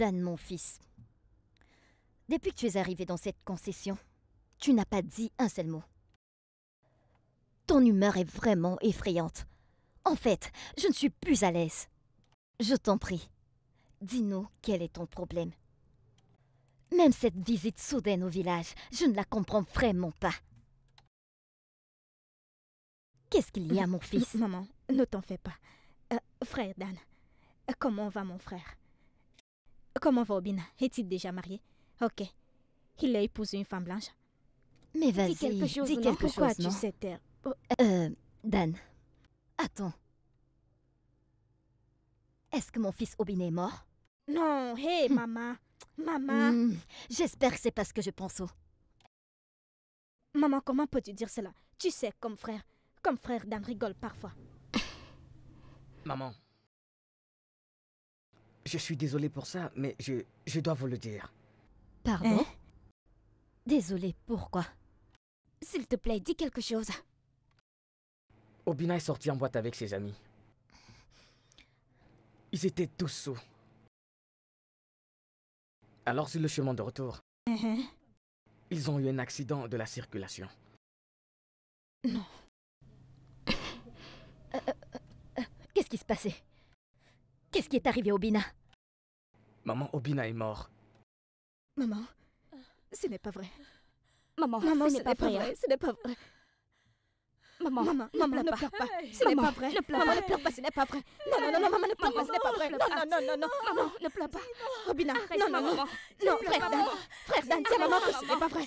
Dan, mon fils. Depuis que tu es arrivé dans cette concession, tu n'as pas dit un seul mot. Ton humeur est vraiment effrayante. En fait, je ne suis plus à l'aise. Je t'en prie, dis-nous quel est ton problème. Même cette visite soudaine au village, je ne la comprends vraiment pas. Qu'est-ce qu'il y a, mon fils Maman, ne t'en fais pas. Euh, frère Dan, comment va mon frère Comment va Obina Est-il déjà marié Ok. Il a épousé une femme blanche. Mais vas-y, dis quelque chose. Dis Pourquoi tu sais taire oh. Euh, Dan. Attends. Est-ce que mon fils Obina est mort Non, hé, hmm. maman. Maman. Hmm. J'espère que c'est pas ce que je pense au. Maman, comment peux-tu dire cela Tu sais, comme frère, comme frère, Dan rigole parfois. maman, je suis désolé pour ça, mais je, dois vous le dire. Pardon eh. Désolé, pourquoi S'il te plaît, dis quelque chose. Obina est sorti en boîte avec ses amis. Ils étaient tous sous. Alors sur le chemin de retour, ils ont eu un accident de la circulation. Non. Euh, euh, euh, qu'est-ce qui se passait Qu'est-ce qui est arrivé à Obina Maman Obina est mort. Maman, ce n'est pas vrai. Maman, ce n'est pas, vrai. Ce n'est pas vrai maman, maman, maman, ne pleure pas. Ce n'est pas vrai. Ne pleure pas, ne pleure pas, ce n'est pas vrai. Non, non, non, non, maman, ne pleure pas, ce n'est pas vrai. Non, non, non, non, maman, ne pleure pas. Robina, non, maman, non, frère Dan, frère Dan, tiens maman que ce n'est pas vrai.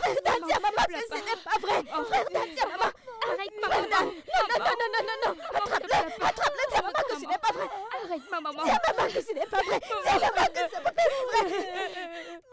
Frère Dan, tiens maman que ce n'est pas vrai. Frère Dan, tiens maman. Arrête, maman. Non, non, non, non, non, non, attrape-le, attrape-le, tiens maman que ce n'est pas vrai. Arrête, maman. Tiens maman que ce n'est pas vrai. Tiens maman que ce n'est pas vrai.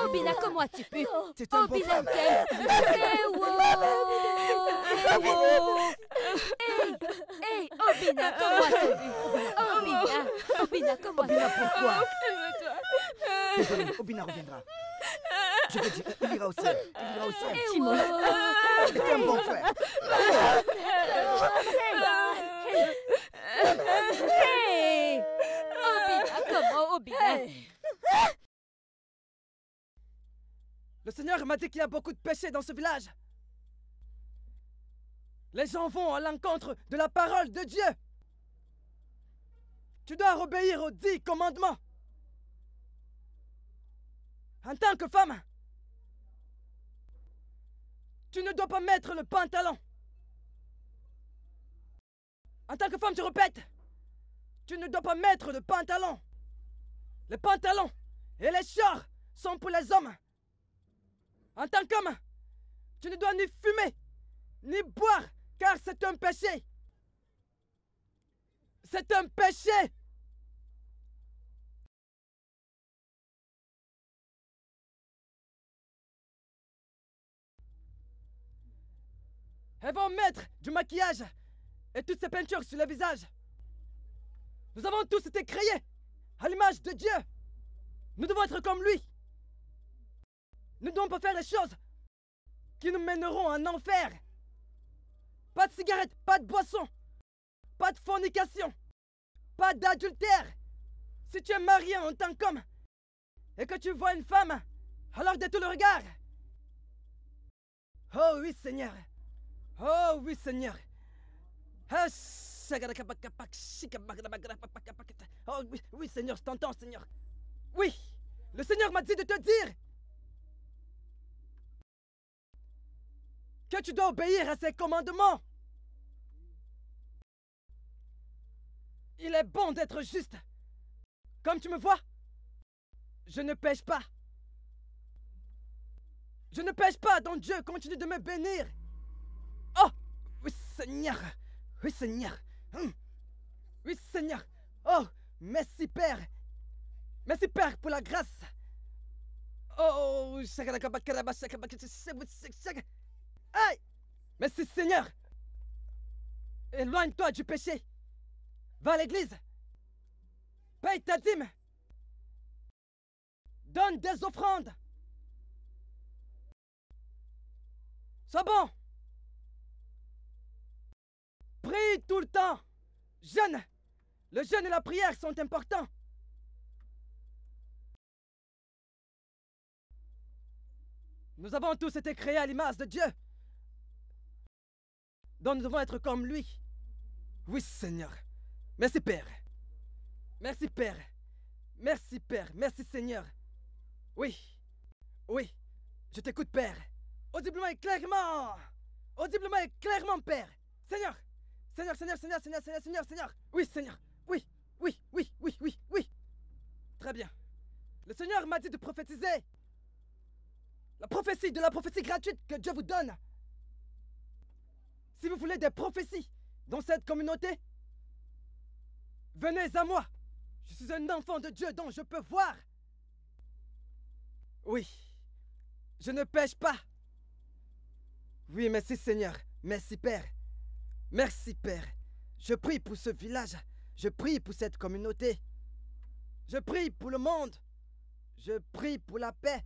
Obina, comment tu Obina, hey, Obina, comment Obina, Obina, comment Obina, pourquoi Désolé, Obina reviendra. Je veux dire, il ira au ciel. Il ira au ciel. Timon. C'est un bon frère. Hey! Obina, comment Obina Le Seigneur m'a dit qu'il y a beaucoup de péchés dans ce village. Les gens vont à l'encontre de la parole de Dieu. Tu dois obéir aux dix commandements. En tant que femme, tu ne dois pas mettre le pantalon. En tant que femme, je répète, tu ne dois pas mettre le pantalon. Les pantalons et les chars sont pour les hommes. En tant qu'homme, tu ne dois ni fumer, ni boire, car c'est un péché. C'est un péché. Elles vont mettre du maquillage et toutes ces peintures sur le visage. Nous avons tous été créés à l'image de Dieu. Nous devons être comme lui. Nous ne devons pas faire les choses qui nous mèneront en enfer. Pas de cigarette, pas de boisson, pas de fornication, pas d'adultère. Si tu es marié en tant qu'homme et que tu vois une femme, alors détourne tout le regard. Oh oui, Seigneur. Oh oui, Seigneur. Ah, oh oui, oui Seigneur, je t'entends, Seigneur. Oui, le Seigneur m'a dit de te dire que tu dois obéir à ses commandements. Il est bon d'être juste. Comme tu me vois, je ne pêche pas. Je ne pêche pas, donc Dieu continue de me bénir. Oh, oui Seigneur, oui Seigneur, hum. oui Seigneur. Oh, merci Père, merci Père pour la grâce. Oh, mais Merci Seigneur Éloigne-toi du péché Va à l'église Paye ta dîme Donne des offrandes Sois bon Prie tout le temps Jeûne Le jeûne et la prière sont importants Nous avons tous été créés à l'image de Dieu donc nous devons être comme lui. Oui, Seigneur. Merci, Père. Merci, Père. Merci, Père. Merci, Seigneur. Oui. Oui. Je t'écoute, Père. Audiblement et clairement. Audiblement et clairement, Père. Seigneur. Seigneur, Seigneur, Seigneur, Seigneur, Seigneur, Seigneur, Seigneur. Oui, Seigneur. Oui, oui, oui, oui, oui, oui. Très bien. Le Seigneur m'a dit de prophétiser. La prophétie de la prophétie gratuite que Dieu vous donne si vous voulez des prophéties dans cette communauté, venez à moi. Je suis un enfant de Dieu dont je peux voir. Oui, je ne pêche pas. Oui, merci Seigneur. Merci Père. Merci Père. Je prie pour ce village. Je prie pour cette communauté. Je prie pour le monde. Je prie pour la paix.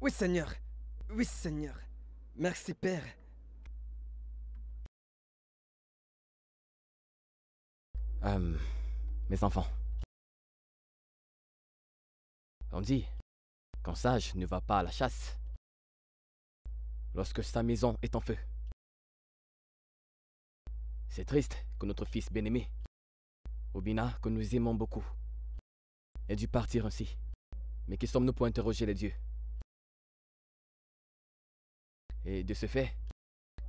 Oui Seigneur. Oui Seigneur. Merci Père. Hum, mes enfants. On dit qu'un sage ne va pas à la chasse lorsque sa maison est en feu. C'est triste que notre fils bien-aimé, Obina, que nous aimons beaucoup, ait dû partir ainsi. Mais qui sommes-nous pour interroger les dieux Et de ce fait,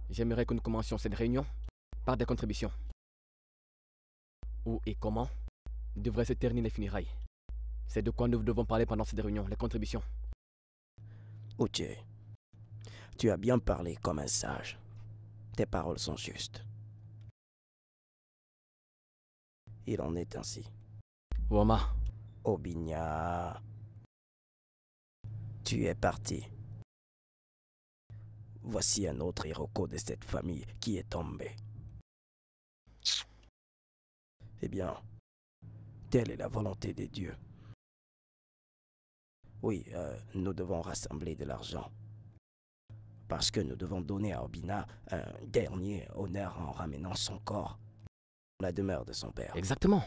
j'aimerais que nous commencions cette réunion par des contributions où et comment devraient se terminer les funérailles. C'est de quoi nous devons parler pendant cette réunion, les contributions. Ok. Tu as bien parlé comme un sage. Tes paroles sont justes. Il en est ainsi. Woma. Obinya..! Tu es parti. Voici un autre Hiroko de cette famille qui est tombé. Eh bien, telle est la volonté des dieux. Oui, euh, nous devons rassembler de l'argent. Parce que nous devons donner à Obina un dernier honneur en ramenant son corps à la demeure de son père. Exactement.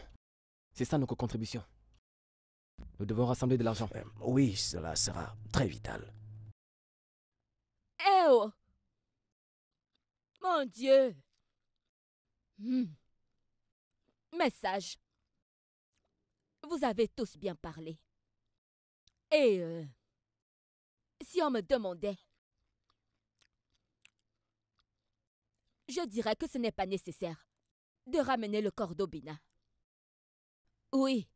C'est ça notre contribution. Nous devons rassembler de l'argent. Euh, oui, cela sera très vital. Eh oh Mon Dieu hmm. Message. Vous avez tous bien parlé. Et euh, si on me demandait, je dirais que ce n'est pas nécessaire de ramener le corps d'Obina. Oui,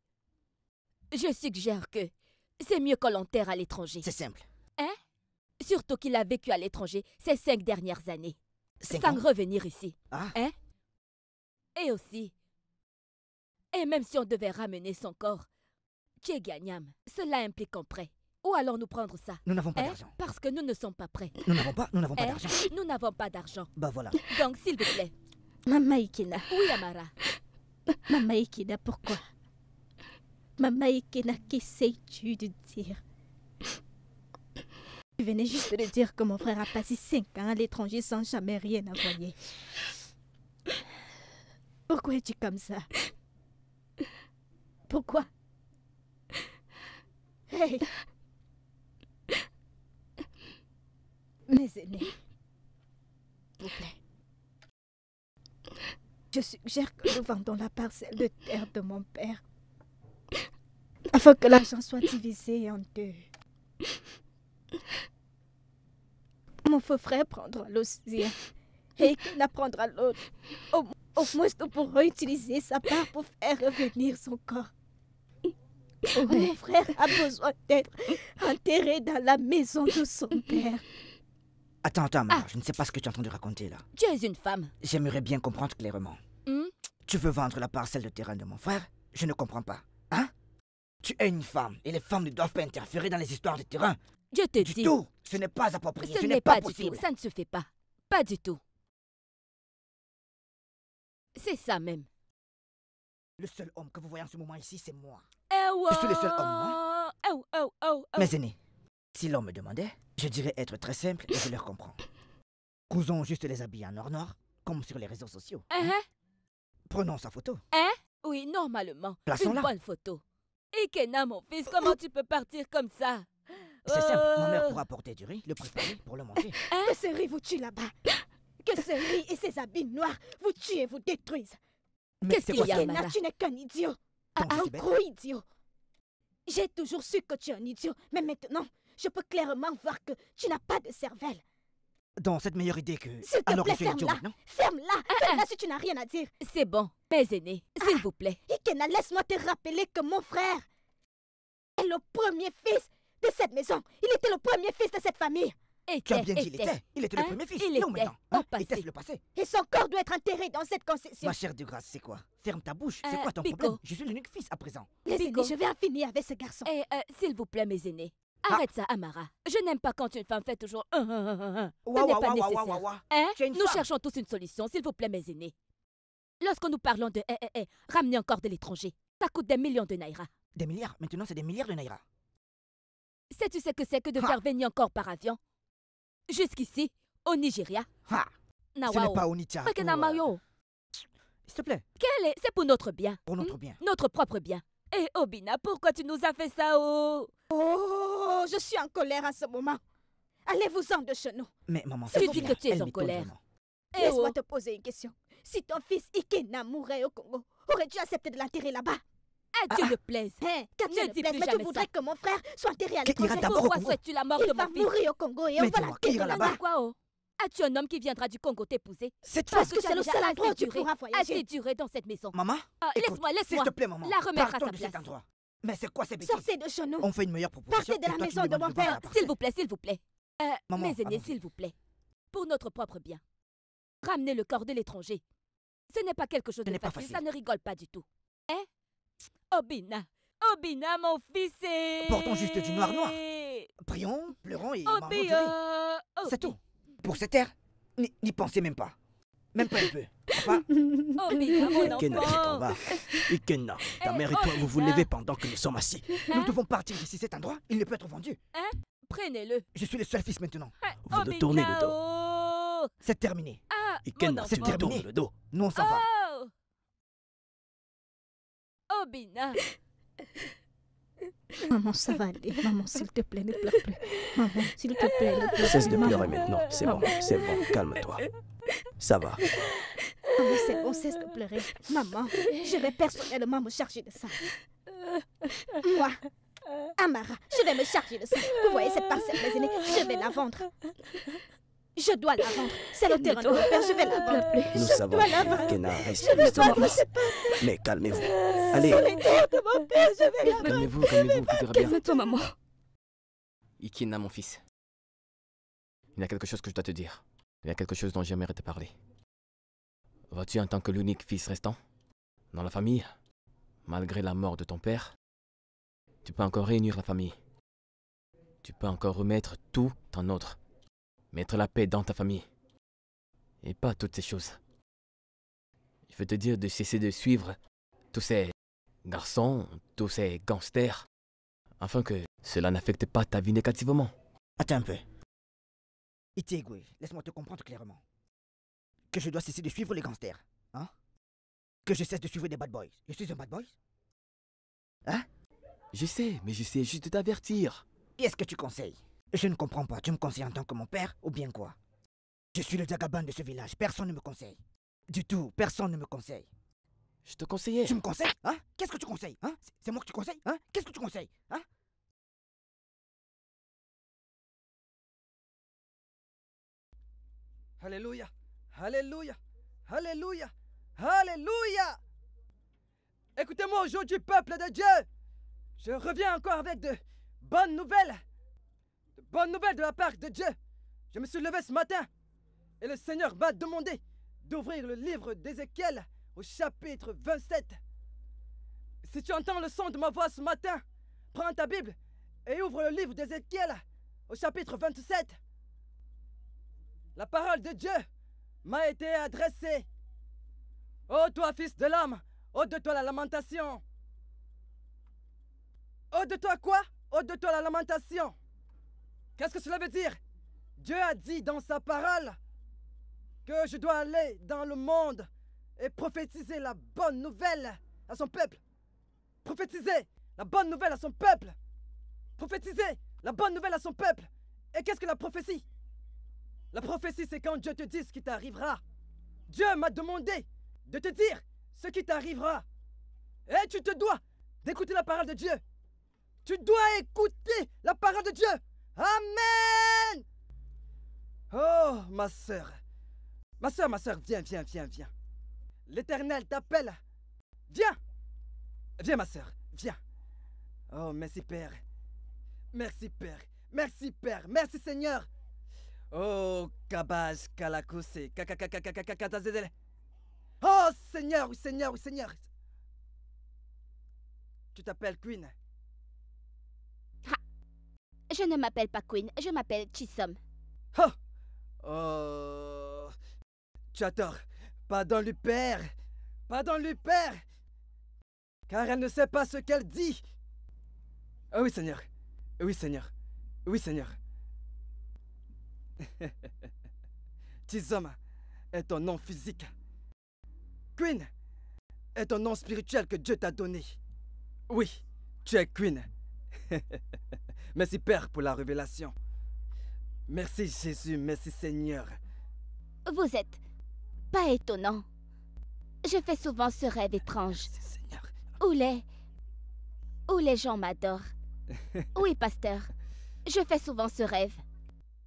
je suggère que c'est mieux qu'on l'enterre à l'étranger. C'est simple. Hein Surtout qu'il a vécu à l'étranger ces cinq dernières années. c'est sans revenir ici. Ah. Hein Et aussi, et même si on devait ramener son corps, qui est Cela implique un prêt. Où allons-nous prendre ça Nous n'avons pas hein? d'argent. Parce que nous ne sommes pas prêts. Nous n'avons pas, nous n'avons pas hein? d'argent. Nous n'avons pas d'argent. Bah voilà. Donc s'il vous plaît. Maman Ikena. Oui Amara. Maman Ikina, pourquoi Maman Ikena, qu'essayes-tu de dire Tu venais juste de dire que mon frère a passé cinq ans à l'étranger sans jamais rien envoyer. Pourquoi es-tu comme ça pourquoi Hey Mes aînés, s'il vous plaît. Je suggère que nous vendons la parcelle de terre de mon père afin que l'argent soit divisé en deux. Mon faux frère prendra l'osir et qu'il apprendra l'autre. Au, au moins, nous pourrons utiliser sa part pour faire revenir son corps. Oh, mon frère a besoin d'être enterré dans la maison de son père. Attends, attends, maman, ah. je ne sais pas ce que tu as de raconter là. Tu es une femme. J'aimerais bien comprendre clairement. Hmm? Tu veux vendre la parcelle de terrain de mon frère Je ne comprends pas. Hein Tu es une femme et les femmes ne doivent pas interférer dans les histoires de terrain. Je te du tout. Ce n'est pas approprié. Ce, ce n'est pas, possible. Ça ne se fait pas. Pas du tout. C'est ça même. Le seul homme que vous voyez en ce moment ici, c'est moi. Je suis le seul homme, oh, oh, Mes aînés, si l'on me demandait, je dirais être très simple et je leur comprends. Cousons juste les habits en or-noir, comme sur les réseaux sociaux. Eh, hein. Hein? Prenons sa photo. Hein? Oui, normalement. Plaçons-la. Une bonne photo. Ikena, mon fils, comment tu peux partir comme ça? C'est simple, ma mère euh. pourra porter du riz, le préparer pour le manger. Hein? Que ce riz vous tue là-bas. Que ce riz et ses habits noirs vous tuent et vous détruisent. Qu'est-ce qu'il y a, Ikena, Tu n'es qu'un idiot. Un gros idiot. J'ai toujours su que tu es un idiot, mais maintenant, je peux clairement voir que tu n'as pas de cervelle. Dans cette meilleure idée que... S'il te plaît, ferme-la Ferme-la ah, ah. tu n'as rien à dire C'est bon, mes aînés, ah. s'il vous plaît. Ikena, laisse-moi te rappeler que mon frère est le premier fils de cette maison. Il était le premier fils de cette famille tu as bien dit il était. Il était le hein? premier fils. Il non, maintenant. Hein? le passé Et son corps doit être enterré dans cette concession. Ma chère de grâce, c'est quoi Ferme ta bouche. c'est euh, quoi ton problème Je suis l'unique fils à présent. Les je vais en finir avec ce garçon. Et eh, euh, s'il vous plaît, mes aînés. Ah. Arrête ça, Amara. Je n'aime pas quand une femme fait toujours. Ce n'est pas nécessaire. Hein? Nous cherchons tous une solution, s'il vous plaît, mes aînés. Lorsque nous parlons de eh, eh, eh encore de l'étranger, ça coûte des millions de naira. Des milliards Maintenant, c'est des milliards de naira. Sais-tu ce que c'est que de ah. faire venir encore par avion Jusqu'ici, au Nigeria. Ha Ce n'est pas au Nigeria. Euh, s'il te plaît. Quel est C'est pour notre bien. Pour notre hmm? bien. Notre propre bien. Et eh, Obina, pourquoi tu nous as fait ça oh Oh, je suis en colère en ce moment. Allez-vous-en de chez nous. Mais maman, c'est Tu dis que tu es en colère. Eh, oh. Laisse-moi te poser une question. Si ton fils Ikena mourait au Congo, aurais-tu accepté de l'enterrer là-bas a ah, Dieu ah, ah, le plaise. Hey, dis Dieu tu plaise, mais je voudrais que mon frère soit enterré à l'étranger. Pourquoi souhaites-tu la mort de mon fils va mourir au Congo et on va la là-bas. Oh As-tu un homme qui viendra du Congo t'épouser Cette parce que c'est le seul endroit où tu pourras voyager. Assez duré dans cette maison. Maman ah, Laisse-moi, laisse-moi. S'il te plaît, maman. La remettre à sa place. Mais c'est quoi ces bêtises Sortez de chez nous. On fait une meilleure proposition. Partez de la maison de mon père. S'il vous plaît, s'il vous plaît. Euh, mes aînés, s'il vous plaît. Pour notre propre bien. Ramenez le corps de l'étranger. Ce n'est pas quelque chose de facile. Ça ne rigole pas du tout. Hein Obina Obina, mon fils est... Portons juste du noir-noir Prions, pleurons et C'est tout Pour cette terre, n'y pensez même pas même pas un peu. Papa Obina, mon Ikena, vas Ikenna, ta mère et toi, vous vous levez pendant que nous sommes assis. Nous devons partir d'ici cet endroit. Il ne peut être vendu. Hein Prenez-le. Je suis le seul fils maintenant. Eh, vous nous tournez le dos. Oh. C'est terminé. Ah, c'est terminé. Le dos. Nous, on s'en va. Ah. Maman, ça va aller. Maman, s'il te plaît, ne pleure plus. Maman, s'il te plaît, ne pleure plus. Cesse de pleurer maintenant. C'est bon, c'est bon. Calme-toi. Ça va. Maman, c'est bon, cesse de pleurer. Maman, je vais personnellement me charger de ça. Moi, Amara, je vais me charger de ça. Vous voyez cette parcelle, mes je vais la vendre. Je dois la vendre. C'est le terrain de mon père. Je vais la vendre. Nous je dois la vendre. en reste Mais calmez-vous. Allez. Calmez-vous, calmez-vous. Tout ira bien. toi maman. Ikina, mon fils. Il y a quelque chose que je dois te dire. Il y a quelque chose dont j'aimerais te parler. Vois-tu, en tant que l'unique fils restant, dans la famille, malgré la mort de ton père, tu peux encore réunir la famille. Tu peux encore remettre tout en ordre mettre la paix dans ta famille. Et pas toutes ces choses. Je veux te dire de cesser de suivre tous ces garçons, tous ces gangsters, afin que cela n'affecte pas ta vie négativement. Attends un peu. Itégué, laisse-moi te comprendre clairement. Que je dois cesser de suivre les gangsters, hein Que je cesse de suivre des bad boys. Je suis un bad boy Hein Je sais, mais je sais juste t'avertir. Qu'est-ce que tu conseilles je ne comprends pas. Tu me conseilles en tant que mon père ou bien quoi Je suis le Jagaban de ce village. Personne ne me conseille. Du tout, personne ne me conseille. Je te conseillais. Tu me conseilles Hein Qu'est-ce que tu conseilles hein? C'est moi que tu conseilles Hein Qu'est-ce que tu conseilles Hein Alléluia Alléluia Alléluia Alléluia Écoutez-moi aujourd'hui, peuple de Dieu Je reviens encore avec de bonnes nouvelles Bonne nouvelle de la part de Dieu. Je me suis levé ce matin et le Seigneur m'a demandé d'ouvrir le livre d'Ézéchiel au chapitre 27. Si tu entends le son de ma voix ce matin, prends ta Bible et ouvre le livre d'Ézéchiel au chapitre 27. La parole de Dieu m'a été adressée. Ô toi, fils de l'homme, ô de toi la lamentation. Ô de toi quoi Ô de toi la lamentation. Qu'est-ce que cela veut dire Dieu a dit dans sa parole que je dois aller dans le monde et prophétiser la bonne nouvelle à son peuple. Prophétiser la bonne nouvelle à son peuple. Prophétiser la bonne nouvelle à son peuple. Et qu'est-ce que la prophétie La prophétie, c'est quand Dieu te dit ce qui t'arrivera. Dieu m'a demandé de te dire ce qui t'arrivera. Et tu te dois d'écouter la parole de Dieu. Tu dois écouter la parole de Dieu. Amen. Oh, ma soeur. Ma soeur, ma soeur, viens, viens, viens, viens. L'Éternel t'appelle. Viens. Viens, ma sœur, viens. Oh, merci Père. Merci Père. Merci Père. Merci Seigneur. Oh, Kabaj, Kalakose, Oh, Seigneur, oui, Seigneur, oui, Seigneur. Tu t'appelles Queen. Je ne m'appelle pas Queen, je m'appelle Chisom. Oh Oh Tu as tort Pas dans le père Pas dans le père Car elle ne sait pas ce qu'elle dit oh oui, Seigneur oh Oui, Seigneur oh Oui, Seigneur Chisom est ton nom physique. Queen est ton nom spirituel que Dieu t'a donné. Oui, tu es Queen. Merci Père pour la révélation. Merci Jésus, merci Seigneur. Vous êtes pas étonnant. Je fais souvent ce rêve étrange. Seigneur. Où les... Où les gens m'adorent. oui, pasteur. Je fais souvent ce rêve.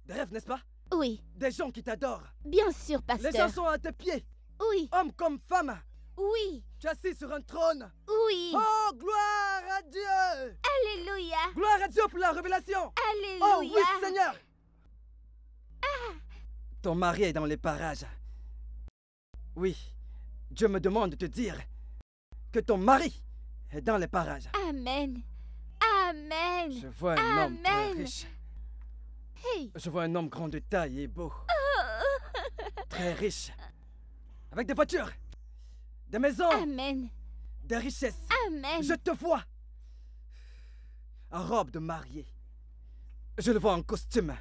Des rêves, n'est-ce pas Oui. Des gens qui t'adorent. Bien sûr, pasteur. Les gens sont à tes pieds. Oui. Hommes comme femmes. Oui. Tu assis sur un trône Oui. Oh, gloire à Dieu Alléluia Gloire à Dieu pour la révélation Alléluia Oh oui, Seigneur ah. Ton mari est dans les parages. Oui, Dieu me demande de te dire que ton mari est dans les parages. Amen Amen Je vois un homme très riche. Je vois un homme grand de taille et beau. Oh. Très riche. Avec des voitures de maisons, Amen. de richesses. Amen. Je te vois en robe de mariée. Je le vois en costume.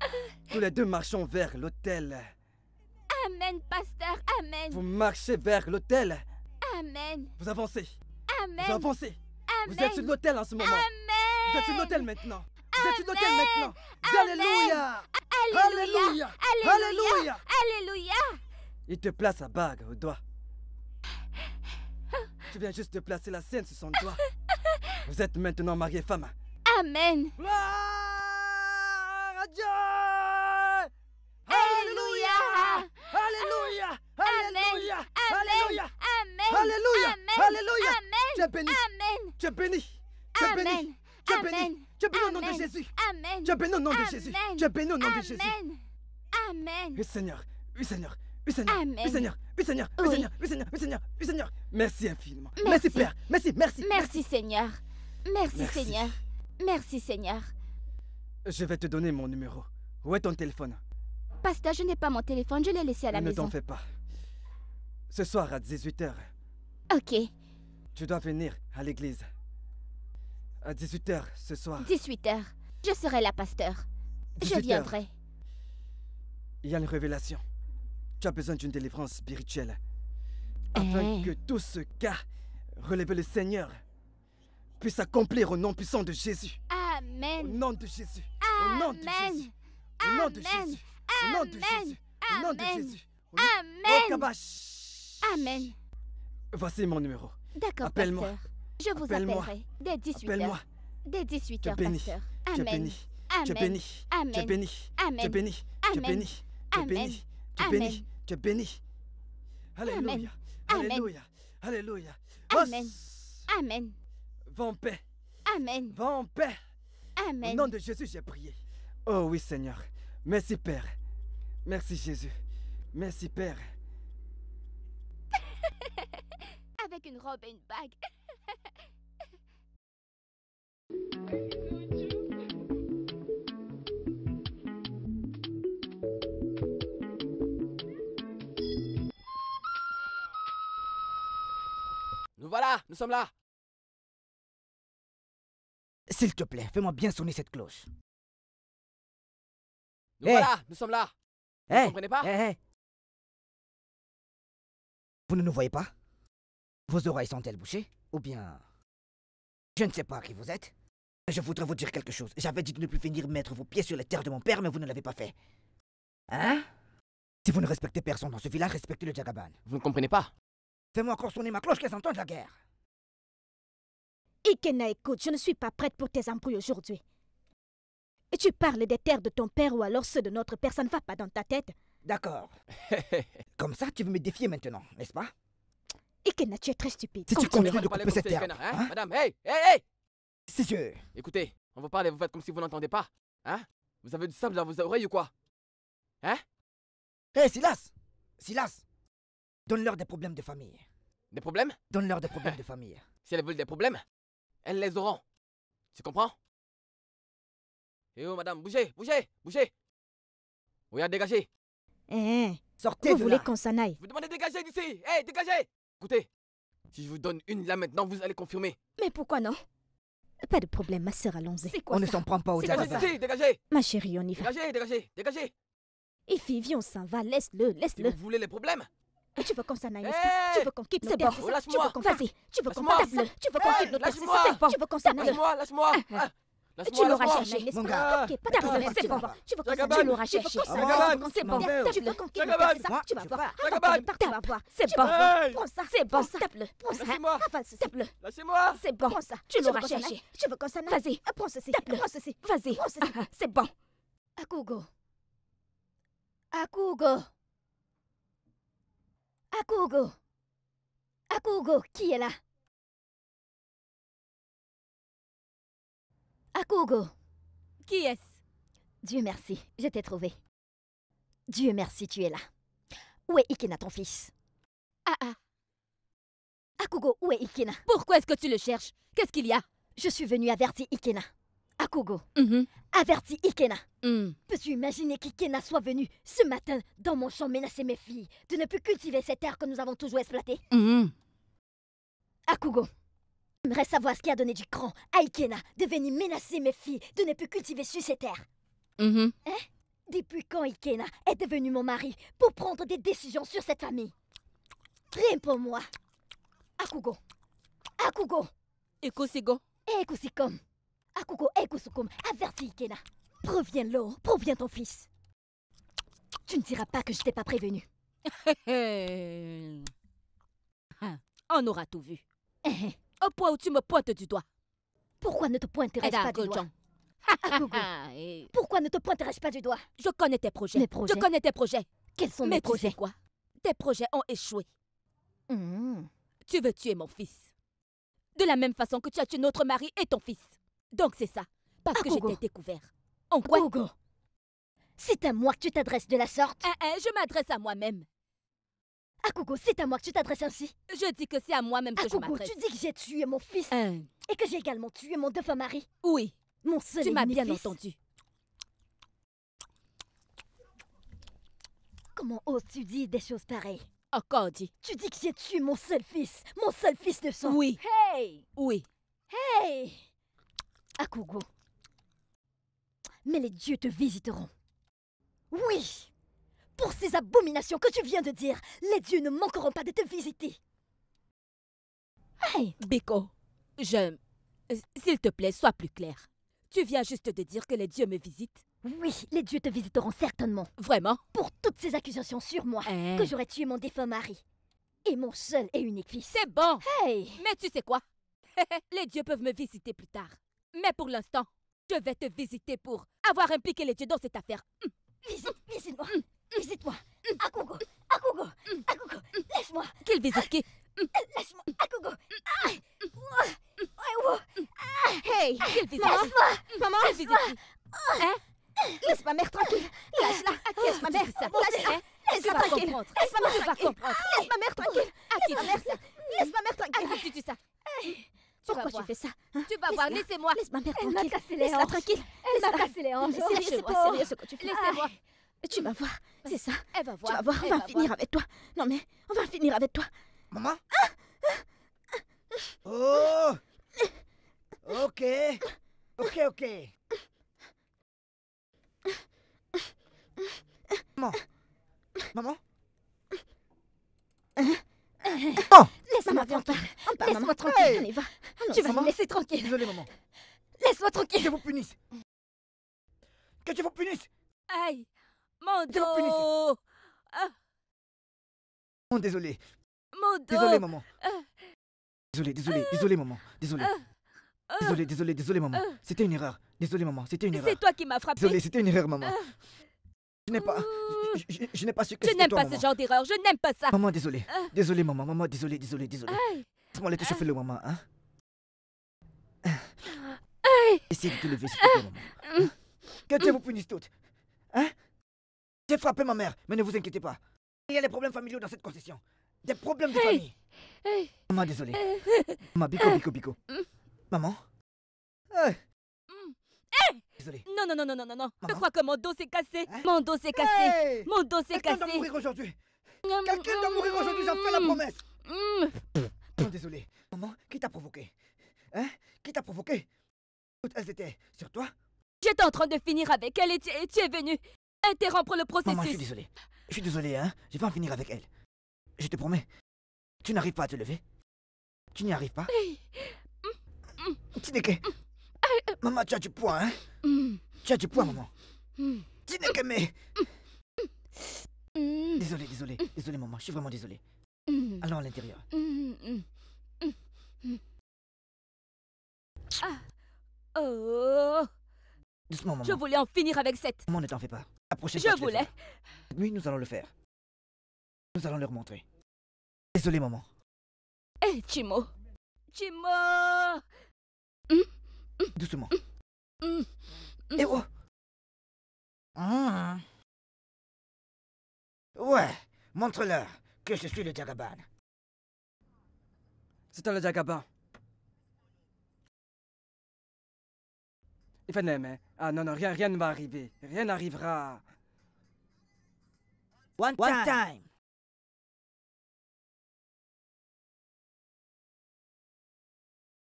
Ah. Tous les deux marchons vers l'hôtel. Amen, pasteur, amen. Vous marchez vers l'hôtel. Amen. Vous avancez. Amen. Vous avancez. Amen. Vous êtes sur l'hôtel en ce moment. Amen. Vous êtes sur l'autel maintenant. Vous êtes sur l'autel maintenant. Alléluia. Alléluia. Alléluia. Alléluia. Il te place sa bague au doigt. Tu viens juste de placer la scène sur son doigt. Vous êtes maintenant marié femme. Amen. Gloire à Alléluia. Alléluia. Alléluia. Alléluia. Amen. Alléluia. Alléluia. Amen. Tu es béni. Amen. Tu es béni. Tu es béni. Tu es béni. Tu es béni au nom de Jésus. Amen. Tu es béni au nom de Jésus. Tu es béni au nom de Jésus. Amen. Amen. Oui, Seigneur. Oui, Seigneur. Amen. Oui, Seigneur. Oui, Seigneur. Oui, Seigneur. Oui, Seigneur. Oui, Seigneur. Oui, Seigneur. Merci infiniment. Merci. Père. Merci, merci. Merci, Seigneur. Merci, Seigneur. Merci, Seigneur. Je vais te donner mon numéro. Où est ton téléphone Pasta, je n'ai pas mon téléphone. Je l'ai laissé à la maison. Ne t'en fais pas. Ce soir à 18h. Ok. Tu dois venir à l'église. À 18h ce soir. 18h. Je serai là, pasteur. Je viendrai. Il y a une révélation tu as besoin d'une délivrance spirituelle. Afin eh. que tout ce cas relevé le Seigneur puisse accomplir au nom puissant de Jésus. Amen. Au nom de Jésus. Amen. Au nom de Jésus. Amen. Au nom de Jésus. Amen. Au nom de Jésus. Amen. Au nom de Jésus. Amen. Oh, Amen. Voici mon numéro. D'accord, Appelle-moi. Je vous appellerai dès 18h. Appelle-moi. Dès 18h, pasteur. Amen. Tu bénis. Amen. Je bénis. Amen. Tu bénis. Amen. Tu bénis. Amen. Tu es béni. Alléluia. Alléluia. Alléluia. Amen. Amen. Va en paix. Amen. Va en paix. Amen. Au nom de Jésus, j'ai prié. Oh oui, Seigneur. Merci, Père. Merci, Jésus. Merci, Père. Avec une robe et une bague. voilà, nous sommes là. S'il te plaît, fais-moi bien sonner cette cloche. Nous voilà, nous sommes là. Vous ne comprenez pas Vous ne nous voyez pas Vos oreilles sont-elles bouchées Ou bien... Je ne sais pas qui vous êtes. Je voudrais vous dire quelque chose. J'avais dit de ne plus venir mettre vos pieds sur la terre de mon père, mais vous ne l'avez pas fait. Hein Si vous ne respectez personne dans ce village, respectez le Jagaban. Vous ne comprenez pas Fais-moi encore sonner ma cloche qu'elle de la guerre. Ikena, écoute, je ne suis pas prête pour tes embrouilles aujourd'hui. Et tu parles des terres de ton père ou alors ceux de notre père, ça ne va pas dans ta tête. D'accord. Comme ça, tu veux me défier maintenant, n'est-ce pas Ikena, tu es très stupide. Si tu continues de cette terre... Hein hein Madame, hey, hey, hey Si je... Écoutez, on vous parle vous faites comme si vous n'entendez pas. Hein Vous avez du sable dans vos oreilles ou quoi Hein Hé, Silas Silas Donne-leur des problèmes de famille. Des problèmes Donne-leur des problèmes de famille. Si elles veulent des problèmes, elles les auront. Tu comprends Eh oh, madame, bougez, bougez, bougez Regarde, dégagez eh, eh, eh, sortez Vous voulez qu'on s'en aille Vous demandez dégager d'ici Eh, dégagez Écoutez, si je vous donne une là maintenant, vous allez confirmer. Mais pourquoi non Pas de problème, ma sœur, allons-y. On ça? ne s'en prend pas au dégagez, dégagez, dégagez Ma chérie, on y va. Dégagez, dégagez, dégagez Et viens, on s'en va, laisse-le, laisse-le. vous voulez les problèmes tu veux qu'on s'en aille, n'est-ce pas Tu veux qu'on quitte nos terres, c'est ça Tu veux qu'on fasse Tu veux qu'on table Tu veux qu'on quitte nos terres, c'est ça Tu veux qu'on s'en aille Lâche-moi, lâche-moi ah, ah. tu l'auras cherché, n'est-ce pas Ok, pas d'argent, c'est bon. Tu veux qu'on tu l'auras cherché. C'est bon. Tu veux qu'on quitte c'est ça Tu vas voir. Tu vas voir. C'est bon. Prends ça. C'est bon. Tape-le. Prends ça. Avale ceci. Tape-le. Laissez-moi. C'est bon. Prends ça. Tu l'auras cherché. Tu veux qu'on s'en aille Vas-y. Ah, prends ceci. Tape-le. Prends ceci. Vas-y. Prends ceci. C'est bon. Akugo. Akugo. Akugo Akugo, qui est là Akugo Qui est-ce Dieu merci, je t'ai trouvé. Dieu merci, tu es là. Où est Ikena, ton fils Ah ah Akugo, où est Ikena Pourquoi est-ce que tu le cherches Qu'est-ce qu'il y a Je suis venue avertir Ikena. Akugo, mm-hmm. avertis Ikena. Mm. Peux-tu imaginer qu'Ikena soit venu ce matin dans mon champ menacer mes filles de ne plus cultiver cette terre que nous avons toujours exploitée Akugo, mm-hmm. j'aimerais savoir ce qui a donné du cran à Ikena de venir menacer mes filles de ne plus cultiver sur ces terres. Mm-hmm. Hein? Depuis quand Ikena est devenu mon mari pour prendre des décisions sur cette famille Rien pour moi. Akugo. Akugo. Ekosigo. Ekosikom. Akuko Ekusukum, averti Ikena. Proviens l'eau, proviens ton fils. Tu ne diras pas que je t'ai pas prévenu. On aura tout vu. Eh, eh. Au point où tu me pointes du doigt. Pourquoi ne te pointerais-je pas du doigt Pourquoi ne te pointerais-je pas du doigt Je connais tes projets. Je connais tes projets. Quels sont mes projets quoi Tes projets ont échoué. Hmm. Tu veux tuer mon fils. De la même façon que tu as tué notre mari et ton fils. Donc c'est ça. Parce ah, que je t'ai découvert. En quoi C'est à moi que tu t'adresses de la sorte. Ah, hein, je m'adresse à moi-même. Akugo, ah, c'est à moi que tu t'adresses ainsi. Je dis que c'est à moi-même que je m'adresse. tu dis que j'ai tué mon fils et que j'ai également tué mon deux mari. Oui. Mon seul Tu m'as bien entendu. Comment oses-tu dire des choses pareilles Encore dit. Tu dis que j'ai tué mon seul fils, mon seul fils de sang. Oui. Hey. Oui. Hey. Akugo. Mais les dieux te visiteront. Oui Pour ces abominations que tu viens de dire, les dieux ne manqueront pas de te visiter. Hey Beko, je... S'il te plaît, sois plus clair. Tu viens juste de dire que les dieux me visitent Oui, les dieux te visiteront certainement. Vraiment Pour toutes ces accusations sur moi, eh. que j'aurais tué mon défunt mari et mon seul et unique fils. C'est bon Hey Mais tu sais quoi Les dieux peuvent me visiter plus tard. Mais pour l'instant, je vais te visiter pour avoir impliqué les dieux dans cette affaire. Hum. Visite, visite-moi. Visite-moi. Akugo, Akugo, Akugo, laisse-moi. Qu'il visite qui hum. Laisse-moi, Akugo. Ah. Ah. Hey, ah. Qu'il visite Laisse-moi. Maman, qu'il visite Hein Laisse ma mère tranquille. Lâche-la. Hein? Laisse ma mère ça. Lâche-la. Laisse-la tranquille. Laisse ma mère tranquille. Laisse ma mère tranquille. Laisse ma mère tranquille. Laisse ma mère tranquille. Pourquoi tu fais ça hein? Tu vas voir, laissez-moi Laisse ma mère Elle m'a cassé tranquille Elle m'a cassé les hanches C'est sérieux, c'est sérieux ce que tu fais Laissez-moi Tu vas voir, c'est ça Elle va voir Tu vas voir, on va finir avec toi Non mais, on va finir avec toi Maman ah! Oh Ok Ok, ok Maman Maman ah! Oh Laisse-moi tranquille. Laisse-moi tranquille. va. tu vas me laisser tranquille. Désolé, maman. Laisse-moi tranquille. Que vous punisse. Que tu vous punisse. Aïe. Mon dos. Que vous Ah. Oh, désolé. Mon dos. Désolé, maman. Ah. Désolé, désolé, désolé, maman. Désolé. Ah. Ah. Désolé, désolé, désolé, maman. C'était une erreur. Désolé, maman. C'était une erreur. C'est toi qui m'as frappé. Désolé, c'était une erreur, maman. Je n'ai pas. Je, n'ai pas su que Je n'aime pas ce genre d'erreur. Je n'aime pas ça. Maman, désolé. Désolée, ah. Désolé, maman. Maman, désolé, désolé, désolé. Laisse-moi te chauffer ah. le maman, hein. Essaye de te lever, s'il te plaît, maman. Hein. Mm. Que Dieu vous punisse toutes. Hein J'ai frappé ma mère, mais ne vous inquiétez pas. Il y a des problèmes familiaux dans cette concession. Des problèmes de famille. Maman, désolé. maman, bico, bico, bico. Mm. Maman. Mm. Hé non, non, non, non, non, non, non. Je crois que mon dos s'est cassé. Hein mon dos s'est cassé. mon dos s'est cassé. Quelqu'un doit mourir aujourd'hui. Mm, mm, Quelqu'un doit mourir aujourd'hui, j'en fais la mm, promesse. désolé. Maman, qui t'a provoqué Hein Qui t'a provoqué Toutes elles étaient sur toi J'étais en train de finir avec elle et tu, es venu interrompre le processus. Maman, je suis désolé. Je suis désolé, hein. Je vais en finir avec elle. Je te promets. Tu n'arrives pas à te lever Tu n'y arrives pas Tideke, Maman, tu as du poids, hein mm. Tu as du poids, maman. Mm. mais. Désolé, mm. désolé, désolé, maman, je suis vraiment désolé. Allons à l'intérieur. Ah. Oh. Doucement, maman. Je voulais en finir avec cette. Maman, ne t'en fais pas. Approchez-toi. je voulais. Oui, nous allons le faire. Nous allons leur montrer. Désolé, maman. Eh, Chimo. Chimo. Hmm? Doucement. Et eh oh ah. Ouais, montre-leur que je suis le Jagaban. C'est toi le Jagaban. Il fallait, mais... Ah non, non, rien, rien ne va arriver. Rien n'arrivera. One, time.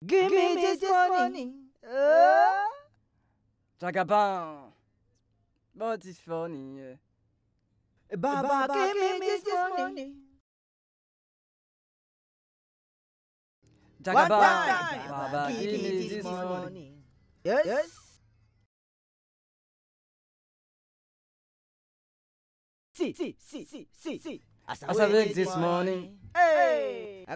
Give, me Uh? But it's funny. Baba, Baba me this money. Baba, this Yes. Si, si, si, si, si, si. As I this morning, hey, I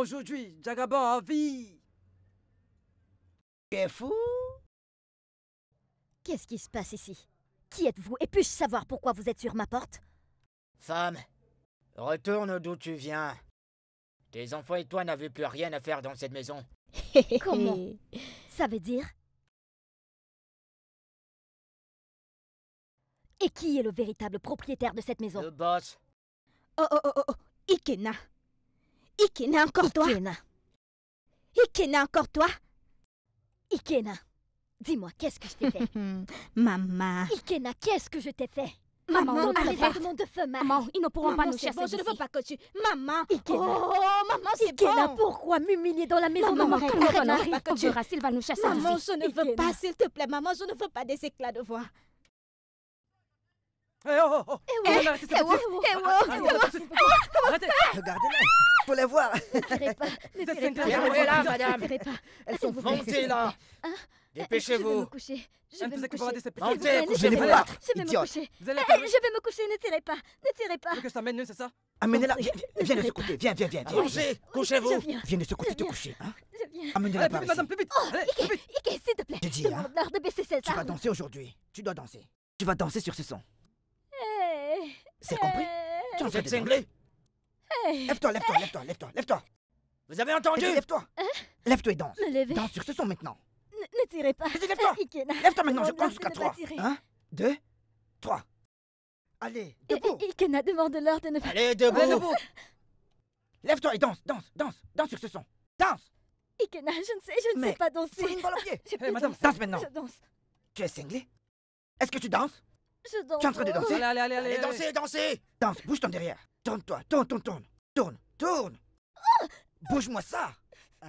aujourd'hui, en vie. fou Qu'est-ce qui se passe ici Qui êtes-vous Et puis-je savoir pourquoi vous êtes sur ma porte Femme, retourne d'où tu viens. Tes enfants et toi n'avez plus rien à faire dans cette maison. Comment Ça veut dire Et qui est le véritable propriétaire de cette maison Le boss. Oh, oh oh oh oh, Ikena. Ikena encore toi Ikena. Ikena encore toi Ikena. Dis-moi, qu'est-ce que je t'ai fait Maman. Ikena, qu'est-ce que je t'ai fait Maman, maman de feu, Maman, ils ne pourront pas nous chasser. je ne veux pas que tu. Maman Ikena. Oh, maman, c'est pourquoi m'humilier dans la maison maman, de mon Maman, arrête, arrête, arrête, arrête, arrête, arrête, arrête, arrête, arrête, arrête, arrête, arrête, Maman, je ne veux eh oh, oh, oh Eh ah, arrêtez Eh oh Eh oh Arrêtez Regardez-la Faut les voir Ne tirez pas Ne tirez pas Fermez-la, madame Elles sont montées, là hein Dépêchez-vous Je vais me coucher Je vais me coucher Montez, vous Je vais me coucher eh, Je vais me coucher, ne tirez pas Ne tirez pas que mène t'amène, c'est ça Amenez-la Viens de ce Viens, viens, viens Couchez Couchez-vous Viens de se côté te coucher hein. Je viens Amenez-la par ici Madame, oh, plus vite Ike, s'il te plaît J'ai dis hein de Tu vas danser aujourd'hui Tu dois danser Tu vas danser sur ce son c'est compris Tu en fais cinglés Lève-toi, lève-toi, lève-toi, lève-toi, lève-toi Vous avez entendu eh, Lève-toi hein hein Lève-toi et danse Danse sur ce son maintenant Ne, tirez pas lève-toi Lève-toi maintenant, je compte jusqu'à trois Un, 2, 3 Allez, debout Ikena demande l'ordre de ne pas... Allez, debout Lève-toi et danse, danse, danse, danse sur ce son Danse Ikena, je ne sais, je ne sais pas danser une balle pied eh, Madame, danse maintenant Je danse Tu es cinglé Est-ce que tu danses je danse. Tu es en train de hein. danser Allez, allez, allez, allez. dansez, dansez Danse, bouge ton derrière. Tourne-toi, tourne, tourne, tourne. Tourne, tourne. Bouge-moi ça. Uh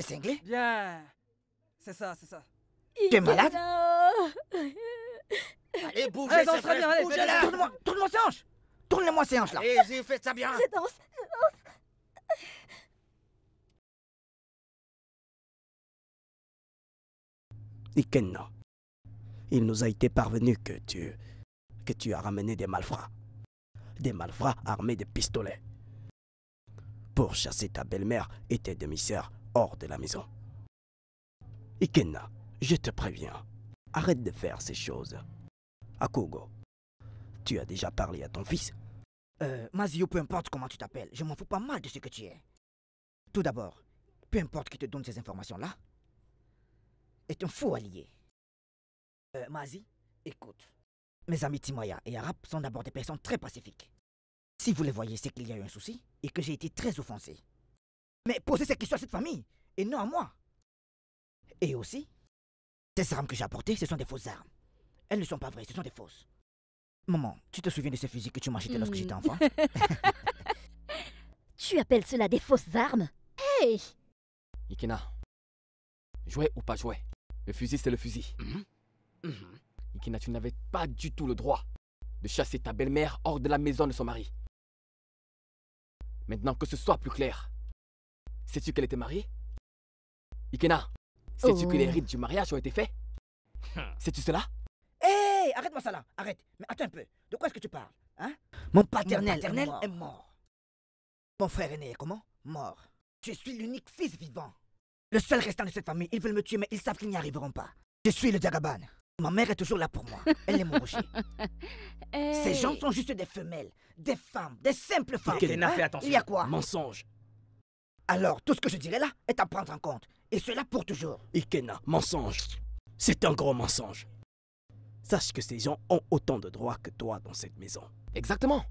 C'est anglais Bien. C'est ça, c'est ça. Tu es malade Allez, bouge, allez, danse, bien, allez, Tourne-moi, tourne-moi ces hanches. Tourne-moi ces hanches là. allez j'ai fait ça bien. Je danse, je danse. Ikenno il nous a été parvenu que tu, que tu as ramené des malfrats. Des malfrats armés de pistolets. Pour chasser ta belle-mère et tes demi-sœurs hors de la maison. Ikenna, je te préviens, arrête de faire ces choses. Akugo, tu as déjà parlé à ton fils euh, Mazio, peu importe comment tu t'appelles, je m'en fous pas mal de ce que tu es. Tout d'abord, peu importe qui te donne ces informations-là, est un fou allié. Euh, Mazi, écoute. Mes amis Timoya et Arap sont d'abord des personnes très pacifiques. Si vous les voyez, c'est qu'il y a eu un souci et que j'ai été très offensé. Mais posez ces questions à cette famille et non à moi. Et aussi, ces armes que j'ai apportées, ce sont des fausses armes. Elles ne sont pas vraies, ce sont des fausses. Maman, tu te souviens de ce fusil que tu m'achetais lorsque j'étais hmm. enfant Tu appelles cela des fausses armes Hey Ikena, Jouer ou pas jouer le fusil c'est le fusil. Mhm. Mmh. tu n'avais pas du tout le droit de chasser ta belle-mère hors de la maison de son mari. Maintenant que ce soit plus clair, sais-tu qu'elle était mariée Ikena, sais-tu que les oh. rites du mariage ont été faits Sais-tu cela Hé, eh, arrête-moi ça là, arrête. Mais attends un peu, de quoi est-ce que tu parles hein Mon paternel, est, mort. Mon frère aîné est comment Mort. Je suis l'unique fils vivant. Le seul restant de cette famille, ils veulent me tuer, mais ils savent qu'ils n'y arriveront pas. Je suis le Diagaban Ma mère est toujours là pour moi. Elle est mon rocher. Ces gens eh. sont juste des femelles, des femmes, des simples femmes. Ikenna, fais hein? attention. Il y a quoi Mensonge. Alors, tout ce que je dirais là est à prendre en compte. Et cela pour toujours. Ikena, mensonge. C'est un gros mensonge. Sache que ces gens ont autant de droits que toi dans cette maison. Exactement.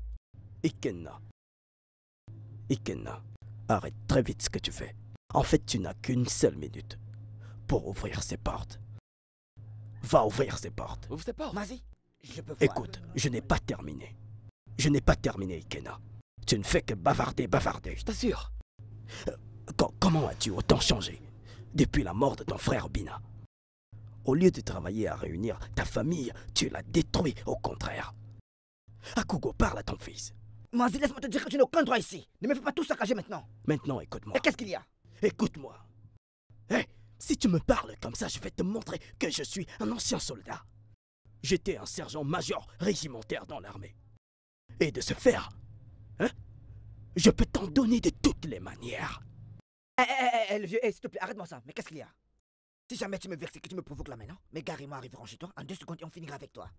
Ikenna, Ikenna, arrête très vite ce que tu fais. En fait, tu n'as qu'une seule minute pour ouvrir ces portes va ouvrir ses portes. Ouvre ses portes Vas-y, je peux Écoute, je n'ai pas terminé. Je n'ai pas terminé, Ikena. Tu ne fais que bavarder, bavarder. Je t'assure. Euh, comment as-tu autant changé depuis la mort de ton frère Bina Au lieu de travailler à réunir ta famille, tu l'as détruit au contraire. Akugo, parle à ton fils. Vas-y, laisse-moi te dire que tu n'as aucun droit ici. Ne me fais pas tout saccager maintenant. Maintenant, écoute-moi. qu'est-ce qu'il y a Écoute-moi. Hé si tu me parles comme ça, je vais te montrer que je suis un ancien soldat. J'étais un sergent-major régimentaire dans l'armée. Et de ce faire, hein, je peux t'en donner de toutes les manières. Eh, eh, eh, eh vieux, s'il te plaît, arrête-moi ça. Mais qu'est-ce qu'il y a Si jamais tu me vexes et que tu me provoques là maintenant, mes gars et moi arriveront chez toi en deux secondes et on finira avec toi.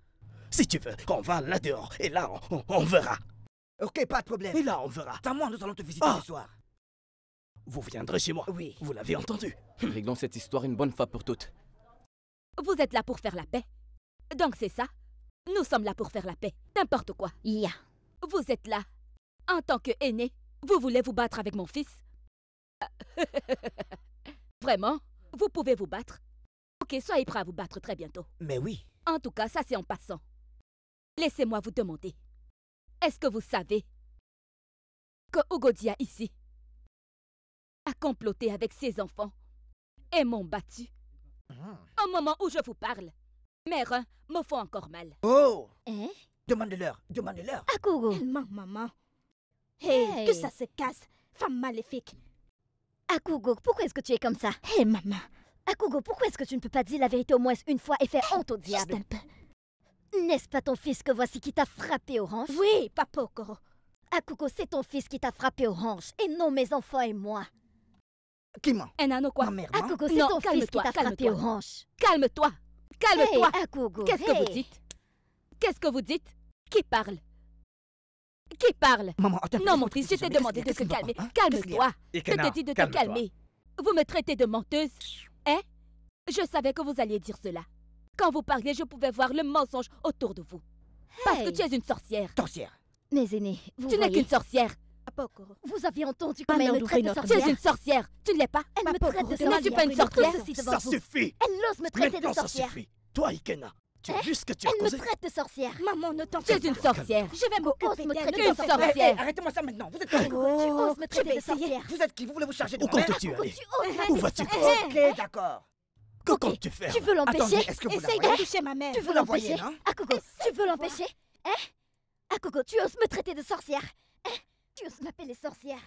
Si tu veux, on va là dehors et là, on, verra. Ok, pas de problème. Et là, on verra. À moi nous allons te visiter ah. ce soir. Vous viendrez chez moi. Oui. Vous l'avez entendu. Réglons cette histoire une bonne fois pour toutes. Vous êtes là pour faire la paix. Donc c'est ça. Nous sommes là pour faire la paix. N'importe quoi. Yeah. Vous êtes là. En tant que aîné, vous voulez vous battre avec mon fils euh, Vraiment Vous pouvez vous battre Ok, soyez prêt à vous battre très bientôt. Mais oui. En tout cas, ça c'est en passant. Laissez-moi vous demander. Est-ce que vous savez que Ogodia ici a comploté avec ses enfants et m'ont battu. Hmm. Au moment où je vous parle, mère me font encore mal. Oh eh? Demandez-leur, demandez-leur. Akugo. maman. Hey, que ça se casse, femme maléfique. Akugo, pourquoi est-ce que tu es comme ça Hé, maman. Akugo, pourquoi est-ce que tu ne peux pas dire la vérité au moins une fois et faire honte au diable N'est-ce pas ton fils que voici qui t'a frappé aux Oui, papa Okoro. Akugo, c'est ton fils qui t'a frappé Orange, et non mes enfants et moi. Qui ment Un quoi Ma mère Calme-toi Calme-toi ah, Qu'est-ce que vous dites Qu'est-ce que vous dites Qui parle Qui parle Maman, Non, mon fils, je t'ai demandé de te calmer. Hein? Calme-toi eh, Je te dis de te calmer. Vous me traitez de menteuse Hein Je savais que vous alliez dire cela. Quand vous parliez, je pouvais voir le mensonge autour de vous. Parce que tu es une sorcière. Sorcière Mes aînés, vous Tu n'es qu'une sorcière vous aviez entendu ah, comment elle me traite de sorcière Tu es une sorcière Tu ne l'es pas Elle me traite de sorcière. Tu pas une Ça suffit Elle ose me traiter de sorcière. Toi, Ikena, tu eh juste que tu as Elle me traite de sorcière. Maman, ne t'en fais pas. Tu es une sorcière. Je vais m'occuper me traiter de sorcière. Arrêtez-moi ça maintenant. Vous êtes qui Tu oses me traiter de sorcière. Vous êtes qui Vous voulez vous charger de Où comptes-tu aller Où vas-tu Ok, d'accord. Que comptes-tu faire Tu veux l'empêcher Essaye de toucher ma mère. Tu veux l'empêcher Akoko, tu veux l'empêcher Hein Akoko, tu oses me traiter de sorcière tu oses m'appeler sorcière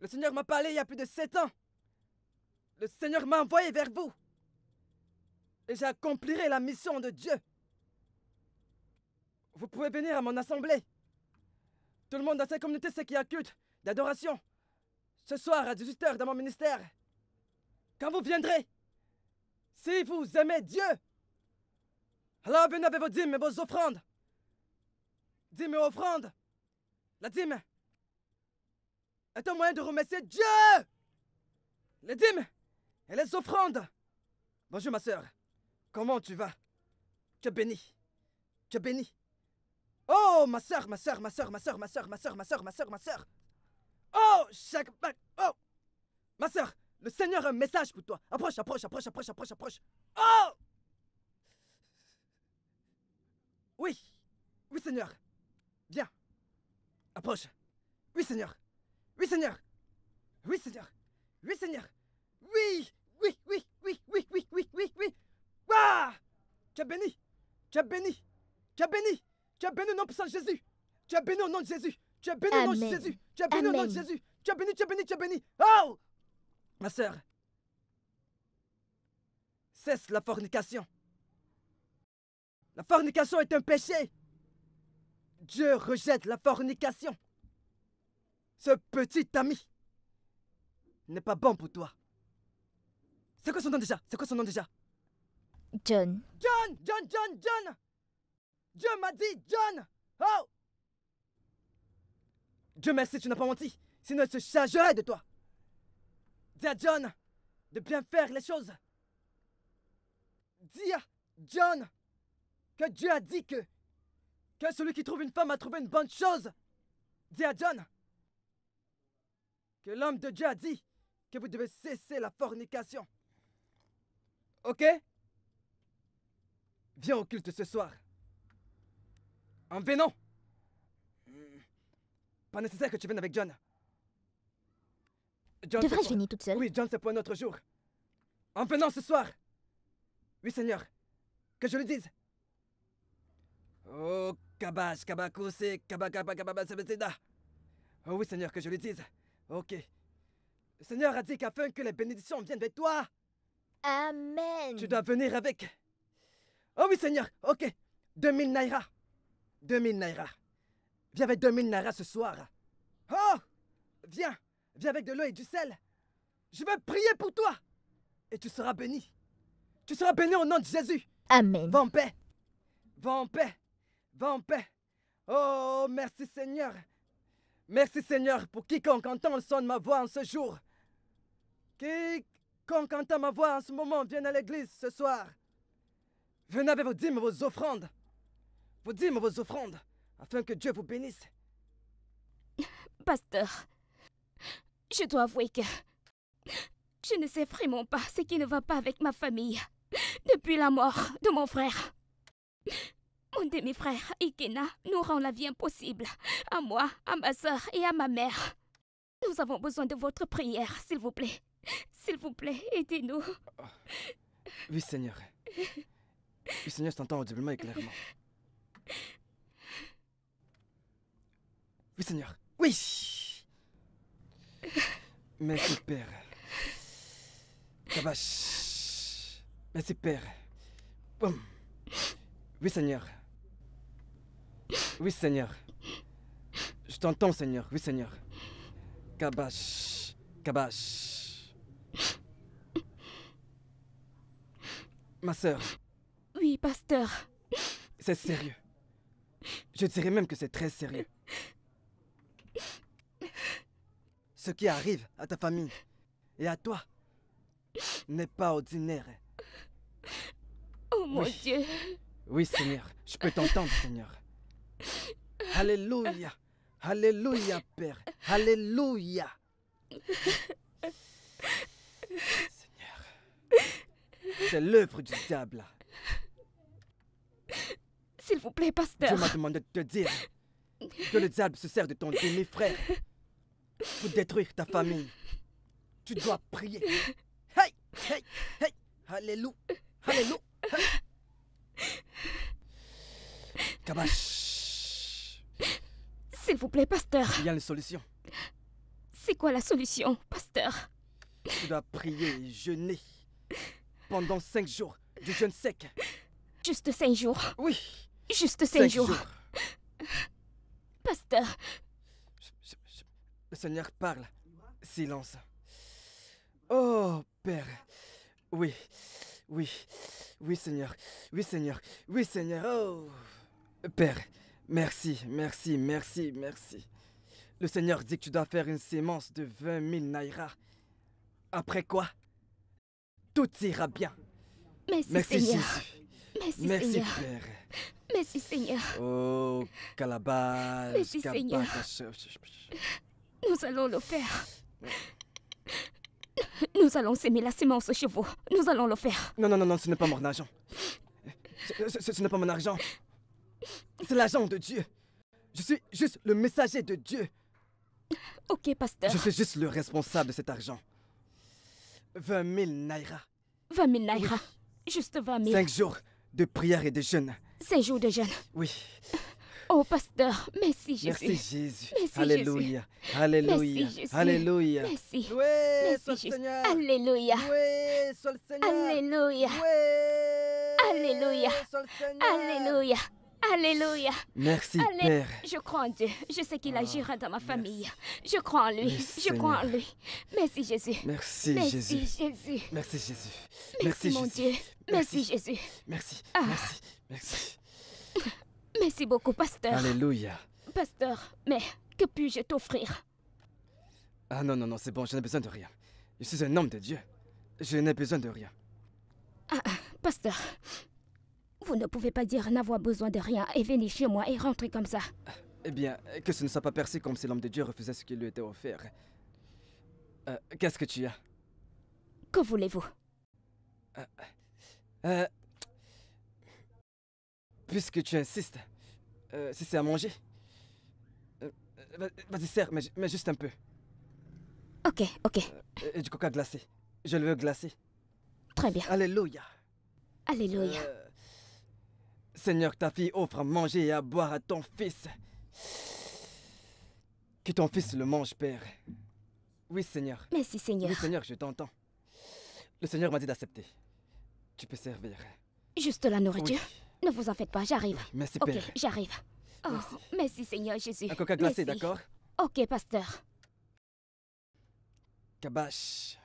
Le Seigneur m'a parlé il y a plus de sept ans. Le Seigneur m'a envoyé vers vous. Et j'accomplirai la mission de Dieu. Vous pouvez venir à mon assemblée. Tout le monde dans cette communauté sait qu'il y a culte d'adoration. Ce soir à 18h dans mon ministère. Quand vous viendrez, si vous aimez Dieu, alors venez avec vos dîmes et vos offrandes dîme et offrande. La dîme est un moyen de remercier Dieu. Les dîmes et les offrandes. Bonjour ma soeur. Comment tu vas Tu es béni. Tu es béni. Oh ma soeur, ma soeur, ma soeur, ma soeur, ma soeur, ma soeur, ma soeur, ma soeur, ma soeur. Oh, chaque... Oh Ma soeur, le Seigneur a un message pour toi. Approche, approche, approche, approche, approche, approche. Oh Oui. Oui, Seigneur. Viens Approche Oui, Seigneur Oui, Seigneur Oui, Seigneur Oui, Seigneur Oui Oui, oui, oui, oui, oui, oui, oui, oui ah! Tu as béni Tu as béni Tu as béni Tu as béni au nom puissant de Jésus Tu as béni au nom de Jésus Tu as béni au nom de Jésus Tu as béni au nom de Jésus Tu as béni, tu as béni, tu as béni Oh Ma sœur Cesse la fornication la fornication est un péché. Dieu rejette la fornication. Ce petit ami n'est pas bon pour toi. C'est quoi son nom déjà C'est quoi son nom déjà John. John John John John Dieu m'a dit John Oh Dieu merci, tu n'as pas menti. Sinon, se chargerait de toi. Dis à John de bien faire les choses. Dis à John que Dieu a dit que que celui qui trouve une femme a trouvé une bonne chose Dis à John que l'homme de Dieu a dit que vous devez cesser la fornication. Ok Viens au culte ce soir. En venant. Pas nécessaire que tu viennes avec John. John Devrais-je venir toute seule Oui, John, c'est pour un autre jour. En venant ce soir. Oui, Seigneur. Que je le dise. Ok. Oh oui, Seigneur, que je le dise. Ok. Seigneur a dit qu'afin que les bénédictions viennent de toi. Amen. Tu dois venir avec. Oh oui, Seigneur, ok. 2000 naira. 2000 naira. Viens avec 2000 naira ce soir. Oh Viens, viens avec de l'eau et du sel. Je vais prier pour toi. Et tu seras béni. Tu seras béni au nom de Jésus. Amen. Va en paix. Va en paix en paix. Oh, merci Seigneur. Merci Seigneur pour quiconque entend le son de ma voix en ce jour. Quiconque entend ma voix en ce moment, vienne à l'église ce soir. Venez avec vos dîmes, vos offrandes. Vos dîmes, vos offrandes, afin que Dieu vous bénisse. Pasteur, je dois avouer que je ne sais vraiment pas ce qui ne va pas avec ma famille depuis la mort de mon frère. Mon demi mes frères, Ikena, nous rend la vie impossible. À moi, à ma soeur et à ma mère. Nous avons besoin de votre prière, s'il vous plaît. S'il vous plaît, aidez-nous. Oui, Seigneur. Oui, Seigneur, je t'entends audiblement et clairement. Oui, Seigneur. Oui. Merci, Père. Merci, Père. Oui, Seigneur. Oui, Seigneur. Je t'entends, Seigneur. Oui, Seigneur. Kabash. Kabash. Ma sœur. Oui, pasteur. C'est sérieux. Je dirais même que c'est très sérieux. Ce qui arrive à ta famille et à toi n'est pas ordinaire. Oh mon Dieu. Oui, Seigneur. Je peux t'entendre, Seigneur. Alléluia. Alléluia, Père. Alléluia. Seigneur, c'est l'œuvre du diable. S'il vous plaît, pasteur. Je m'a demandé de te dire que le diable se sert de ton demi-frère pour détruire ta famille. Tu dois prier. Hey, hey, hey. Alléluia. Alléluia. Kabash. S'il vous plaît, pasteur. Il y a une solution. C'est quoi la solution, pasteur Tu dois prier et jeûner pendant cinq jours du jeûne sec. Juste cinq jours Oui. Juste cinq, jours. Pasteur. Seigneur parle. Silence. Oh, Père. Oui. Oui. Oui, Seigneur. Oui, Seigneur. Oui, Seigneur. Oh. Père. Merci, merci, merci, merci. Le Seigneur dit que tu dois faire une sémence de 20 000 naira. Après quoi, tout ira bien. Merci, merci Seigneur. Merci, Seigneur. Père. Merci Seigneur. Oh, Calabash. Merci Seigneur. Nous allons le faire. Nous allons s'aimer la sémence chez vous. Nous allons le faire. Non, non, non, non, ce n'est pas mon argent. ce n'est pas mon argent. C'est l'agent de Dieu. Je suis juste le messager de Dieu. Ok, pasteur. Je suis juste le responsable de cet argent. 20 000 naira. 20 000 naira. Juste 20 000. Cinq jours de prière et de jeûne. Cinq jours de jeûne. Oui. Oh, pasteur, merci Jésus. Merci Jésus. Merci, Alléluia. Alléluia. Alléluia. Merci. Oui, sois Seigneur. Alléluia. Oui, sois le Seigneur. Alléluia. Alléluia. Alléluia. Alléluia. Merci, Père. Je crois en Dieu. Je sais qu'il ah, agira dans ma famille. Je crois en lui. je crois en lui. Merci, Jésus. Merci, Merci Jésus. Merci, Jésus. Merci, mon Dieu. Merci, Jésus. Merci. Merci. Merci. Ah. Merci beaucoup, pasteur. Alléluia. Pasteur, mais que puis-je t'offrir Ah non, non, non, c'est bon, je n'ai besoin de rien. Je suis un homme de Dieu. Je n'ai besoin de rien. Ah, ah pasteur, vous ne pouvez pas dire n'avoir besoin de rien et venir chez moi et rentrer comme ça. Eh bien, que ce ne soit pas percé comme si l'homme de Dieu refusait ce qui lui était offert. Euh, qu'est-ce que tu as Que voulez-vous euh, euh, Puisque tu insistes, si c'est à manger, vas-y, serre, mais, mais, juste un peu. Ok, ok. et du coca glacé. Je le veux glacé. Très bien. Alléluia. Alléluia. Seigneur, ta fille offre à manger et à boire à ton fils. Que ton fils le mange, Père. Oui, Seigneur. Merci, Seigneur. Oui, Seigneur, je t'entends. Le Seigneur m'a dit d'accepter. Tu peux servir. Juste la nourriture. Ne vous en faites pas, j'arrive. merci, Père. Ok, j'arrive. Oh, merci. Seigneur Jésus. Un coca glacé, d'accord Ok, pasteur. Kabash.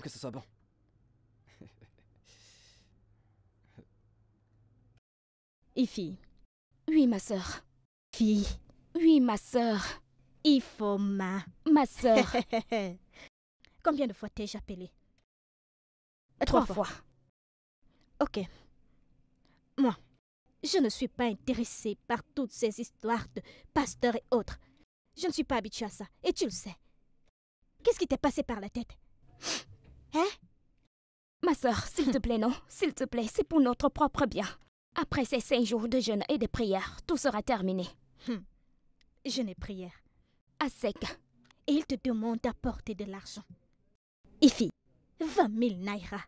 que ce soit bon. Ifi. Oui, ma sœur. Fille. Oui, ma sœur. Ifoma. Ma sœur. Combien de fois t'ai-je appelé Trois, fois. fois. Ok. Moi, je ne suis pas intéressée par toutes ces histoires de pasteurs et autres. Je ne suis pas habituée à ça, et tu le sais. Qu'est-ce qui t'est passé par la tête Hein Ma sœur, s'il te plaît, non. S'il te plaît, c'est pour notre propre bien. Après ces cinq jours de jeûne et de prière, tout sera terminé. Je hum. Jeûne et prière. À sec. Et il te demande d'apporter de l'argent. Ifi, 20 000 naira.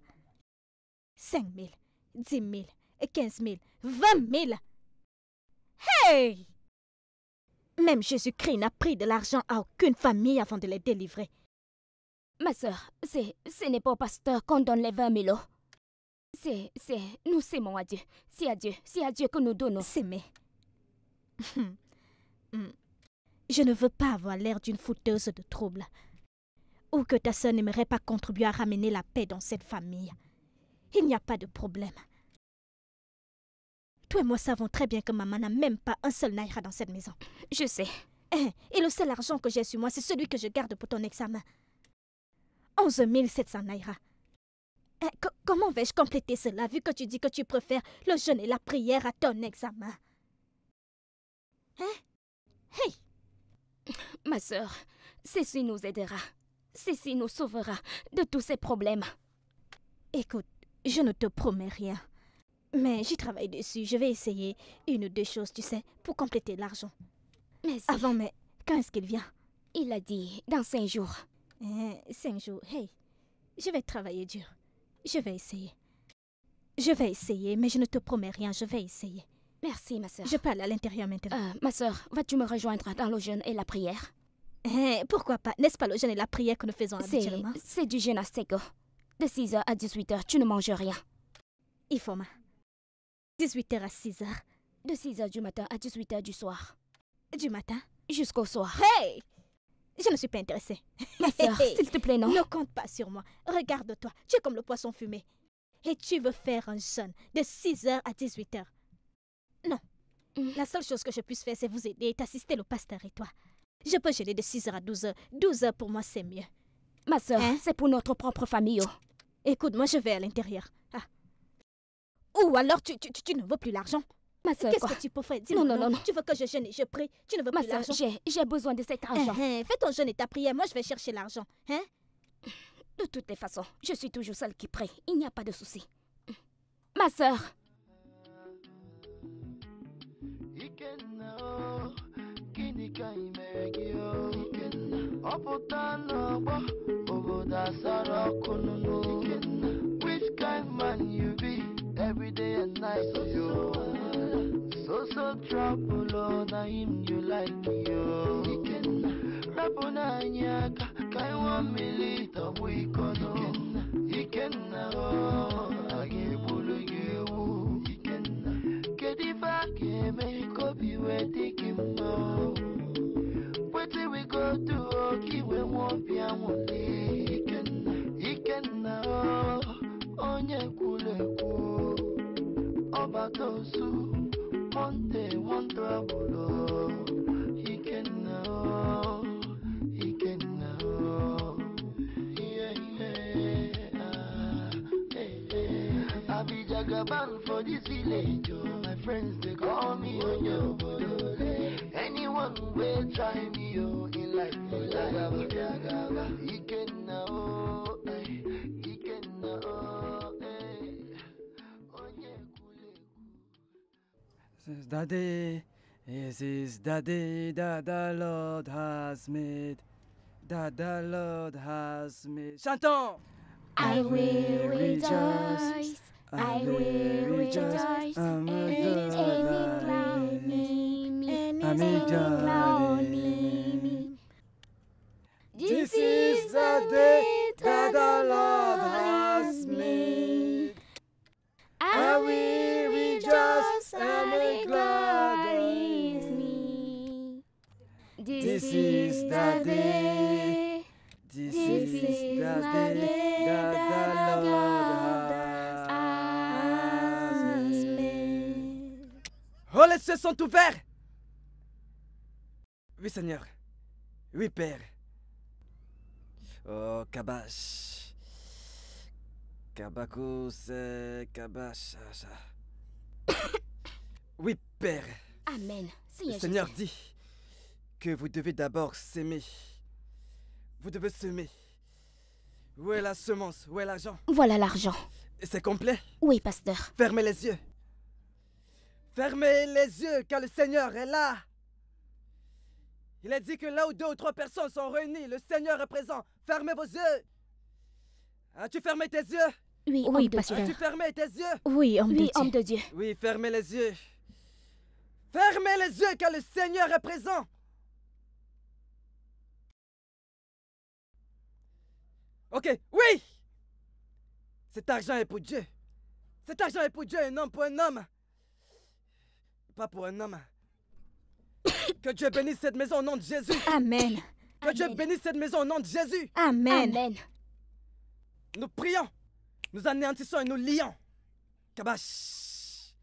5 000, 10 000, 15 000, 20 000. Hey Même Jésus-Christ n'a pris de l'argent à aucune famille avant de les délivrer. Ma sœur, c'est... ce n'est pas au pasteur qu'on donne les 20 000 euros. C'est... c'est... nous s'aimons à Dieu. C'est à Dieu, c'est à que nous donnons. S'aimer. Hmm. Je ne veux pas avoir l'air d'une fouteuse de trouble. Ou que ta sœur n'aimerait pas contribuer à ramener la paix dans cette famille. Il n'y a pas de problème. Toi et moi savons très bien que maman n'a même pas un seul naira dans cette maison. Je sais. Eh, et le seul argent que j'ai sur moi, c'est celui que je garde pour ton examen. 11 700 naira. Eh, comment vais-je compléter cela vu que tu dis que tu préfères le jeûne et la prière à ton examen Hein Hey Ma sœur, ceci nous aidera. Ceci nous sauvera de tous ces problèmes. Écoute, je ne te promets rien. Mais j'y travaille dessus. Je vais essayer une ou deux choses, tu sais, pour compléter l'argent. Mais Avant, mais quand est-ce qu'il vient Il a dit dans cinq jours. Eh, cinq jours. Hey, je vais travailler dur. Je vais essayer. Je vais essayer, mais je ne te promets rien, je vais essayer. Merci, ma soeur. Je parle à l'intérieur maintenant. Euh, ma soeur, vas-tu me rejoindre dans le jeûne et la prière eh, Pourquoi pas N'est-ce pas le jeûne et la prière que nous faisons habituellement C'est du jeûne à De 6h à 18h, tu ne manges rien. Il dix 18h à 6h. De 6h du matin à 18h du soir. Du matin Jusqu'au soir. Hey je ne suis pas intéressée. Ma s'il te plaît, non. Ne compte pas sur moi. Regarde-toi, tu es comme le poisson fumé. Et tu veux faire un jeûne de 6h à 18h. Non. Mm. La seule chose que je puisse faire, c'est vous aider et t'assister le pasteur et toi. Je peux jeûner de 6h à 12h. 12h pour moi, c'est mieux. Ma soeur, hein? c'est pour notre propre famille. Oh. Écoute, moi, je vais à l'intérieur. Ah. Ou alors, tu, tu, tu ne veux plus l'argent. Ma soeur, qu'est-ce que tu peux faire Dis non, non, non, non, Tu veux que je jeûne et je prie Tu ne veux pas l'argent j'ai besoin de cet argent. Hein, fais ton jeûne et ta prière. Moi, je vais chercher l'argent. Hein De toutes les façons, je suis toujours celle qui prie. Il n'y a pas de souci. Ma soeur. every day and night? you. So so trouble oh na him you like yo Rapo na nyaka kai one minute of we kono Ikenna oh agi bulu yewu Ikenna Kedifa ke me ko bi we tikimbo Wetin we go do oh ki we won bi awon le Ikenna Ikenna oh onye kwule kwu ọba tosu one thing, one trouble, oh, he can know, he can know, yeah, yeah, I be jagaban for this village, oh, my friends they call me Oyo Bodole. Anyone will try me, oh, in life, in oh, life, jagaban, he can This is the day that the Lord has made. That the Lord has made. Chantons! I will rejoice. I will rejoice. I'm a God. i to a God. This is the day that the Lord has made. I will rejoice. I'm This is the day. This, is, the day, that the Lord has made. Oh, les cieux sont ouverts. Oui, Seigneur. Oui, Père. Oh, Kabash. Kabakus Kabash. Oui, Père. Amen. Seigneur dit que vous devez d'abord s'aimer. Vous devez semer. Où est la semence Où est l'argent Voilà l'argent. C'est complet Oui, pasteur. Fermez les yeux. Fermez les yeux, car le Seigneur est là. Il a dit que là où deux ou trois personnes sont réunies, le Seigneur est présent. Fermez vos yeux. As-tu fermé tes yeux Oui, oui, pasteur. As-tu fermé tes yeux Oui, homme, de Dieu. Oui, fermez les yeux. Fermez les yeux, car le Seigneur est présent. Ok, oui Cet argent est pour Dieu. Cet argent est pour Dieu, et non pour un homme. Pas pour un homme. que Dieu bénisse cette maison au nom de Jésus. Amen. Que Dieu bénisse cette maison au nom de Jésus. Amen. Amen. Nous prions, nous anéantissons et nous lions. Kabash.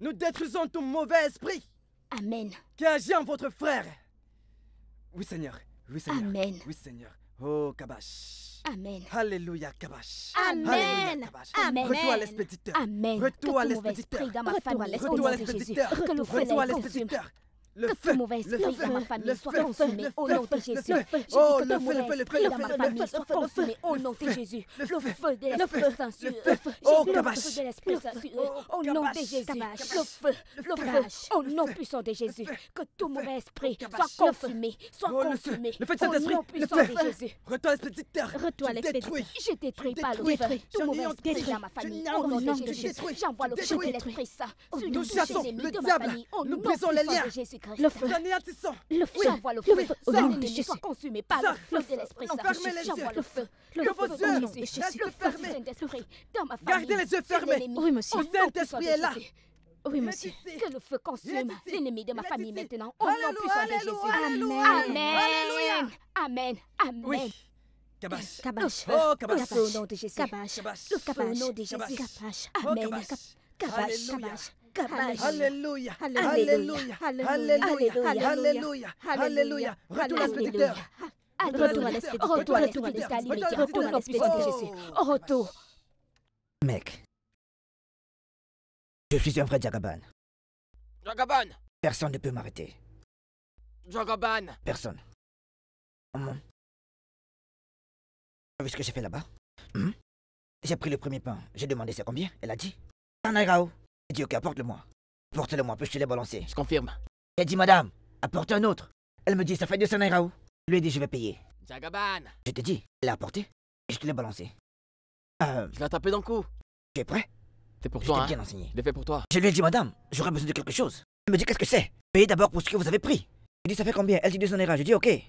Nous détruisons tout mauvais esprit. Amen. Qui agit en votre frère. Oui, Seigneur. Oui, Seigneur. Amen. Oui, Seigneur. Oh, Kabash. Amen. Alléluia, Kabash. Amen. à Amen. Retour à l'expéditeur. Retour à l'expéditeur. Retour à l'expéditeur que tout mauvais esprit ma famille soit consumé au oh nom de Jésus. Oh, le feu, le feu Le feu ma famille soit consumé au nom de Jésus. Oh, le feu de l'esprit saint Le feu Au nom de Jésus. Le feu, le feu, au nom puissant de Jésus. Que tout mauvais esprit soit consumé, soit consumé. Le feu de Le esprit le feu. Retourne l'esprit terre. Tu l'esprit. Je détruis pas le feu. Tout mauvais esprit de ma famille. Au nom de Jésus. J'envoie le feu de ça. Nous le Nous brisons les liens. Christ. Le feu. Le feu. J'envoie le feu. Au nom de Jésus. consumé par le feu de l'Esprit Saint. J'envoie le feu. Le feu. Au nom de Jésus. Le feu du saint Dans ma famille. Gardez les yeux fermés. Oui, monsieur. Le Saint-Esprit est là. Oui, monsieur. Que le feu consume l'ennemi de ma famille maintenant. Au nom puissant de Jésus. Amen. Amen. Amen. Amen. Kabash. Oh, Kabash. Au nom de Jésus. Kabash. Au nom de Jésus. Kabash. Amen. Kabash. Kabash. Alléluia. Alléluia. Alléluia. Alléluia. Alléluia. Retour à l'inspecteur. Retour à l'inspecteur. Retour à l'inspecteur. Retour à l'inspecteur. Retour. Oh, Mec. Je suis un vrai Jagaban. Jagaban Personne ne peut m'arrêter. Jagaban Personne. Hum. T'as vu ce que j'ai fait là-bas hmm? J'ai pris le premier pain, j'ai demandé c'est combien, elle a dit. Tanagao ok apporte-le-moi. Porte-le-moi, puis je te l'ai balancé. Je confirme. Elle dit, madame, apporte un autre. Elle me dit, ça fait 200 naira où Lui ai dit, je vais payer. Jagaban. Je te dis, elle l'a apporté, et je te l'ai balancé. Euh. Je l'ai tapé dans le Tu es prêt C'est pour je toi. Hein. bien enseigné. Je pour toi. Je lui ai dit, madame, j'aurais besoin de quelque chose. Elle me dit, qu'est-ce que c'est Payez d'abord pour ce que vous avez pris. Je dit ça fait combien Elle dit 200 naira. Je dis, ok. Elle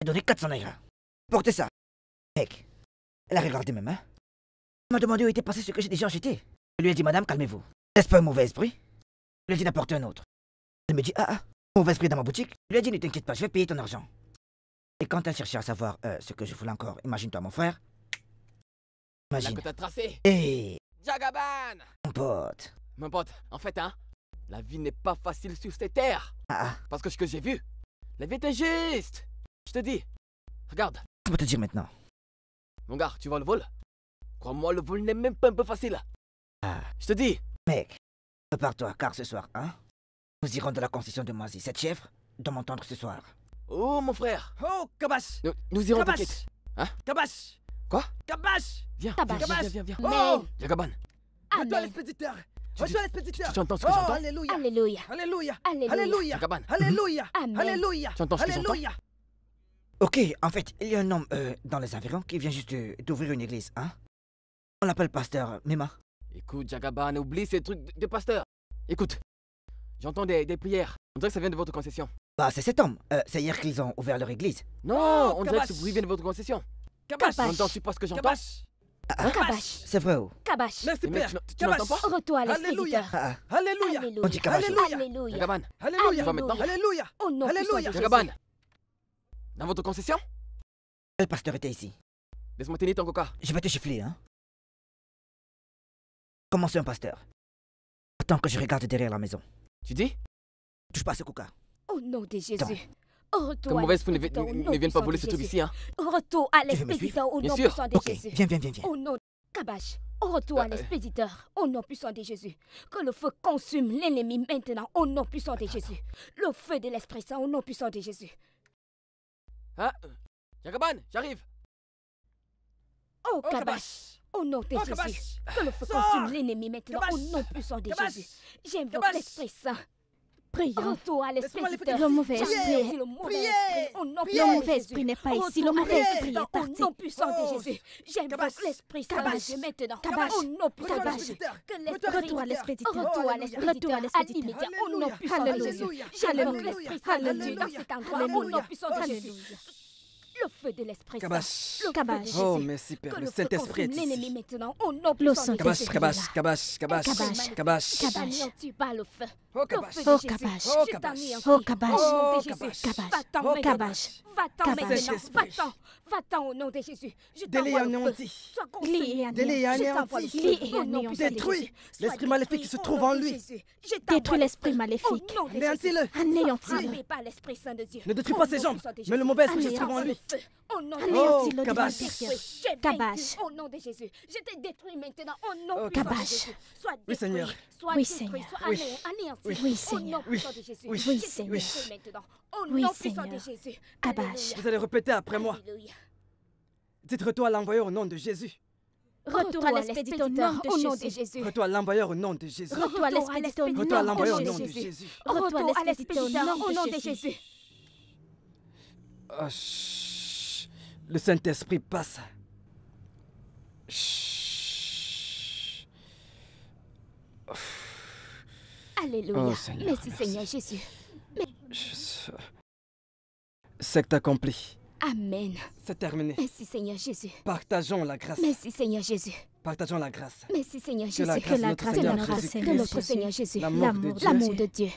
a donné 400 naira. Portez ça. Mec, elle a regardé mes mains. Elle m'a demandé où était passé ce que j'ai déjà acheté. Je lui ai dit, madame, calmez-vous nest ce pas un mauvais esprit Je lui ai dit d'apporter un autre. Elle me dit Ah, ah mauvais esprit dans ma boutique Je lui ai dit Ne t'inquiète pas, je vais payer ton argent. Et quand elle cherchait à savoir euh, ce que je voulais encore, imagine-toi mon frère. Imagine. La Et. Eh. Jagaban Mon pote. Mon pote, en fait, hein, la vie n'est pas facile sur ces terres. Ah, ah. Parce que ce que j'ai vu, la vie était juste. Je te dis, regarde. Je peux te dire maintenant. Mon gars, tu vois le vol Crois-moi, le vol n'est même pas un peu facile. Ah. Je te dis, Mec, prépare-toi, car ce soir, hein Nous irons de la concession de Moisy. Cette chèvre doit m'entendre ce soir. Oh, mon frère Oh, Cabas Nous, irons irons, t'inquiète. Hein Cabas Quoi Cabas Viens, Cabas viens, viens, viens, oh! viens. Oh Yagaban Amen. Adieu, l'expéditeur tu, tu, entends ce que j'entends Alléluia. Alléluia. Alléluia. Alléluia. Alléluia. Alléluia. Tu entends ce que j'entends Ok, en fait, il y a un homme euh, dans les environs qui vient juste euh, d'ouvrir une église, hein On l'appelle pasteur Mema. Écoute, Jagaban, oublie ces trucs de, pasteur. Écoute, j'entends des, prières. On dirait que ça vient de votre concession. Bah, c'est cet homme. Euh, c'est hier qu'ils ont ouvert leur église. Non, oh, on dirait que ce bruit vient de votre concession. Kabash J'entends, tu ce que j'entends Kabash ah, ah. C'est vrai ou oh. Kabash Merci c'est Tu, tu pas Retour à ah, Alléluia Alléluia On dit Kabash Alléluia Alléluia maintenant Alléluia Oh non Jagaban Dans votre concession Quel pasteur était ici Laisse-moi tenir ton coca Je vais te chiffler, hein Comment c'est un pasteur Attends que je regarde derrière la maison. Tu dis Touche pas à ce coca. Au nom de Jésus. Tu Que mauvaise fou ne vienne pas voler ce truc ici. Hein. Retour à l'expéditeur au nom puissant de Jésus. Viens, viens, viens, Au nom de Kabash. Retour oh, euh, à euh. l'expéditeur au nom puissant de Jésus. Que le feu consume l'ennemi maintenant au nom puissant de Jésus. Le feu de l'Esprit Saint au nom puissant de Jésus. Ah, euh, J'arrive, j'arrive. Oh, oh Kabash. Au nom de oh, Jésus, que le feu consume l'ennemi maintenant au nom puissant de Jésus. J'invoque l'Esprit Saint. Prions. toi à l'esprit Le mauvais esprit. Le mauvais esprit. Le mauvais esprit n'est pas ici. Le mauvais esprit est parti. Au nom puissant de Jésus. J'invoque l'esprit saint maintenant. Au nom puissant de Jésus. Retour à l'esprit Retour à l'esprit Retour à l'esprit Au nom puissant de Jésus. J'invoque l'esprit saint maintenant. Au nom puissant de Jésus. Le feu de l'esprit Kabash. Le oh, merci, Père. le Saint-Esprit est maintenant, de Cabache, oh Kabash. oh Kabash. oh Kabash. oh cabache, oh cabache, va-t'en maintenant, va-t'en, va-t'en au nom de Jésus. Je t'envoie au Détruis l'esprit maléfique qui se trouve en lui. Détruis l'esprit maléfique. Anéantis-le. Anéantis-le. Ne pas l'esprit saint de Dieu. Ne détruis oh, pas ses jambes, mais le mauvais esprit qui se trouve en lui. Anéantis-le. Oh, oh, cabache, Kabash. Au nom de Jésus, je t'ai détruit maintenant au nom de Jésus. Cabache. Oui Seigneur. Oui Seigneur. Anéantis. Oui, oui oh Seigneur. Oui, oh oui, oui, Seigneur. Oui, Seigneur. Abash. Vous allez répéter après moi. Dites-toi l'envoyeur au nom de Jésus. Retour à l'expéditeur au nom de Jésus. Retour à l'envoyeur au nom de Jésus. Retour à l'expéditeur au nom de Jésus. Retour à l'expéditeur au nom de Jésus. Oh, Le Saint-Esprit passe. Chut. Alléluia. Oh, merci, Seigneur Jésus. C'est accompli. Amen. C'est terminé. Merci Seigneur Jésus. Partageons la grâce. Merci Seigneur Jésus. Partageons la grâce. Merci Seigneur Jésus. Que la grâce de notre Seigneur Jésus, l'amour de Dieu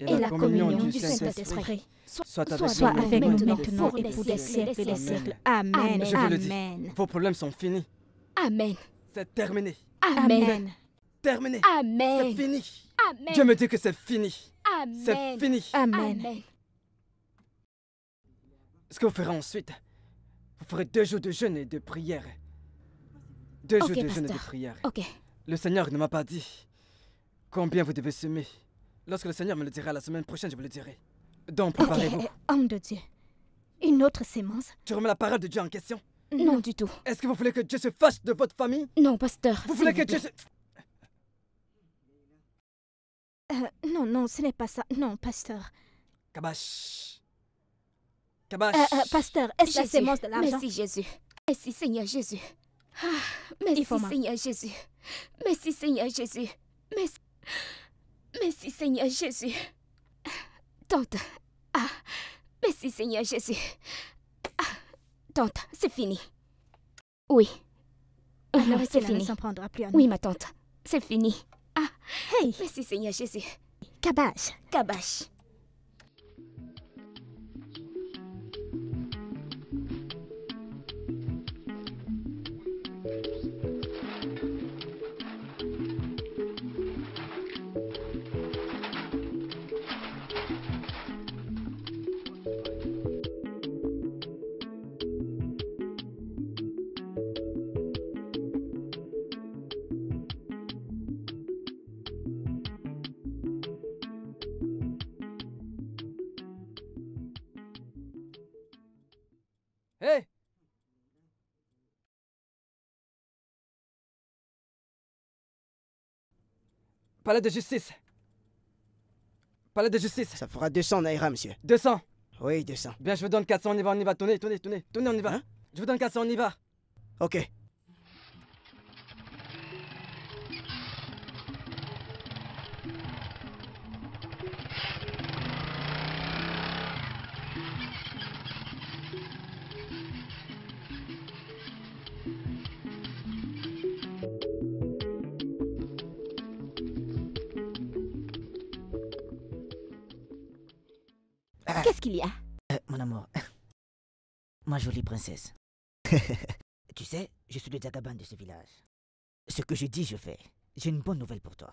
et, la communion, du Saint-Esprit soient soit, avec, avec nous maintenant, et pour des siècles et des siècles. Amen. Amen. Je vous le dis, vos problèmes sont finis. Amen. C'est terminé. Amen. Terminé. Amen. C'est fini. Amen. Dieu me dit que c'est fini. Amen. C'est fini. Amen. Ce que vous ferez ensuite, vous ferez deux jours de jeûne et de prière. Deux jours de jeûne et de prière. Ok. Le Seigneur ne m'a pas dit combien vous devez semer. Lorsque le Seigneur me le dira la semaine prochaine, je vous le dirai. Donc, préparez-vous. Euh, homme de Dieu, une autre sémence Tu remets la parole de Dieu en question Non, du tout. Est-ce que vous voulez que Dieu se fâche de votre famille Non, pasteur. Vous voulez que Dieu se... Euh, non, non, ce n'est pas ça. Non, pasteur. Kabash. Euh, euh, Kabash. Euh, pasteur, est-ce la sémence de l'argent Merci Jésus. Merci Seigneur Jésus. Ah, merci Seigneur Jésus. Merci Seigneur Jésus. Merci. Seigneur Jésus. Tante. Ah, merci Seigneur Jésus. Ah, tante, c'est fini. Oui. Alors, ah c'est fini. Prendra plus oui, ma tante, c'est fini. Ah, hey. Merci Seigneur Jésus. Cabache. Cabache. Palais de justice. Palais de justice. Ça fera 200 Naira, monsieur. 200 Oui, 200. Bien, je vous donne 400, on y va, on y va. Tenez, tournez, tournez, on y va. Hein je vous donne 400, on y va. Ok. Qu'est-ce qu'il y a euh, Mon amour. Ma jolie princesse. tu sais, je suis le Jagaban de ce village. Ce que je dis, je fais. J'ai une bonne nouvelle pour toi.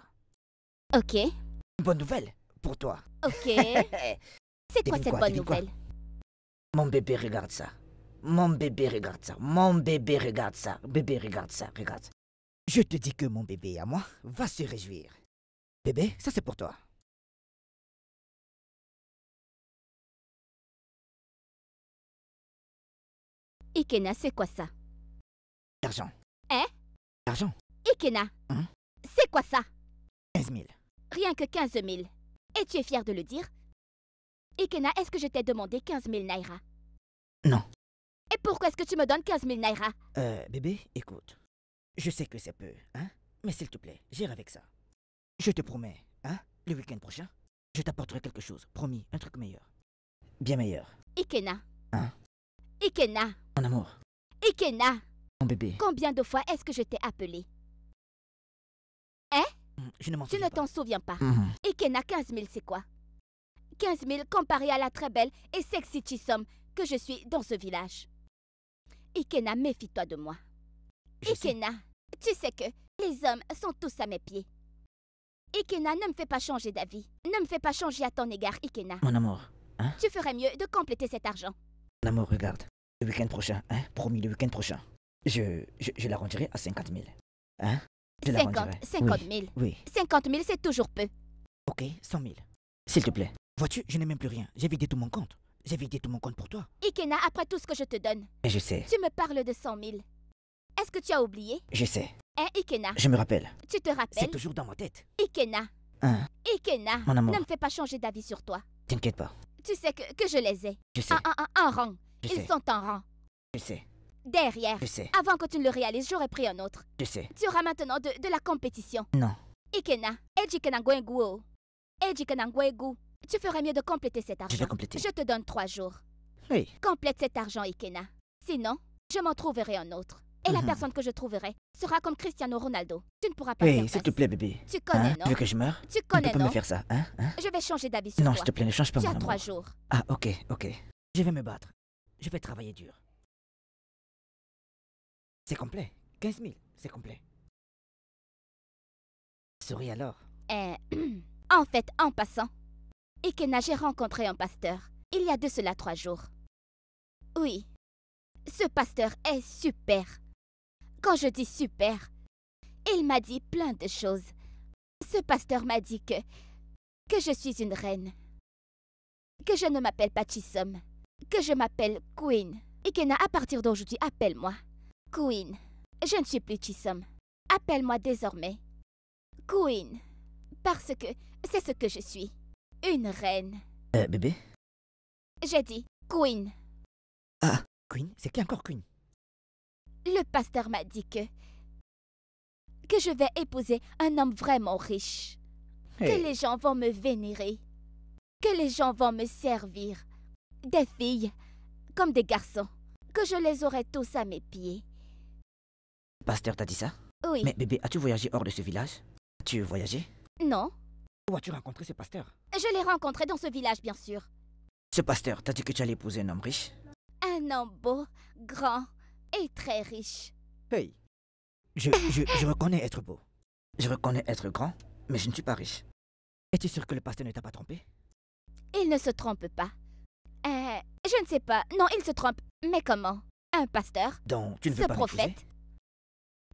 Ok. Une bonne nouvelle pour toi. Ok. C'est quoi cette bonne nouvelle Mon bébé, regarde ça. Mon bébé, regarde ça. Mon bébé, regarde ça. Bébé, regarde ça. Regarde. Je te dis que mon bébé à moi va se réjouir. Bébé, ça c'est pour toi. Ikena, c'est quoi ça L'argent. Hein L'argent. Ikena. Hein C'est quoi ça 15 000. Rien que 15 000. Et tu es fier de le dire Ikena, est-ce que je t'ai demandé 15 000 naira Non. Et pourquoi est-ce que tu me donnes 15 000 naira Euh, bébé, écoute. Je sais que c'est peu, hein Mais s'il te plaît, gère avec ça. Je te promets, hein Le week-end prochain, je t'apporterai quelque chose. Promis, un truc meilleur. Bien meilleur. Ikena. Hein Ikena. Mon amour. Ikena. Mon bébé. Combien de fois est-ce que je t'ai appelé Hein hum, Je ne m'en souviens Tu ne t'en souviens pas. Ikena, 15 000, c'est quoi 15 000 comparé à la très belle et sexy somme que je suis dans ce village. Ikena, méfie-toi de moi. Je Ikena, tu sais que les hommes sont tous à mes pieds. Ikena, ne me fais pas changer d'avis. Ne me fais pas changer à ton égard, Ikena. Mon amour, hein? Tu ferais mieux de compléter cet argent. Mon amour, regarde le week-end prochain, hein, promis, le week-end prochain, je, je, je à 50 000. Hein 50, 000. Oui, 50 000, c'est toujours peu. Ok, 100 000. S'il te plaît. Vois-tu, je n'ai même plus rien. J'ai vidé tout mon compte. J'ai vidé tout mon compte pour toi. Ikena, après tout ce que je te donne. je sais. Tu me parles de 100 000. Est-ce que tu as oublié Je sais. Hein, Ikena Je me rappelle. Tu te rappelles C'est toujours dans ma tête. Ikena. Hein? Ikena. Mon amour. Ne me fais pas changer d'avis sur toi. T'inquiète pas. Tu sais que, que je les ai. Je sais. un rang. Ils sont en rang. Tu sais. Derrière. Tu sais. Avant que tu ne le réalises, j'aurais pris un autre. Tu sais. Tu auras maintenant de, la compétition. Non. Ikena, Ejikenangwenguo. Ejikenangwegu. Tu ferais mieux de compléter cet argent. Je vais compléter. Je te donne trois jours. Oui. Complète cet argent, Ikena. Sinon, je m'en trouverai un autre. Et la mhm. personne que je trouverai sera comme Cristiano Ronaldo. Tu ne pourras pas Oui, s'il te plaît, bébé. Tu connais, non hein? Tu veux que je meure Tu connais, tu peux pas me faire ça, hein? hein, Je vais changer d'avis non, s'il te plaît, ne change pas tu as trois jours. Ah, ok, ok. Je vais me battre. Je vais travailler dur. C'est complet. 15 000, c'est complet. Souris alors. Eh, en fait, en passant, Ikena, j'ai rencontré un pasteur. Il y a de cela trois jours. Oui, ce pasteur est super. Quand je dis super, il m'a dit plein de choses. Ce pasteur m'a dit que... que je suis une reine. Que je ne m'appelle pas Chissom que je m'appelle Queen. Ikena, à partir d'aujourd'hui, appelle-moi Queen. Je ne suis plus Chisholm. Appelle-moi désormais Queen. Parce que c'est ce que je suis. Une reine. Euh, bébé J'ai dit Queen. Ah, Queen C'est qui encore Queen Le pasteur m'a dit que. que je vais épouser un homme vraiment riche. Que les gens vont me vénérer. Que les gens vont me servir des filles, comme des garçons, que je les aurais tous à mes pieds. Pasteur t'a dit ça Oui. Mais bébé, as-tu voyagé hors de ce village As-tu voyagé Non. Où as-tu rencontré ce pasteur Je l'ai rencontré dans ce village, bien sûr. Ce pasteur t'as dit que tu allais épouser un homme riche Un homme beau, grand et très riche. Hey, je, je reconnais être beau. Je reconnais être grand, mais je ne suis pas riche. Es-tu sûr que le pasteur ne t'a pas trompé Il ne se trompe pas. Je ne sais pas. Non, il se trompe. Mais comment Un pasteur Donc, tu ne veux ce prophète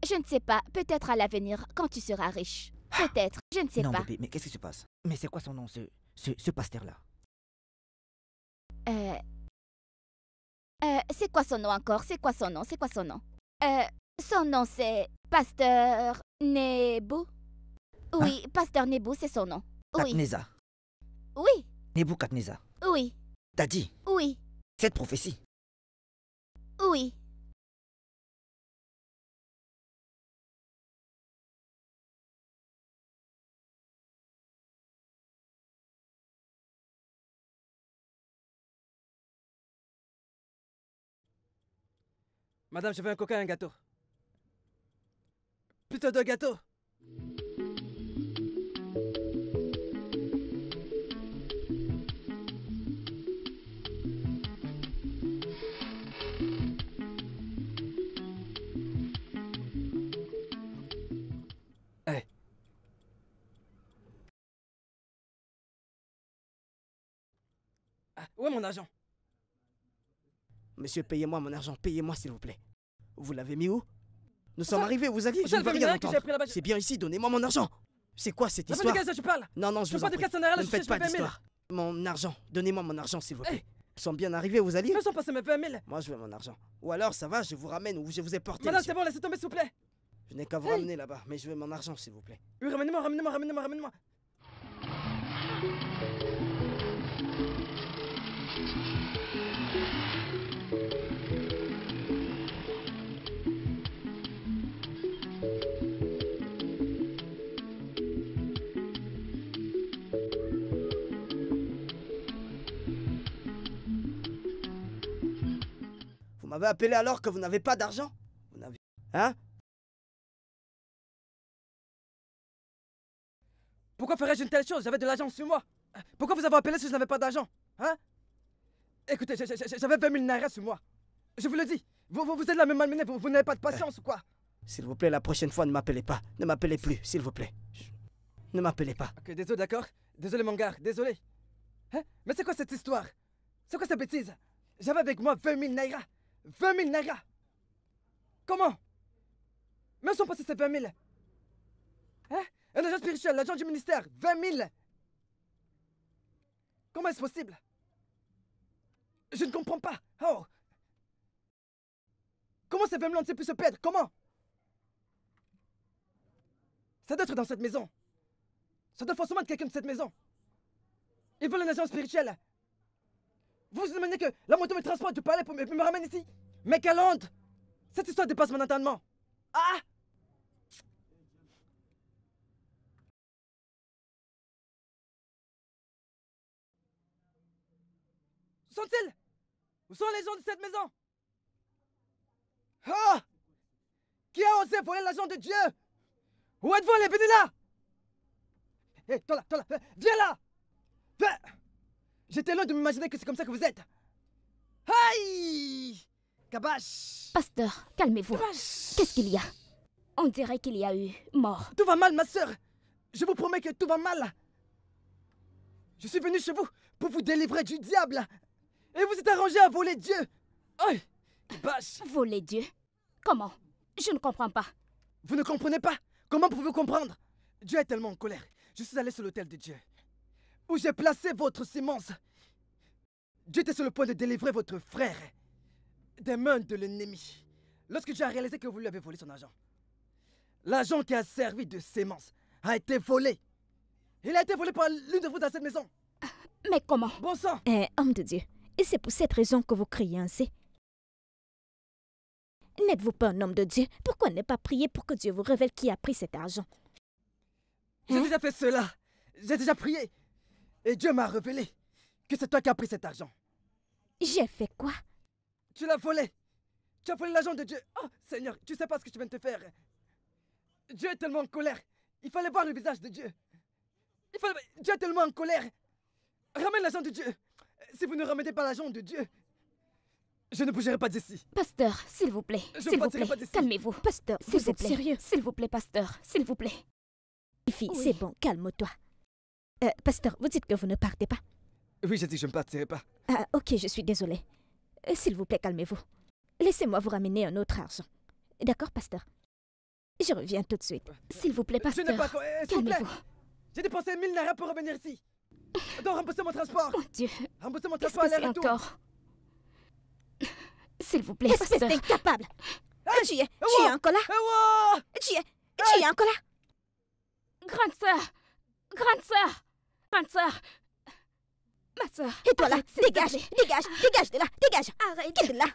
Je ne sais pas. Peut-être à l'avenir, quand tu seras riche. Ah! Peut-être. Je ne sais non, pas. Bébé, mais qu'est-ce qui se passe Mais c'est quoi son nom, ce, ce, pasteur-là Euh... Euh, c'est quoi son nom encore C'est quoi son nom C'est quoi son nom Euh, son nom c'est Pasteur Nebu Oui, hein? Pasteur Nebu, c'est son nom. Oui. Katneza. Oui. Nebu Katneza. Oui. T'as dit Oui. Cette prophétie Oui. Madame, je veux un coca et un gâteau. Plutôt deux gâteaux. Où est mon argent Monsieur, payez-moi mon argent, payez-moi s'il vous plaît. Vous l'avez mis où Nous sommes arrivés, vous allez, je ne veux rien entendre. C'est bien ici, donnez-moi mon argent. C'est quoi cette histoire Non, non, je, vous en prie. ne faites pas d'histoire. Mon argent, donnez-moi mon argent s'il vous plaît. Nous sommes bien arrivés, vous allez, Nous passés mes 20 Moi, je veux mon argent. Ou alors, ça va, je vous ramène ou je vous ai porté. Madame, c'est bon, laissez tomber s'il vous plaît. Je n'ai qu'à vous ramener là-bas, mais je veux mon argent s'il vous plaît. Oui, ramenez-moi, ramenez-moi, ramenez-moi, ramenez-moi. Vous avez appelé alors que vous n'avez pas d'argent Hein Pourquoi ferais-je une telle chose J'avais de l'argent sur moi. Pourquoi vous avez appelé si je n'avais pas d'argent Hein Écoutez, j'avais 20 000 naira sur moi. Je vous le dis. Vous, vous, êtes la même malmenée. Vous, n'avez pas de patience ou quoi S'il vous plaît, la prochaine fois, ne m'appelez pas. Ne m'appelez plus, s'il vous plaît. Ne m'appelez pas. Ok, désolé, d'accord Désolé, mon gars, désolé. Hein Mais c'est quoi cette histoire C'est quoi cette bêtise J'avais avec moi 20 000 naira. 20 000 Naira Comment Mais sont passés ces 20 000 Hein Un agent spirituel, l'agent du ministère, 20 000 Comment est-ce possible Je ne comprends pas Oh Comment ces 20 000 ne pu se perdre Comment Ça doit être dans cette maison Ça doit forcément être quelqu'un de cette maison Ils veulent un agent spirituel vous vous imaginez que la moto me transporte du palais pour me ramène ici Mais quelle honte Cette histoire dépasse mon entendement. Ah Où sont-ils Où sont les gens de cette maison Ah Qui a osé voler l'agent de Dieu Où êtes-vous les Venez là Hé, eh, toi là, toi là, viens là J'étais loin de m'imaginer que c'est comme ça que vous êtes. Aïe Kabash Pasteur, calmez-vous. Qu'est-ce qu'il y a On dirait qu'il y a eu mort. Tout va mal, ma sœur Je vous promets que tout va mal Je suis venu chez vous pour vous délivrer du diable Et vous êtes arrangé à voler Dieu Aïe Kabash Voler Dieu Comment Je ne comprends pas. Vous ne comprenez pas Comment pouvez-vous comprendre Dieu est tellement en colère. Je suis allé sur l'autel de Dieu où j'ai placé votre semence. Dieu était sur le point de délivrer votre frère des mains de l'ennemi. Lorsque j'ai réalisé que vous lui avez volé son argent, l'argent qui a servi de sémence a été volé. Il a été volé par l'une de vous dans cette maison. Ah, mais comment Bon sang Eh, homme de Dieu, et c'est pour cette raison que vous criez ainsi. N'êtes-vous pas un homme de Dieu Pourquoi ne pas prier pour que Dieu vous révèle qui a pris cet argent J'ai vous hein? déjà fait cela. J'ai déjà prié. Et Dieu m'a révélé que c'est toi qui as pris cet argent. J'ai fait quoi Tu l'as volé. Tu as volé l'argent de Dieu. Oh Seigneur, tu sais pas ce que tu viens de te faire. Dieu est tellement en colère. Il fallait voir le visage de Dieu. Il fallait... Dieu est tellement en colère. Ramène l'argent de Dieu. Si vous ne remettez pas l'argent de Dieu, je ne bougerai pas d'ici. Pasteur, s'il vous plaît. S'il vous plaît. Calmez-vous. Pasteur, s'il vous, plaît. Sérieux. S'il vous plaît, pasteur. S'il vous plaît. Fille, c'est bon, calme-toi. Euh, pasteur, vous dites que vous ne partez pas Oui, j'ai dit que je ne partirai pas. Ah, ok, je suis désolée. Euh, s'il vous plaît, calmez-vous. Laissez-moi vous ramener un autre argent. D'accord, pasteur Je reviens tout de suite. S'il vous plaît, pasteur. Je n'ai pas... Eh, s'il vous J'ai dépensé 1000 naira pour revenir ici. Donc, remboursez mon transport. Mon oh, Dieu. Remboursez mon transport à l'air encore S'il vous plaît, pasteur. Espèce d'incapable. Que euh, tu es, tu es encore là Tu es, tu es encore là Grande sœur Grande sœur Ma soeur Ma soeur Et toi là Dégage Dégage Dégage de là Dégage Arrête Quitte là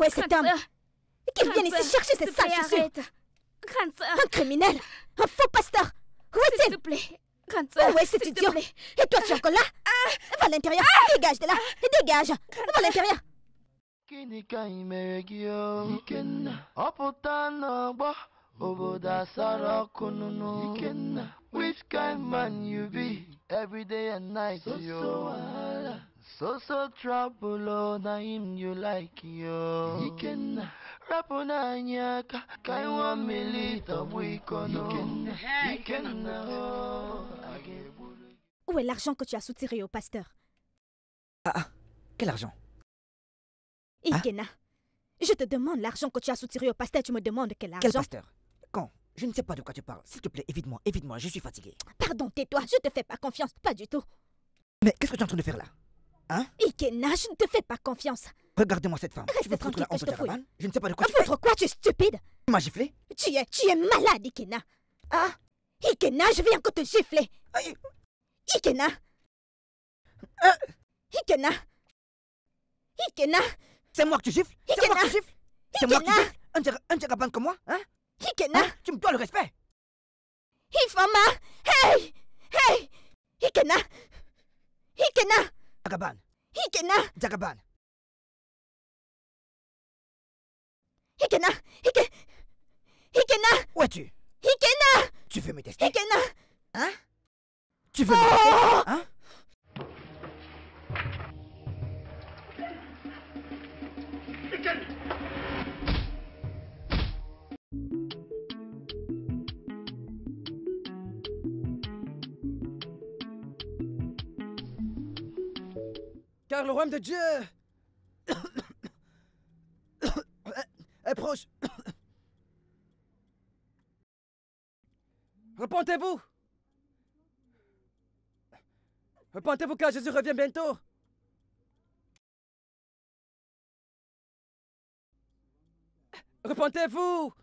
Où est cet homme Qu'il vienne ici chercher cette sale chaussure Grande soeur Un criminel Un faux pasteur Où est-il S'il te plaît Grande soeur Où est cet idiot Et toi tu es encore là Va à l'intérieur Dégage de là Dégage Va à l'intérieur Gịnị ka Ikenna Ọ pụta n'ọgbọ obodo Which kind man you be every day and night. So yo. so So so trouble oh, na you like yo. You can rap on anya kai wa milita wikono. You can now. Où est l'argent que tu as soutiré au pasteur Ah, ah. quel argent Ikena, hein? ah? je te demande l'argent que tu as soutiré au pasteur, tu me demandes quel argent Quel pasteur je ne sais pas de quoi tu parles. S'il te plaît, évite-moi, évite-moi, je suis fatiguée. Pardon, tais-toi, je te fais pas confiance, pas du tout. Mais qu'est-ce que tu es en train de faire là Hein Ikena, je ne te fais pas confiance. Regardez-moi cette femme. Je tu veux tranquille, la honte je te Je ne sais pas de quoi tu parles. quoi, tu es stupide Tu m'as giflé Tu es, tu es malade, Ikena. Ah Ikena, je viens encore te gifler. Ikena. Ah. Ikena. Ikena. C'est moi que tu gifles C'est moi que tu gifles C'est moi qui gifle Un tirapan comme moi, hein HIKENA hein? Tu me dois le respect HIFAMA Hey Hey HIKENA HIKENA DAGABAN HIKENA Jagaban HIKENA Hikena, HIKENA Où es-tu HIKENA Tu veux me tester HIKENA Hein Tu veux me oh! tester Hein car le royaume de Dieu est proche. Repentez-vous. Repentez-vous car Jésus revient bientôt. Repentez-vous.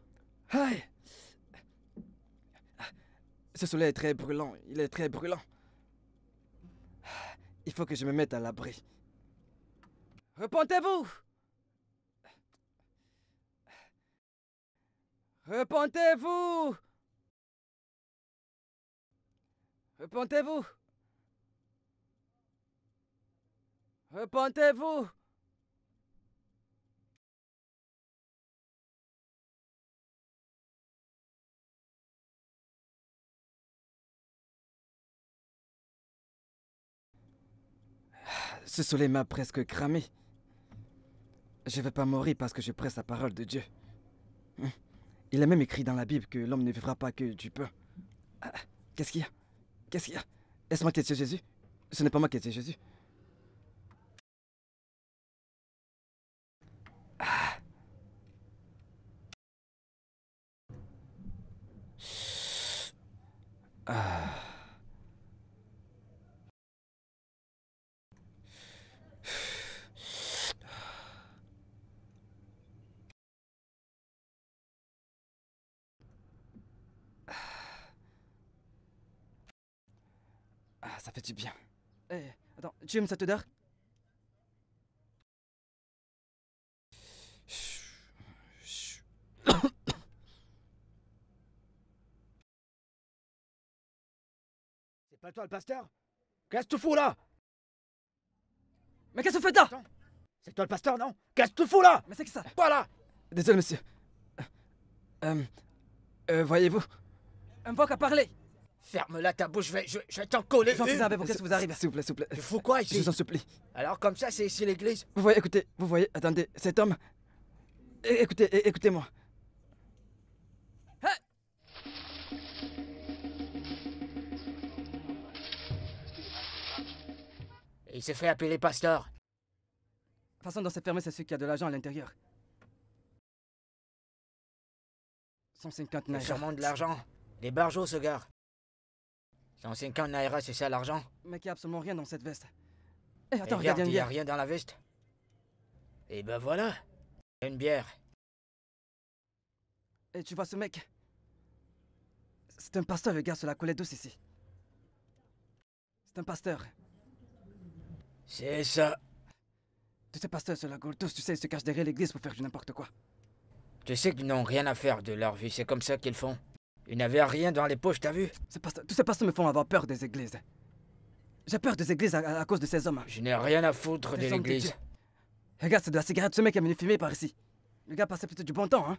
Ce soleil est très brûlant. Il est très brûlant. Il faut que je me mette à l'abri. Repentez-vous Repentez-vous Repentez-vous Repentez-vous Ce soleil m'a presque cramé. Je ne vais pas mourir parce que je presse la parole de Dieu. Il a même écrit dans la Bible que l'homme ne vivra pas que tu peux. Ah, qu'est-ce qu'il y a Qu'est-ce qu'il y a Est-ce moi qui ai Jésus Ce n'est pas moi qui ai dit Jésus. ah. ah. ça fait du bien. Eh, tu tu aimes ça te dort C'est pas toi le pasteur Qu'est-ce que tu fous là Mais qu'est-ce que tu fais là C'est toi le pasteur, non Qu'est-ce que tu fous là Mais c'est qui ça Voilà Désolé, monsieur. Euh, euh voyez-vous. Un qui a parlé Ferme-la ta bouche, je vais, je, je vais t'en coller. Jean qu'est-ce qui vous arrive S'il vous plaît, s'il vous plaît. Il faut quoi Je vous en supplie. Alors comme ça, c'est ici l'église Vous voyez, écoutez, vous voyez, attendez, cet homme. écoutez, écoutez-moi. Hein il s'est fait appeler pasteur. De façon, dans cette ferme, c'est qu'il qui a de l'argent à l'intérieur. 150 C'est Sûrement de l'argent. Les barjots, ce gars. 150 Naira, c'est ça l'argent Mec, y a absolument rien dans cette veste. Eh, eh attends, regarde, regarde, il y a rien dans la veste Et eh ben voilà Une bière. Et tu vois ce mec C'est un pasteur, le gars sur la collette douce ici. C'est un pasteur. C'est ça. Tous ces pasteurs sur la collette douce, tu sais, ils se cachent derrière l'église pour faire du n'importe quoi. Tu sais qu'ils n'ont rien à faire de leur vie, c'est comme ça qu'ils font. Il n'avait rien dans les poches, t'as vu Tous ces passants me font avoir peur des églises. J'ai peur des églises à, cause de ces hommes. Je n'ai rien à foutre des de l'église. Regarde, c'est de la cigarette, ce mec est venu fumer par ici. Le gars passait plutôt du bon temps, hein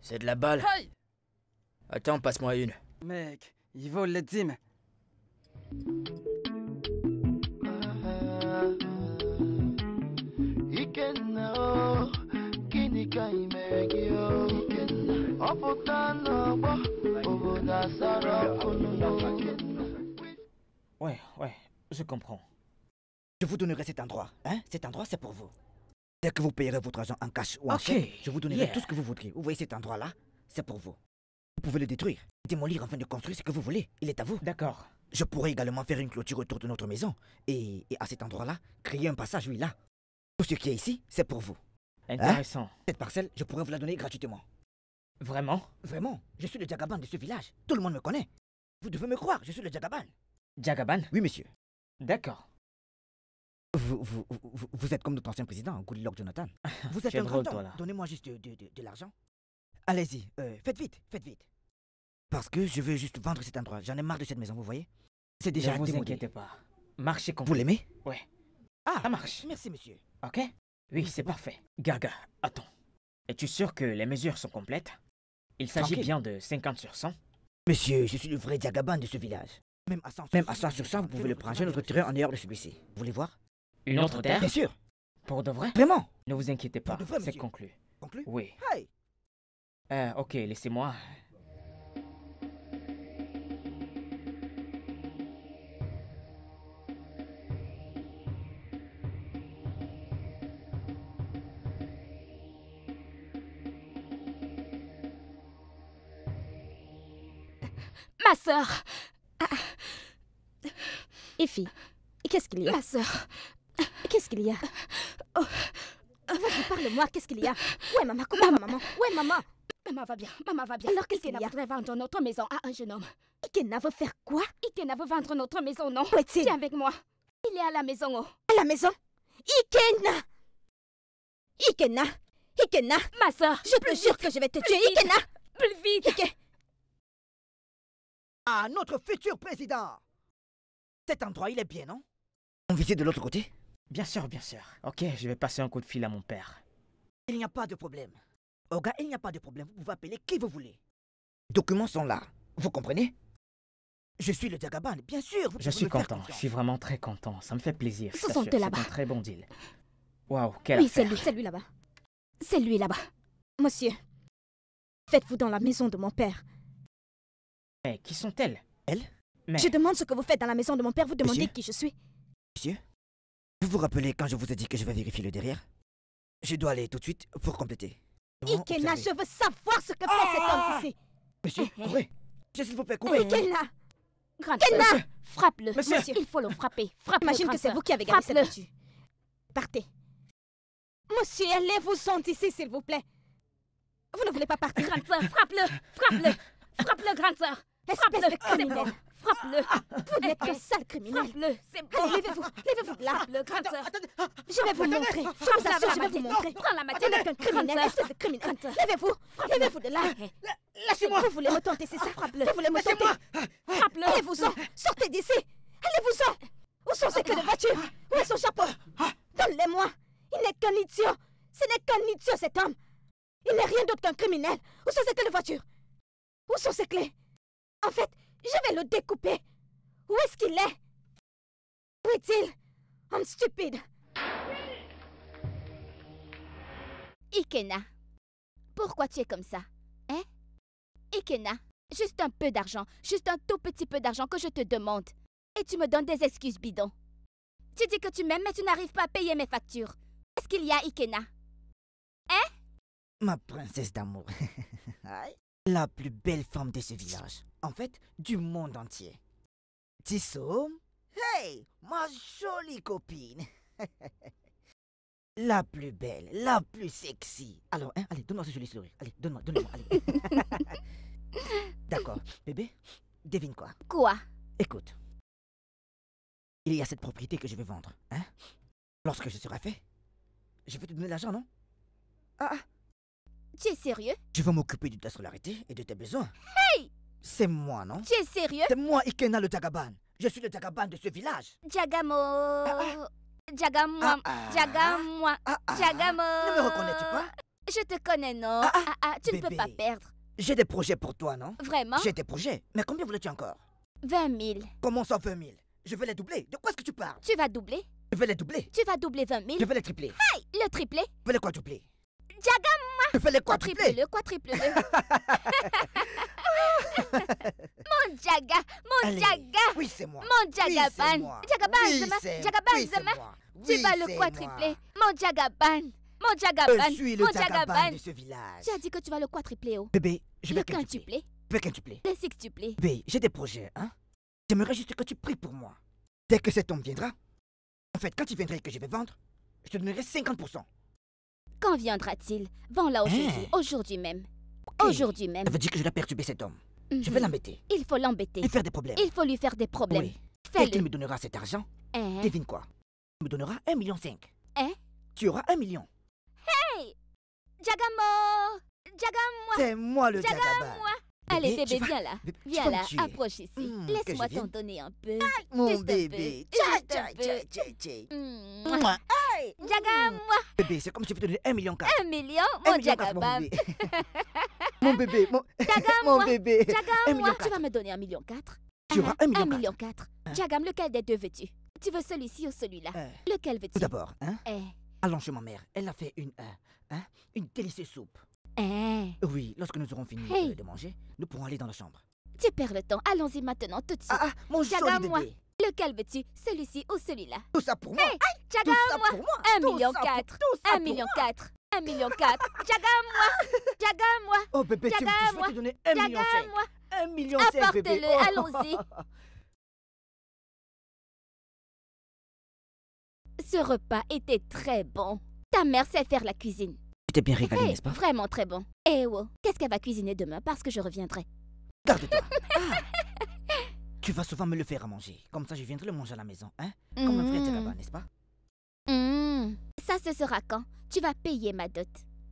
C'est de la balle. Attends, passe-moi une. Mec, il vaut les dîmes. Ouais, ouais, je comprends. Je vous donnerai cet endroit, hein Cet endroit, c'est pour vous. Dès que vous payerez votre argent en cash ou en chèque, je vous donnerai tout ce que vous voudrez. Vous voyez cet endroit-là C'est pour vous. Vous pouvez le détruire, démolir afin de construire ce que vous voulez. Il est à vous. D'accord. Je pourrais également faire une clôture autour de notre maison et, et à cet endroit-là, créer un passage, oui, là. Tout ce qui est ici, c'est pour vous. Intéressant. Hein? Cette parcelle, je pourrais vous la donner gratuitement. Vraiment Vraiment Je suis le Jagaban de ce village. Tout le monde me connaît. Vous devez me croire, je suis le Jagaban. Jagaban Oui, monsieur. D'accord. Vous, êtes comme notre ancien président, Goodluck Jonathan. Ah, vous êtes un grand Donnez-moi juste de, l'argent. Allez-y, euh, faites vite, faites vite. Parce que je veux juste vendre cet endroit. J'en ai marre de cette maison, vous voyez C'est déjà Ne vous inquiétez pas. Marchez comme Vous l'aimez Ouais. Ah, ça marche. Merci, monsieur. Ok Oui, c'est parfait. Gaga, attends. Es-tu sûr que les mesures sont complètes il s'agit bien de 50 sur 100. Monsieur, je suis le vrai Diagaban de ce village. Même à 100 sur 100, vous pouvez le prendre notre terrain en dehors de celui-ci. Vous voulez voir Une autre terre Bien sûr Pour de vrai Vraiment Ne vous inquiétez pas, c'est conclu. Conclu Oui. Hey. Euh, ok, laissez-moi. Ma sœur Ifi, ah. qu'est-ce qu'il y a Ma sœur Qu'est-ce qu'il y a oh. Vas-y, parle-moi, qu'est-ce qu'il y a Ouais, maman, comment maman. Ah. maman Ouais, maman Maman va bien, maman va bien. Alors qu'est-ce qu'il y a voudrait vendre notre maison à un jeune homme. Ikena veut faire quoi Ikena veut vendre notre maison, non Où il Viens avec moi. Il est à la maison, oh. À la maison Ikena Ikena Ikena Ma soeur Je te jure que je vais te tuer, Ikena Plus vite Ikena ah, notre futur président. Cet endroit, il est bien, non On visite de l'autre côté Bien sûr, bien sûr. Ok, je vais passer un coup de fil à mon père. Il n'y a pas de problème. Oga, il n'y a pas de problème. Vous pouvez appeler qui vous voulez. Les documents sont là. Vous comprenez Je suis le Dagaban, bien sûr. je suis content. Je suis vraiment très content. Ça me fait plaisir. ça. sentez là-bas. très bon deal. Waouh, quel Oui, c'est lui, c'est lui là-bas. C'est lui là-bas. Monsieur, faites-vous dans la maison de mon père qui sont-elles Elles, Je demande ce que vous faites dans la maison de mon père, vous demandez qui je suis. Monsieur Vous vous rappelez quand je vous ai dit que je vais vérifier le derrière Je dois aller tout de suite pour compléter. Ikena, je veux savoir ce que fait cet homme ah! ici Monsieur, courez eh, eh, eh. Je s'il vous plaît, courez Ikena Frappe-le, monsieur. Il faut le frapper. Frappe Imagine que c'est vous qui avez gardé cette Partez. Monsieur, allez-vous-en d'ici, s'il vous plaît. Vous ne voulez pas partir. Grande sœur, frappe-le Frappe-le Frappe-le, grande sœur Espèce de criminel Frappe-le ah, Vous n'êtes qu'un sale criminel Frappe-le C'est bon Allez, levez-vous Levez-vous de là Le Je vais vous montrer Je vous assure, je vais vous montrer Prends la matière Vous n'êtes qu'un criminel Espèce de criminel Levez-vous Levez-vous de là Lâchez-moi Vous voulez me tenter, c'est ça Frappe-le Vous voulez me tenter ah, ah. Frappe-le Allez-vous-en Sortez d'ici Allez-vous-en Où sont ces clés de voiture Où est son chapeau Donne-les-moi Il n'est qu'un idiot Ce n'est qu'un idiot, cet homme Il n'est rien d'autre qu'un criminel Où sont ces clés de voiture Où sont ces clés en fait, je vais le découper. Où est-ce qu'il est Où est-il Homme stupide. Ikena, pourquoi tu es comme ça Hein Ikena, juste un peu d'argent, juste un tout petit peu d'argent que je te demande. Et tu me donnes des excuses bidons. Tu dis que tu m'aimes, mais tu n'arrives pas à payer mes factures. Qu'est-ce qu'il y a, Ikena Hein Ma princesse d'amour. La plus belle femme de ce village en fait, du monde entier. Tissot Hey, ma jolie copine La plus belle, la plus sexy. Alors, hein, allez, donne-moi ce joli sourire. Allez, donne-moi, donne-moi, allez. D'accord, bébé, devine quoi Quoi Écoute. Il y a cette propriété que je vais vendre, hein Lorsque je serai fait, je vais te donner l'argent, non ah, ah Tu es sérieux Je vais m'occuper de ta scolarité et de tes besoins. Hey c'est moi, non Tu es sérieux C'est moi, Ikena le Tagaban. Je suis le Tagaban de ce village. Ah, ah. Ah, Jagamo. Ah, ah. Jagamo. Ne me reconnais-tu pas Je te connais, non Tu ne peux pas perdre. J'ai des projets pour toi, non Vraiment J'ai des projets. Mais combien voulais-tu encore 20 000. Comment ça, 20 000 Je veux les doubler. De quoi est-ce que tu parles Tu vas doubler Je veux les doubler. Tu vas doubler 20 000 Je veux les tripler. Hey Le tripler Je voulez les quadrupler. Tu Fais le quadruple. le quadruple mon Jaga, mon Jaga. Oui, c'est moi. Mon Jagaban. Oui, Jagaban, oui, Jagaban, Tu vas le quadrupler. Mon Jagaban. Mon Jagaban. Je suis le mon Jagaban de ce village. Tu as dit que tu vas le quadrupler, oh. Bébé, je vais le plais! Le que Le plais. Bébé, j'ai des projets, hein. J'aimerais juste que tu pries pour moi. Dès que cet homme viendra, en fait, quand il viendra et que je vais vendre, je te donnerai 50%. Quand viendra-t-il Vends-la aujourd'hui, hein? aujourd'hui même. Aujourd'hui même. Ça veut dire que je dois perturber cet homme. Je mhm. vais l'embêter. Il faut l'embêter. Et faire des problèmes. Il faut lui faire des problèmes. Oui. fais me donnera cet argent, hein? devine quoi Il me donnera 1,5 million. Hein Tu auras 1 million. Hey Jagamo jagamo. C'est moi le Jagaba. Allez, bébé, viens là. viens là, approche ici. Hmm, Laisse-moi t'en donner un peu. mon bébé. Tcha, tcha, tcha, Moi. Aïe. Hmm. Jaga, moi. Bébé, c'est comme si je te donnais un million quatre. Un million Mon un mon bébé. Mon... Jagam. mon bébé. Jagam, moi. Tu vas me donner un million quatre. Tu auras un million quatre. Un million quatre. Hein. Jagam, lequel des deux veux-tu Tu veux celui-ci ou celui-là hein. Lequel veux-tu d'abord, hein eh. Allons chez ma mère. Elle a fait une, euh, hein, une délicieuse soupe. Eh. Oui, lorsque nous aurons fini euh, de manger, nous pourrons aller dans la chambre. Tu perds le temps, allons-y maintenant tout de suite. Ah, ah mon Chaga, Bébé. Lequel veux-tu Celui-ci ou celui-là Tout ça pour moi hey, Chaga, tout moi. Ça pour moi 1 tout million 4 1 million 4 1 million moi Chaga, moi Oh bébé, tu, moi. je te donner 1 million moi. 1 million bébé Apporte-le, oh. allons-y Ce repas était très bon. Ta mère sait faire la cuisine bien régalé, n'est-ce pas Vraiment très bon. Eh oh, qu'est-ce qu'elle va cuisiner demain Parce que je reviendrai. Garde-toi. Ah. tu vas souvent me le faire à manger. Comme ça, je viendrai le manger à la maison, hein Comme un vrai là hmm. n'est-ce pas hmm. Ça, ce sera quand Tu vas payer ma dot.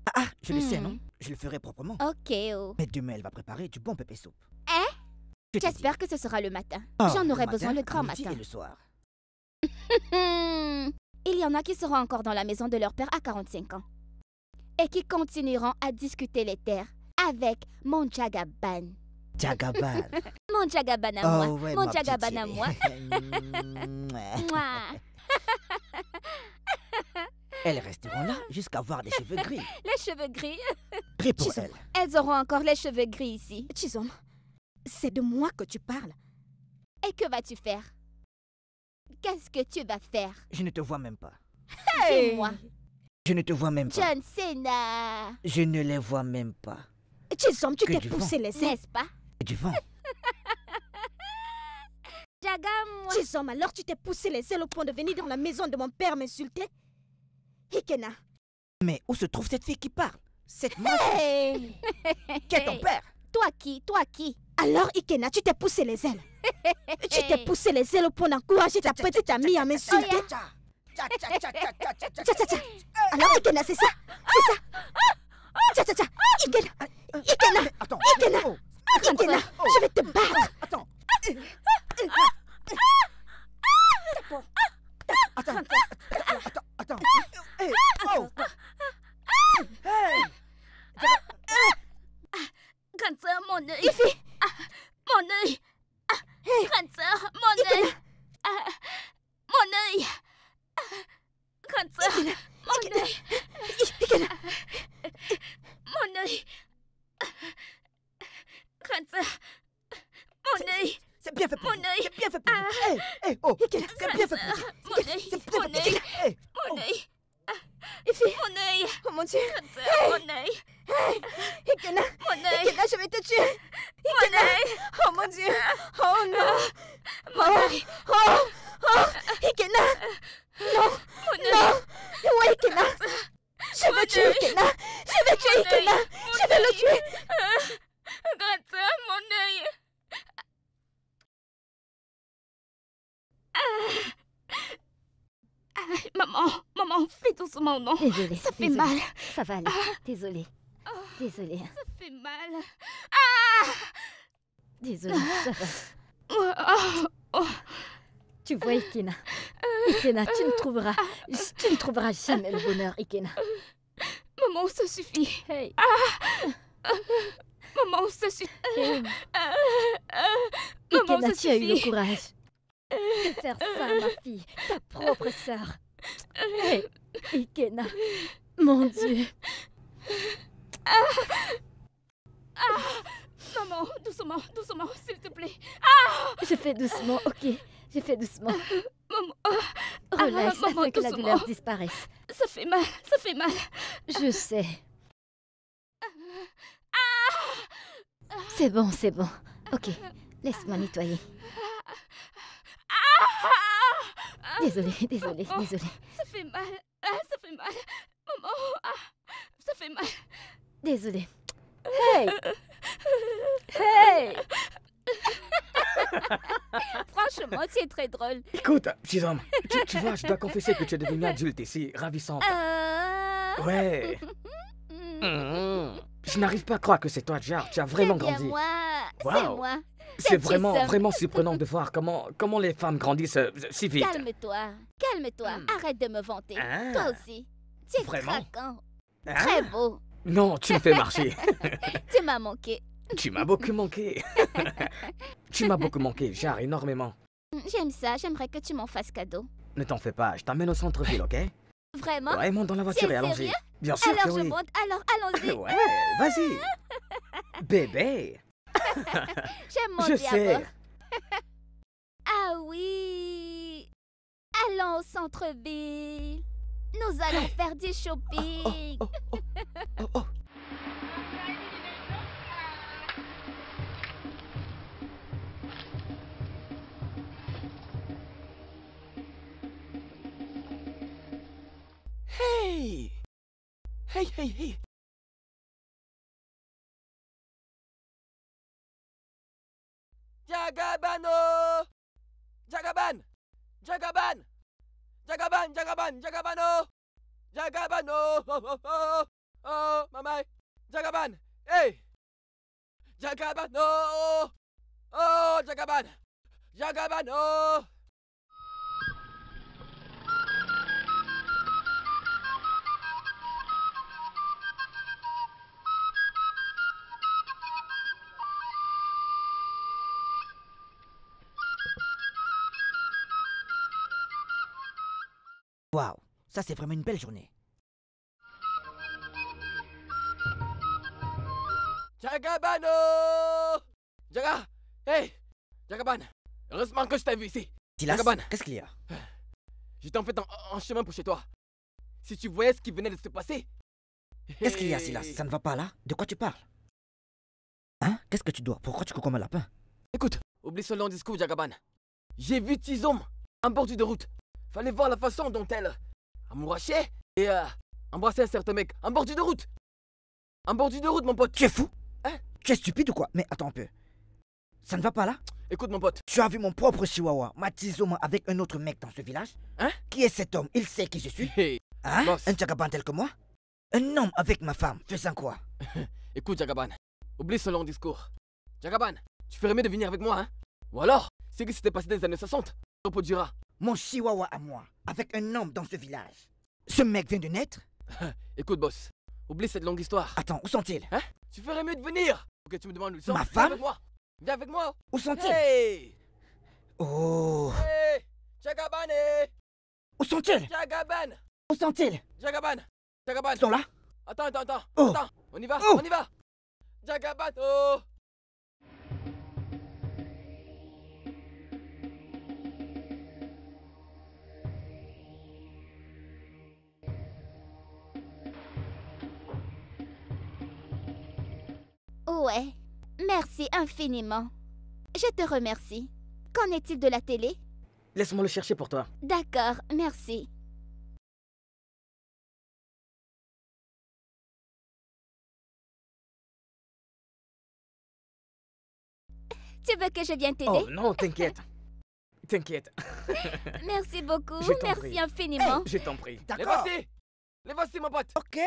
Ah, ah je le sais, hmm. non Je le ferai proprement. Ok, oh. Mais demain, elle va préparer du bon pépé soupe. Eh J'espère que ce sera le matin. Oh, J'en aurai besoin le grand matin. Et le soir. Il y en a qui seront encore dans la maison de leur père à 45 ans et qui continueront à discuter les terres avec mon Jagaban. Jagaban. mon Jagaban à oh, moi. mon Jagaban à moi. Elles resteront là jusqu'à voir des cheveux gris. Les cheveux gris. Prie pour elles. Elles auront encore les cheveux gris ici. Chizom, c'est de moi que tu parles. Et que vas-tu faire Qu'est-ce que tu vas faire Je ne te vois même pas. C'est moi je ne te vois même pas. John Je ne les vois même pas. Chisholm, tu t'es poussé les ailes. N'est-ce pas du vent. Jagam. alors tu t'es poussé les ailes au point de venir dans la maison de mon père m'insulter Ikena Mais où se trouve cette fille qui parle Cette mère hey Qui est ton père Toi qui Toi qui Alors Ikena, tu t'es poussé les ailes. tu t'es poussé les ailes au point d'encourager ta petite amie à m'insulter. Cha, cha, cha, cha, cha, cha, cha, cha, cha. Alors, Ikena, c'est ça C'est ça Cha, cha, cha Ikena Ikena Attends Ikena Ikena Je vais te battre Attends Attends Attends Attends Hey Oh Hey Kanza, mon œil Ifi Mon œil Kanza, mon œil Mon œil ンッ、ッ、ッ、イイイ貫通いけないいけないいいけない。もう無理。貫通。もう無理。もう無理。いけない。もう無理。もう無理。もう無理。もうない。いけな。もうない。いけな。しゃべってちゅう。いけない。おもちゅう。ほんの。もうない。ほう。ほう。いけな。Non Non Où est Kena Je veux tuer Kena Je veux tuer Kena Je vais le tuer à mon œil ah. ah, Maman, maman, fais doucement, non Désolée. Ça fait mal. Ça va aller. Ah. Désolée. Désolée. Ça fait mal. Ah Désolée, ça va. Oh, oh. Tu vois, Ikena. Ikena, tu ne trouveras, tu ne trouveras jamais le bonheur, Ikena. Maman, ça suffit. Ah. Maman, ça suffit. Maman, tu as eu le courage de faire ça, ma fille, ta propre sœur. Hey. Ikena, mon Dieu. Ah. Ah. Maman, doucement, doucement, s'il te plaît. Je fais doucement, ok. J'ai fait doucement. Maman. Ah, Relâche, ah, que la douleur disparaisse. Ça fait mal, ça fait mal. Je sais. Ah. C'est bon, c'est bon. Ok, laisse-moi nettoyer. Ah. Désolée, désolée, oh, désolée. Ça fait mal, ça fait mal. Maman, ça fait mal. Désolée. Hey! Hey! Franchement, c'est très drôle. Écoute, petit homme, tu, vois, je dois confesser que tu es devenu adulte et si ravissant. Ah. Ouais. Je n'arrive pas à croire que c'est toi, Jar. Tu as vraiment grandi. C'est moi. C'est vraiment, vraiment surprenant de voir comment, comment les femmes grandissent euh, si vite. Calme-toi, calme-toi. Hmm. Arrête de me vanter. Ah. Toi aussi. Tu es vraiment? Ah. Très beau. Non, tu me fais marcher. tu m'as manqué. Tu m'as beaucoup manqué. tu m'as beaucoup manqué, Jar, énormément. Hum, j'aime ça, j'aimerais que tu m'en fasses cadeau. Ne t'en fais pas, je t'emmène au centre-ville, ok Vraiment Ouais, monte dans la voiture et allons-y. Bien sûr alors Je monte, alors allons-y. ouais, vas-y. Bébé. J'aime monter Je sais. ah oui. Allons au centre-ville. Nous allons faire du shopping. oh, oh, oh, oh, oh Hey! Hey, hey, hey! Jagabano! Oh! Jagaban! Jagaban! Jagaban, Jagaban, Jagabano! Oh! Jagabano! Oh, oh, oh, oh! Oh, mamai! Jagaban! Hey! Jagabano! Oh, Jagaban! Jagabano! Ça, c'est vraiment une belle journée. Jagabano Jaga Hey Jagaban Heureusement que je t'ai vu ici Jagaban Qu'est-ce qu'il y a J'étais en fait en, chemin pour chez toi. Si tu voyais ce qui venait de se passer Qu'est-ce qu'il y a, Silas Ça ne va pas là De quoi tu parles Hein Qu'est-ce que tu dois Pourquoi tu cours comme un lapin Écoute, oublie ce long discours, Jagaban. J'ai vu Tizom en bordure de route. Fallait voir la façon dont elle à et à embrasser un certain mec en bordure de route. En bordure de route, mon pote. Tu es fou Hein Tu es stupide ou quoi Mais attends un peu. Ça ne va pas là Écoute, mon pote. Tu as vu mon propre chihuahua, Matizoma, avec un autre mec dans ce village Hein Qui est cet homme Il sait qui je suis Hein Un Jagaban tel que moi Un homme avec ma femme, faisant quoi Écoute, Jagaban, oublie ce long discours. Jagaban, tu ferais mieux de venir avec moi, hein Ou alors, c'est ce qui s'était passé dans les années 60 mon chihuahua à moi, avec un homme dans ce village. Ce mec vient de naître ah, Écoute, boss, oublie cette longue histoire. Attends, où sont-ils Hein Tu ferais mieux de venir Ok, tu me demandes où ils sont. Ma femme avec moi Viens avec moi Où sont-ils Hey Oh Hey Où sont-ils Jagaban Où sont-ils Jagaban Jagaban Ils sont là Attends, attends, attends oh. on y va, oh. on y va Jagaban Oh Ouais, merci infiniment. Je te remercie. Qu'en est-il de la télé Laisse-moi le chercher pour toi. D'accord, merci. Tu veux que je vienne t'aider Oh non, t'inquiète. t'inquiète. merci beaucoup, merci infiniment. je t'en prie. Les voici Les voici, mon pote Ok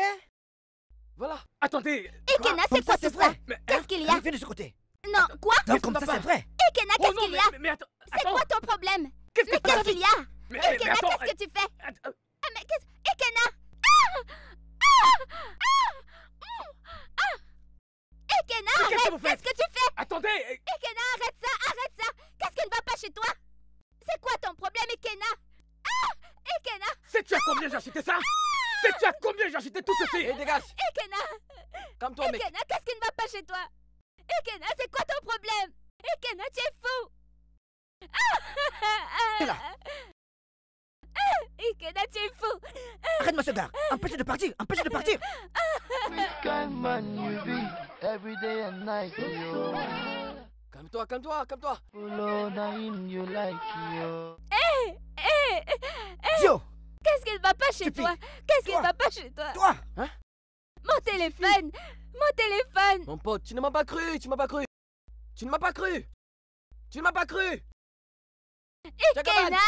voilà. Attendez. Ekena, c'est quoi ce ça Qu'est-ce hein, qu'il y a Viens de ce côté. Non, quoi Non, comme ça, c'est vrai. Ekena, oh qu'est-ce qu'il y a C'est quoi ton problème Mais qu'est-ce qu'il y a Ekena, qu'est-ce que tu fais euh, ah, Mais qu'est-ce Ekena Ekena, arrête Qu'est-ce que tu fais Attendez Ekena, euh, arrête ça, arrête ça Qu'est-ce qui ne va pas chez toi C'est quoi ton problème, Ekena Ekena ah, Sais-tu à combien j'ai acheté ça ah c'est à combien j'ai acheté tout ceci Et eh, dégage Ekena eh, Calme-toi, eh, mec Ekena, qu'est-ce qui ne va pas chez toi Ekena, c'est quoi ton problème Ekena, tu es fou T'es là tu es fou Arrête, ma empêche Empêchez de partir Empêchez de partir Calme-toi, calme-toi, calme-toi Hé Hé Hé Qu'est-ce qu'elle va pas chez toi Qu'est-ce qu'elle va pas chez toi Toi Hein Mon téléphone Mon téléphone Mon pote, tu ne m'as pas cru Tu m'as pas cru Tu ne m'as pas cru Tu ne m'as pas cru Ikena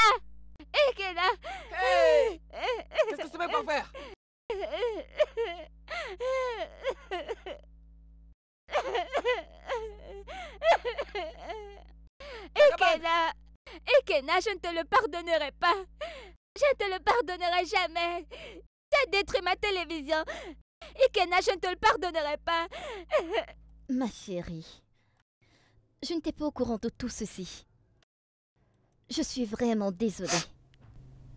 Ikena Qu'est-ce que tu m'as pas faire Ikena Ikena, je ne te le pardonnerai pas je ne te le pardonnerai jamais. Tu as détruit ma télévision. Ikena, je ne te le pardonnerai pas. ma chérie, je ne t'ai pas au courant de tout ceci. Je suis vraiment désolée.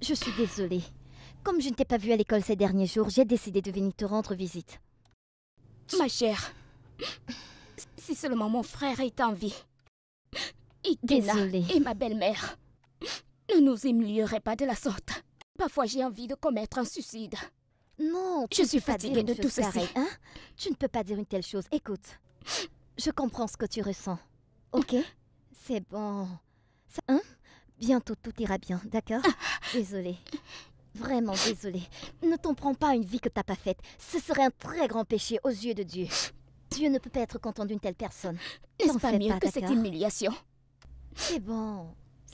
Je suis désolée. Comme je ne t'ai pas vue à l'école ces derniers jours, j'ai décidé de venir te rendre visite. Ma chère, si seulement mon frère est en vie, Ikena et ma belle-mère, ne nous humilierait pas de la sorte. Parfois, j'ai envie de commettre un suicide. Non, je suis fatiguée de tout ça, hein tu ne peux pas dire une telle chose. Écoute, je comprends ce que tu ressens. Ok C'est bon. hein Bientôt tout ira bien, d'accord Désolée. Vraiment désolée. Ne t'en prends pas une vie que tu t'as pas faite. Ce serait un très grand péché aux yeux de Dieu. Dieu ne peut pas être content d'une telle personne. N'est-ce pas mieux pas, que cette humiliation C'est bon,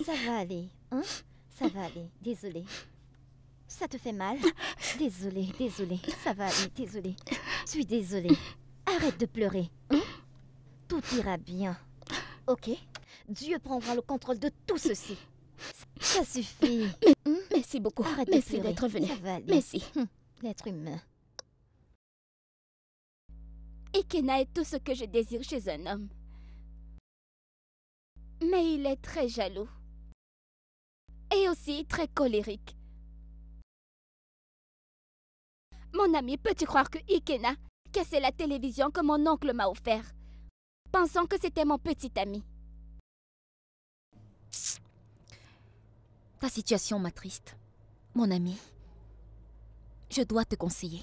ça va aller. Hein? Ça va aller, désolé. Ça te fait mal Désolé, désolé. Ça va aller, désolé. Je suis désolée. Arrête de pleurer. Hein? tout ira bien. Ok Dieu prendra le contrôle de tout ceci. Ça suffit. Hein? Merci beaucoup. Arrête Merci d'être venu. Ça va aller. Merci. Hum, l'être humain. Ikena est tout ce que je désire chez un homme. Mais il est très jaloux et aussi très colérique. Mon ami, peux-tu croire que Ikena cassait la télévision que mon oncle m'a offert, pensant que c'était mon petit ami Ta situation m'attriste, mon ami. Je dois te conseiller.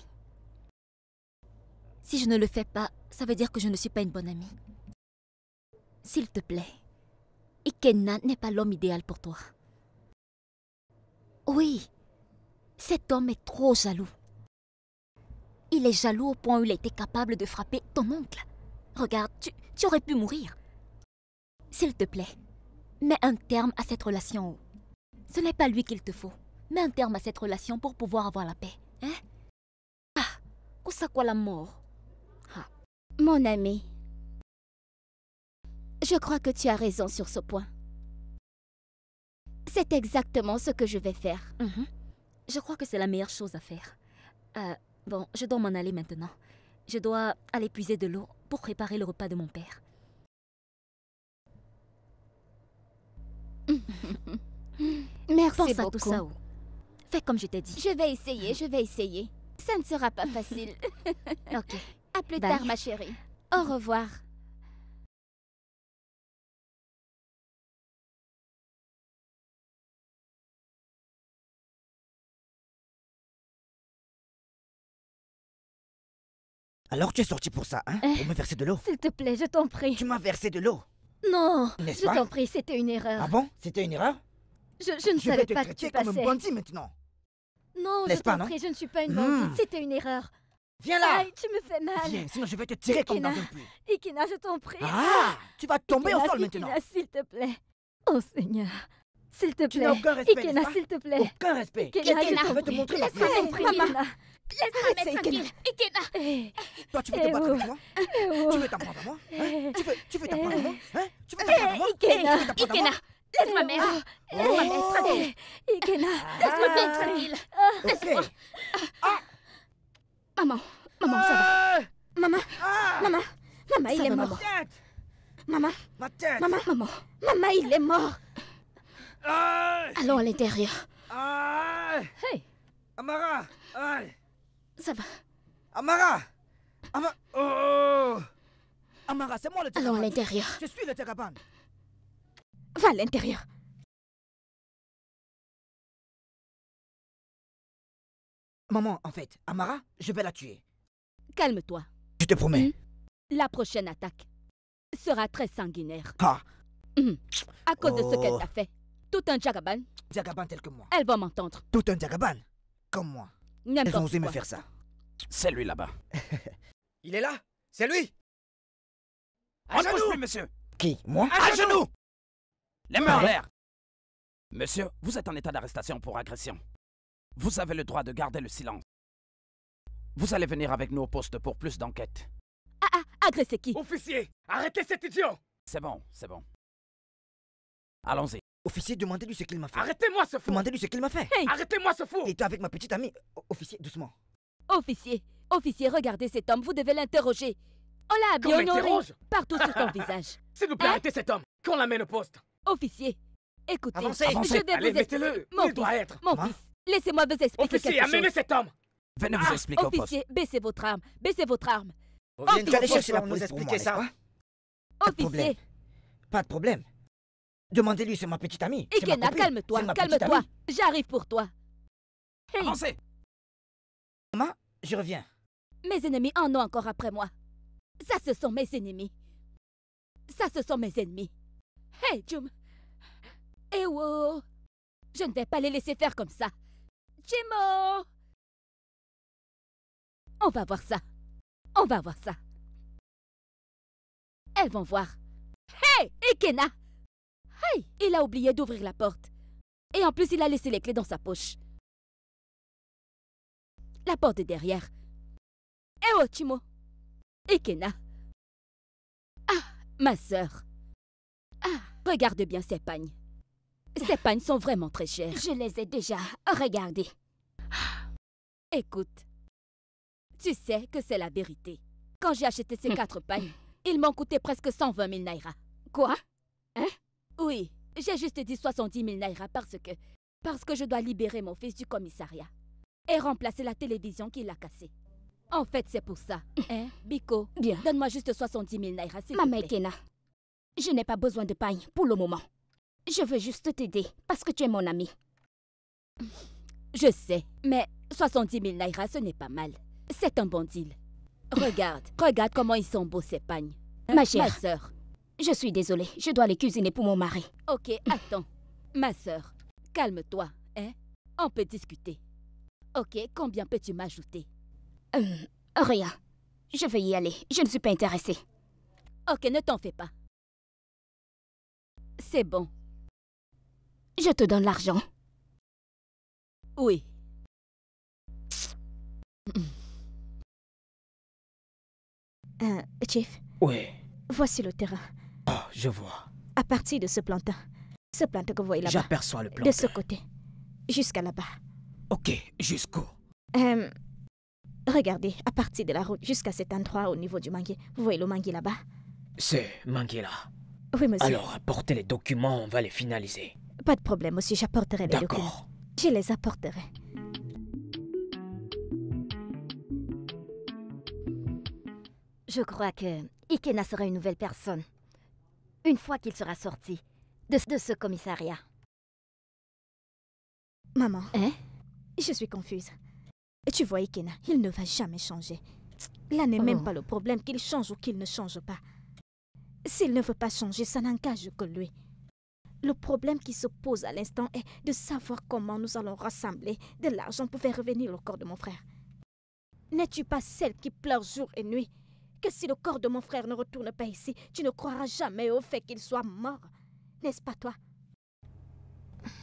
Si je ne le fais pas, ça veut dire que je ne suis pas une bonne amie. S'il te plaît, Ikena n'est pas l'homme idéal pour toi. Oui, cet homme est trop jaloux. Il est jaloux au point où il a été capable de frapper ton oncle. Regarde, tu, tu aurais pu mourir. S'il te plaît, mets un terme à cette relation. Ce n'est pas lui qu'il te faut. Mets un terme à cette relation pour pouvoir avoir la paix. Hein Ah, ça quoi la mort ah. Mon ami, je crois que tu as raison sur ce point. C'est exactement ce que je vais faire. Mhm. Je crois que c'est la meilleure chose à faire. Euh, bon, je dois m'en aller maintenant. Je dois aller puiser de l'eau pour préparer le repas de mon père. Merci Pense beaucoup. à tout ça. Oh. Fais comme je t'ai dit. Je vais essayer, je vais essayer. Ça ne sera pas facile. ok. À plus tard, ma chérie. Au revoir. Alors tu es sorti pour ça, hein eh, Pour me verser de l'eau S'il te plaît, je t'en prie. Tu m'as versé de l'eau Non Je t'en prie, c'était une erreur. Ah bon C'était une erreur je, ne je savais pas que tu passais. vais te traiter comme un bandit maintenant. Non, je t'en prie, je ne suis pas une hmm. bandite. C'était une erreur. Viens là Aïe, tu me fais mal Viens, sinon je vais te tirer comme dans un puits. Ikena, je t'en prie. Ah Tu vas tomber au sol maintenant. Ikena, s'il te plaît. Oh Seigneur. S'il te plaît. Tu n'as aucun respect, Ikina, s'il te plaît. Aucun respect. je, vais te montrer la Laisse-moi mettre tranquille. Ikena. Toi, tu veux te battre eh, moi hein eh, eh, Tu oh. veux t'apprendre à moi hein Tu veux, tu veux t'apprendre à moi hein Tu veux t'apprendre à moi Ikena. Ikena. Laisse-moi mettre. Oh, laisse-moi mettre tranquille. Ikena. Ah. Laisse-moi bien tranquille. Ah, laisse-moi. Ah. Maman. Maman, ça va. Maman. Maman. Maman, il est mort. Maman. Ma tête. Maman. Maman. Maman, il est mort. Allons à l'intérieur. Hey. Amara. Hey. Ça va. Amara Amara oh Amara, c'est moi le Allons à l'intérieur. Je suis le jagaban. Va à l'intérieur. Maman, en fait, Amara, je vais la tuer. Calme-toi. Je te promets. Hmm? La prochaine attaque sera très sanguinaire. Ah. Hmm. À cause de ce oh. qu'elle t'a fait. Tout un Jagaban. Jagaban tel que moi. Elle va m'entendre. Tout un Jagaban Comme moi. Elles ont osé me faire ça. C'est lui là-bas. Il est là C'est lui À genoux monsieur Qui Moi À, genoux. Les mains en l'air Monsieur, vous êtes en état d'arrestation pour agression. Vous avez le droit de garder le silence. Vous allez venir avec nous au poste pour plus d'enquêtes. Ah ah, Agresser qui Officier, arrêtez cet idiot C'est bon, c'est bon. Allons-y. Officier, demandez-lui ce qu'il m'a fait. Arrêtez-moi ce fou Demandez-lui ce qu'il m'a fait. Arrêtez-moi ce fou était avec ma petite amie. Officier, doucement. Officier, officier, regardez cet homme, vous devez l'interroger. On l'a habillé partout sur ton visage. S'il vous plaît, hein? arrêtez cet homme, qu'on l'amène au poste. Officier, écoutez, avancez, je vais vous Mon Il fils, doit être. mon fils, laissez-moi vous expliquer Officier, amenez cet homme. Venez vous ah, expliquer officier, au poste. baissez votre arme, baissez votre arme. Officier, allez chercher la police ça. Officier. Pas de problème. Demandez-lui, c'est ma petite amie. Ikena, calme-toi, calme-toi. J'arrive pour toi. Maman, je reviens. Mes ennemis en ont encore après moi. Ça, ce sont mes ennemis. Ça, ce sont mes ennemis. Hey, Jum Eh Wo. Je ne vais pas les laisser faire comme ça. Jimo. On va voir ça. On va voir ça. Elles vont voir. Hey, Ikena il a oublié d'ouvrir la porte. Et en plus, il a laissé les clés dans sa poche. La porte est derrière. Eh oh, Chimo Et Ah, ma sœur Ah, regarde bien ces pagnes. Ces ah! pagnes sont vraiment très chères. Je les ai déjà regardées. Écoute, tu sais que c'est la vérité. Quand j'ai acheté ces quatre pagnes, ils m'ont coûté presque 120 000 naira. Quoi oui, j'ai juste dit 70 000 naira parce que. parce que je dois libérer mon fils du commissariat et remplacer la télévision qu'il a cassée. En fait, c'est pour ça. Hein, Biko Bien. Donne-moi juste 70 000 naira, s'il Maman Ekena, je n'ai pas besoin de pagne pour le moment. Je veux juste t'aider parce que tu es mon ami. Je sais, mais 70 000 naira, ce n'est pas mal. C'est un bon deal. Regarde, regarde comment ils sont beaux ces pagnes. ma chère. Ma sœur. Je suis désolée, je dois les cuisiner pour mon mari. Ok, attends. Ma sœur, calme-toi, hein On peut discuter. Ok, combien peux-tu m'ajouter euh, Rien. Je vais y aller, je ne suis pas intéressée. Ok, ne t'en fais pas. C'est bon. Je te donne l'argent. Oui. Euh, Chief. Oui. Voici le terrain. Je vois. À partir de ce plantain. Ce plantain que vous voyez là-bas. J'aperçois le plantain. De ce côté. Jusqu'à là-bas. Ok, jusqu'où euh, Regardez, à partir de la route, jusqu'à cet endroit au niveau du manguier. Vous voyez le manguier là-bas Ce manguier là Oui, monsieur. Alors, apportez les documents, on va les finaliser. Pas de problème, monsieur, j'apporterai les documents. D'accord. Je les apporterai. Je crois que Ikena sera une nouvelle personne une fois qu'il sera sorti de, ce commissariat. Maman, hein? je suis confuse. Tu vois, Ikena, il ne va jamais changer. Là n'est même oh. pas le problème qu'il change ou qu'il ne change pas. S'il ne veut pas changer, ça n'engage que lui. Le problème qui se pose à l'instant est de savoir comment nous allons rassembler de l'argent pour faire revenir le corps de mon frère. N'es-tu pas celle qui pleure jour et nuit que si le corps de mon frère ne retourne pas ici, tu ne croiras jamais au fait qu'il soit mort. N'est-ce pas toi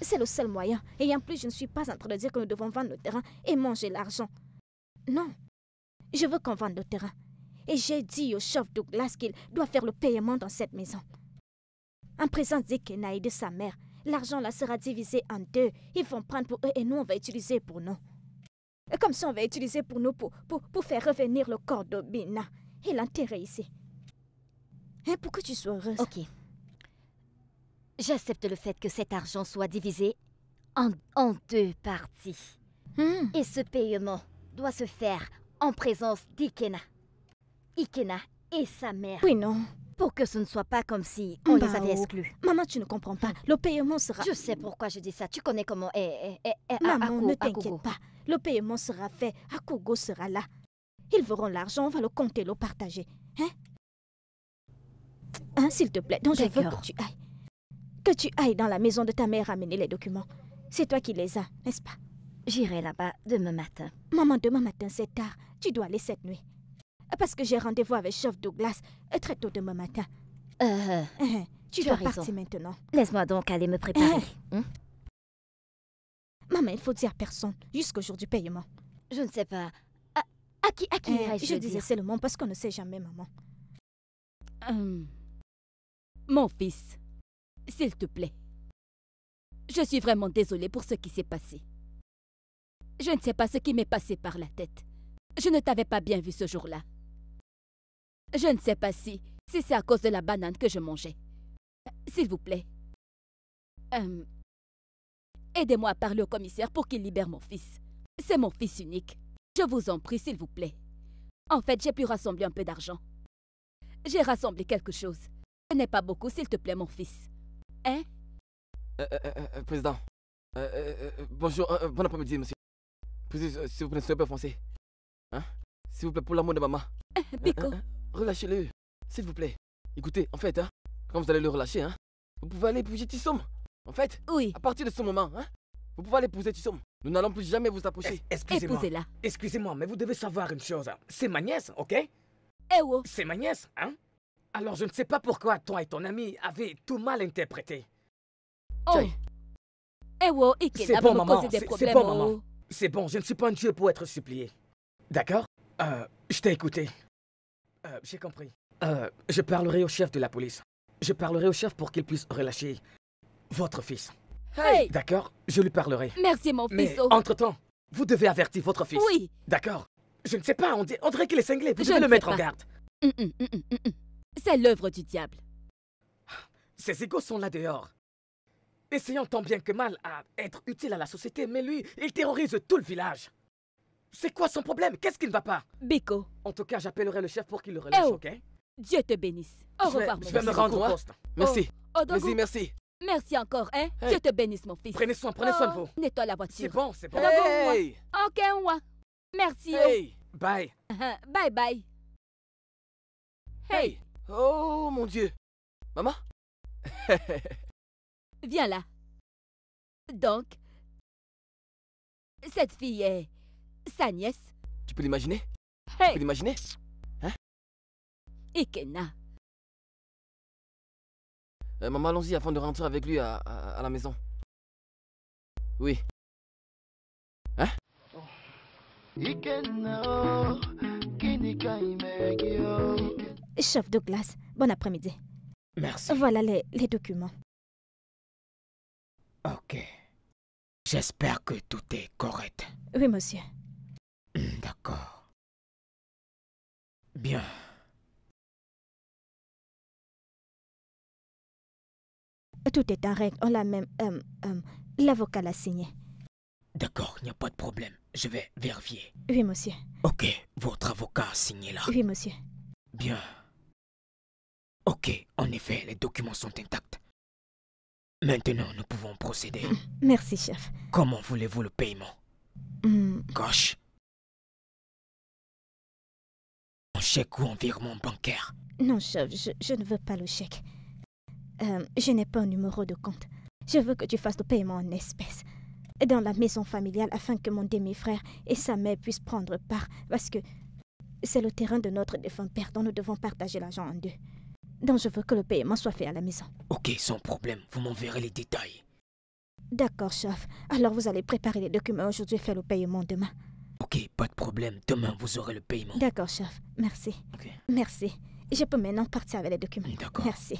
C'est le seul moyen. Et en plus, je ne suis pas en train de dire que nous devons vendre le terrain et manger l'argent. Non. Je veux qu'on vende le terrain. Et j'ai dit au chef Douglas qu'il doit faire le paiement dans cette maison. En présence d'Ikena et de sa mère, l'argent là sera divisé en deux. Ils vont prendre pour eux et nous, on va utiliser pour nous. Comme ça, on va utiliser pour nous pour, faire revenir le corps de Bina et l'intérêt ici. Hein, pour que tu sois heureuse. Ok. J'accepte le fait que cet argent soit divisé en, deux parties. Hmm. Et ce paiement doit se faire en présence d'Ikena. Ikena et sa mère. Oui, non. Pour que ce ne soit pas comme si on les avait exclus. Maman, tu ne comprends pas. Le paiement sera... Je sais pourquoi je dis ça. Tu connais comment... Maman, ne t'inquiète pas. Le paiement sera fait. Akogo sera là. Ils verront l'argent, on va le compter, le partager. Hein Hein, s'il te plaît. Donc je veux que tu ailles. Que tu ailles dans la maison de ta mère amener les documents. C'est toi qui les as, n'est-ce pas J'irai là-bas demain matin. Maman, demain matin, c'est tard. Tu dois aller cette nuit. Parce que j'ai rendez-vous avec Chef Douglas euh, très tôt demain matin. Euh, hein, hein. tu, dois partir maintenant. Laisse-moi donc aller me préparer. Hein? Maman, il faut dire à personne jusqu'au jour du paiement. Je ne sais pas. Eh, je, disais seulement parce qu'on ne sait jamais, maman. Hum. Mon fils, s'il te plaît. Je suis vraiment désolée pour ce qui s'est passé. Je ne sais pas ce qui m'est passé par la tête. Je ne t'avais pas bien vu ce jour-là. Je ne sais pas si, si c'est à cause de la banane que je mangeais. S'il vous plaît. Hum. Aidez-moi à parler au commissaire pour qu'il libère mon fils. C'est mon fils unique. Je vous en prie, s'il vous plaît. En fait, j'ai pu rassembler un peu d'argent. J'ai rassemblé quelque chose. Ce n'est pas beaucoup, s'il te plaît, mon fils. Hein euh, euh, euh, euh Président. bonjour, bon après-midi, monsieur. Président, s'il vous plaît, soyez pas français. Hein S'il vous plaît, pour l'amour de maman. Pico. Hein, hein, hein? Relâchez-le, s'il vous plaît. Écoutez, en fait, hein, quand vous allez le relâcher, hein, vous pouvez aller bouger sommes. En fait, oui. à partir de ce moment, hein, vous pouvez l'épouser, poser Tissom. Nous n'allons plus jamais vous approcher. Excusez-moi. Excusez-moi, mais vous devez savoir une chose. C'est ma nièce, ok Eh oh. C'est ma nièce, hein Alors je ne sais pas pourquoi toi et ton ami avez tout mal interprété. Oh Eh oh, C'est bon, maman. C'est bon, maman. C'est bon, je ne suis pas un dieu pour être supplié. D'accord euh, Je t'ai écouté. Euh, j'ai compris. Euh, je parlerai au chef de la police. Je parlerai au chef pour qu'il puisse relâcher votre fils. D'accord, je lui parlerai. Merci, mon fils. Entre-temps, vous devez avertir votre fils. Oui. D'accord. Je ne sais pas, on, dirait qu'il est cinglé. je vais le mettre en garde. Mm, mm, mm, C'est l'œuvre du diable. Ses égaux sont là dehors. Essayant tant bien que mal à être utile à la société, mais lui, il terrorise tout le village. C'est quoi son problème Qu'est-ce qui ne va pas Biko. En tout cas, j'appellerai le chef pour qu'il le relâche, eh oh. ok Dieu te bénisse. Au revoir, je vais, Je vais me rendre au hein. poste. Merci. vas oh, oh, Merci, merci. Merci encore, hein. Je te bénisse, mon fils. Prenez soin, prenez soin de vous. Oh, nettoie la voiture. C'est bon, c'est bon. Hey. Ok, moi. Merci. Oh. Hey, bye. bye, bye. Hey. Oh, mon Dieu. Maman Viens là. Donc, cette fille est sa nièce. Tu peux l'imaginer Hey. Tu peux l'imaginer Hein Ikena. Euh, maman, allons-y afin de rentrer avec lui à, à, la maison. Oui. Hein Chef de glace, bon après-midi. Merci. Voilà les, les documents. Ok. J'espère que tout est correct. Oui, monsieur. Hmm, d'accord. Bien. tout est en règle. On l'a même. Euh, euh, l'avocat l'a signé. D'accord, il n'y a pas de problème. Je vais vérifier. Oui, monsieur. Ok, votre avocat a signé là. Oui, monsieur. Bien. Ok, en effet, les documents sont intacts. Maintenant, nous pouvons procéder. Mm, merci, chef. Comment voulez-vous le paiement Gauche mm. En chèque ou en virement bancaire Non, chef, je ne veux pas le chèque. Euh, je n'ai pas un numéro de compte. Je veux que tu fasses le paiement en espèces. Dans la maison familiale afin que mon demi-frère et sa mère puissent prendre part parce que c'est le terrain de notre défunt père dont nous devons partager l'argent en deux. Donc je veux que le paiement soit fait à la maison. Ok, sans problème. Vous m'enverrez les détails. D'accord, chef. Alors vous allez préparer les documents aujourd'hui et faire le paiement demain. Ok, pas de problème. Demain, vous aurez le paiement. D'accord, chef. Merci. Ok. Merci. Je peux maintenant partir avec les documents. D'accord. Merci.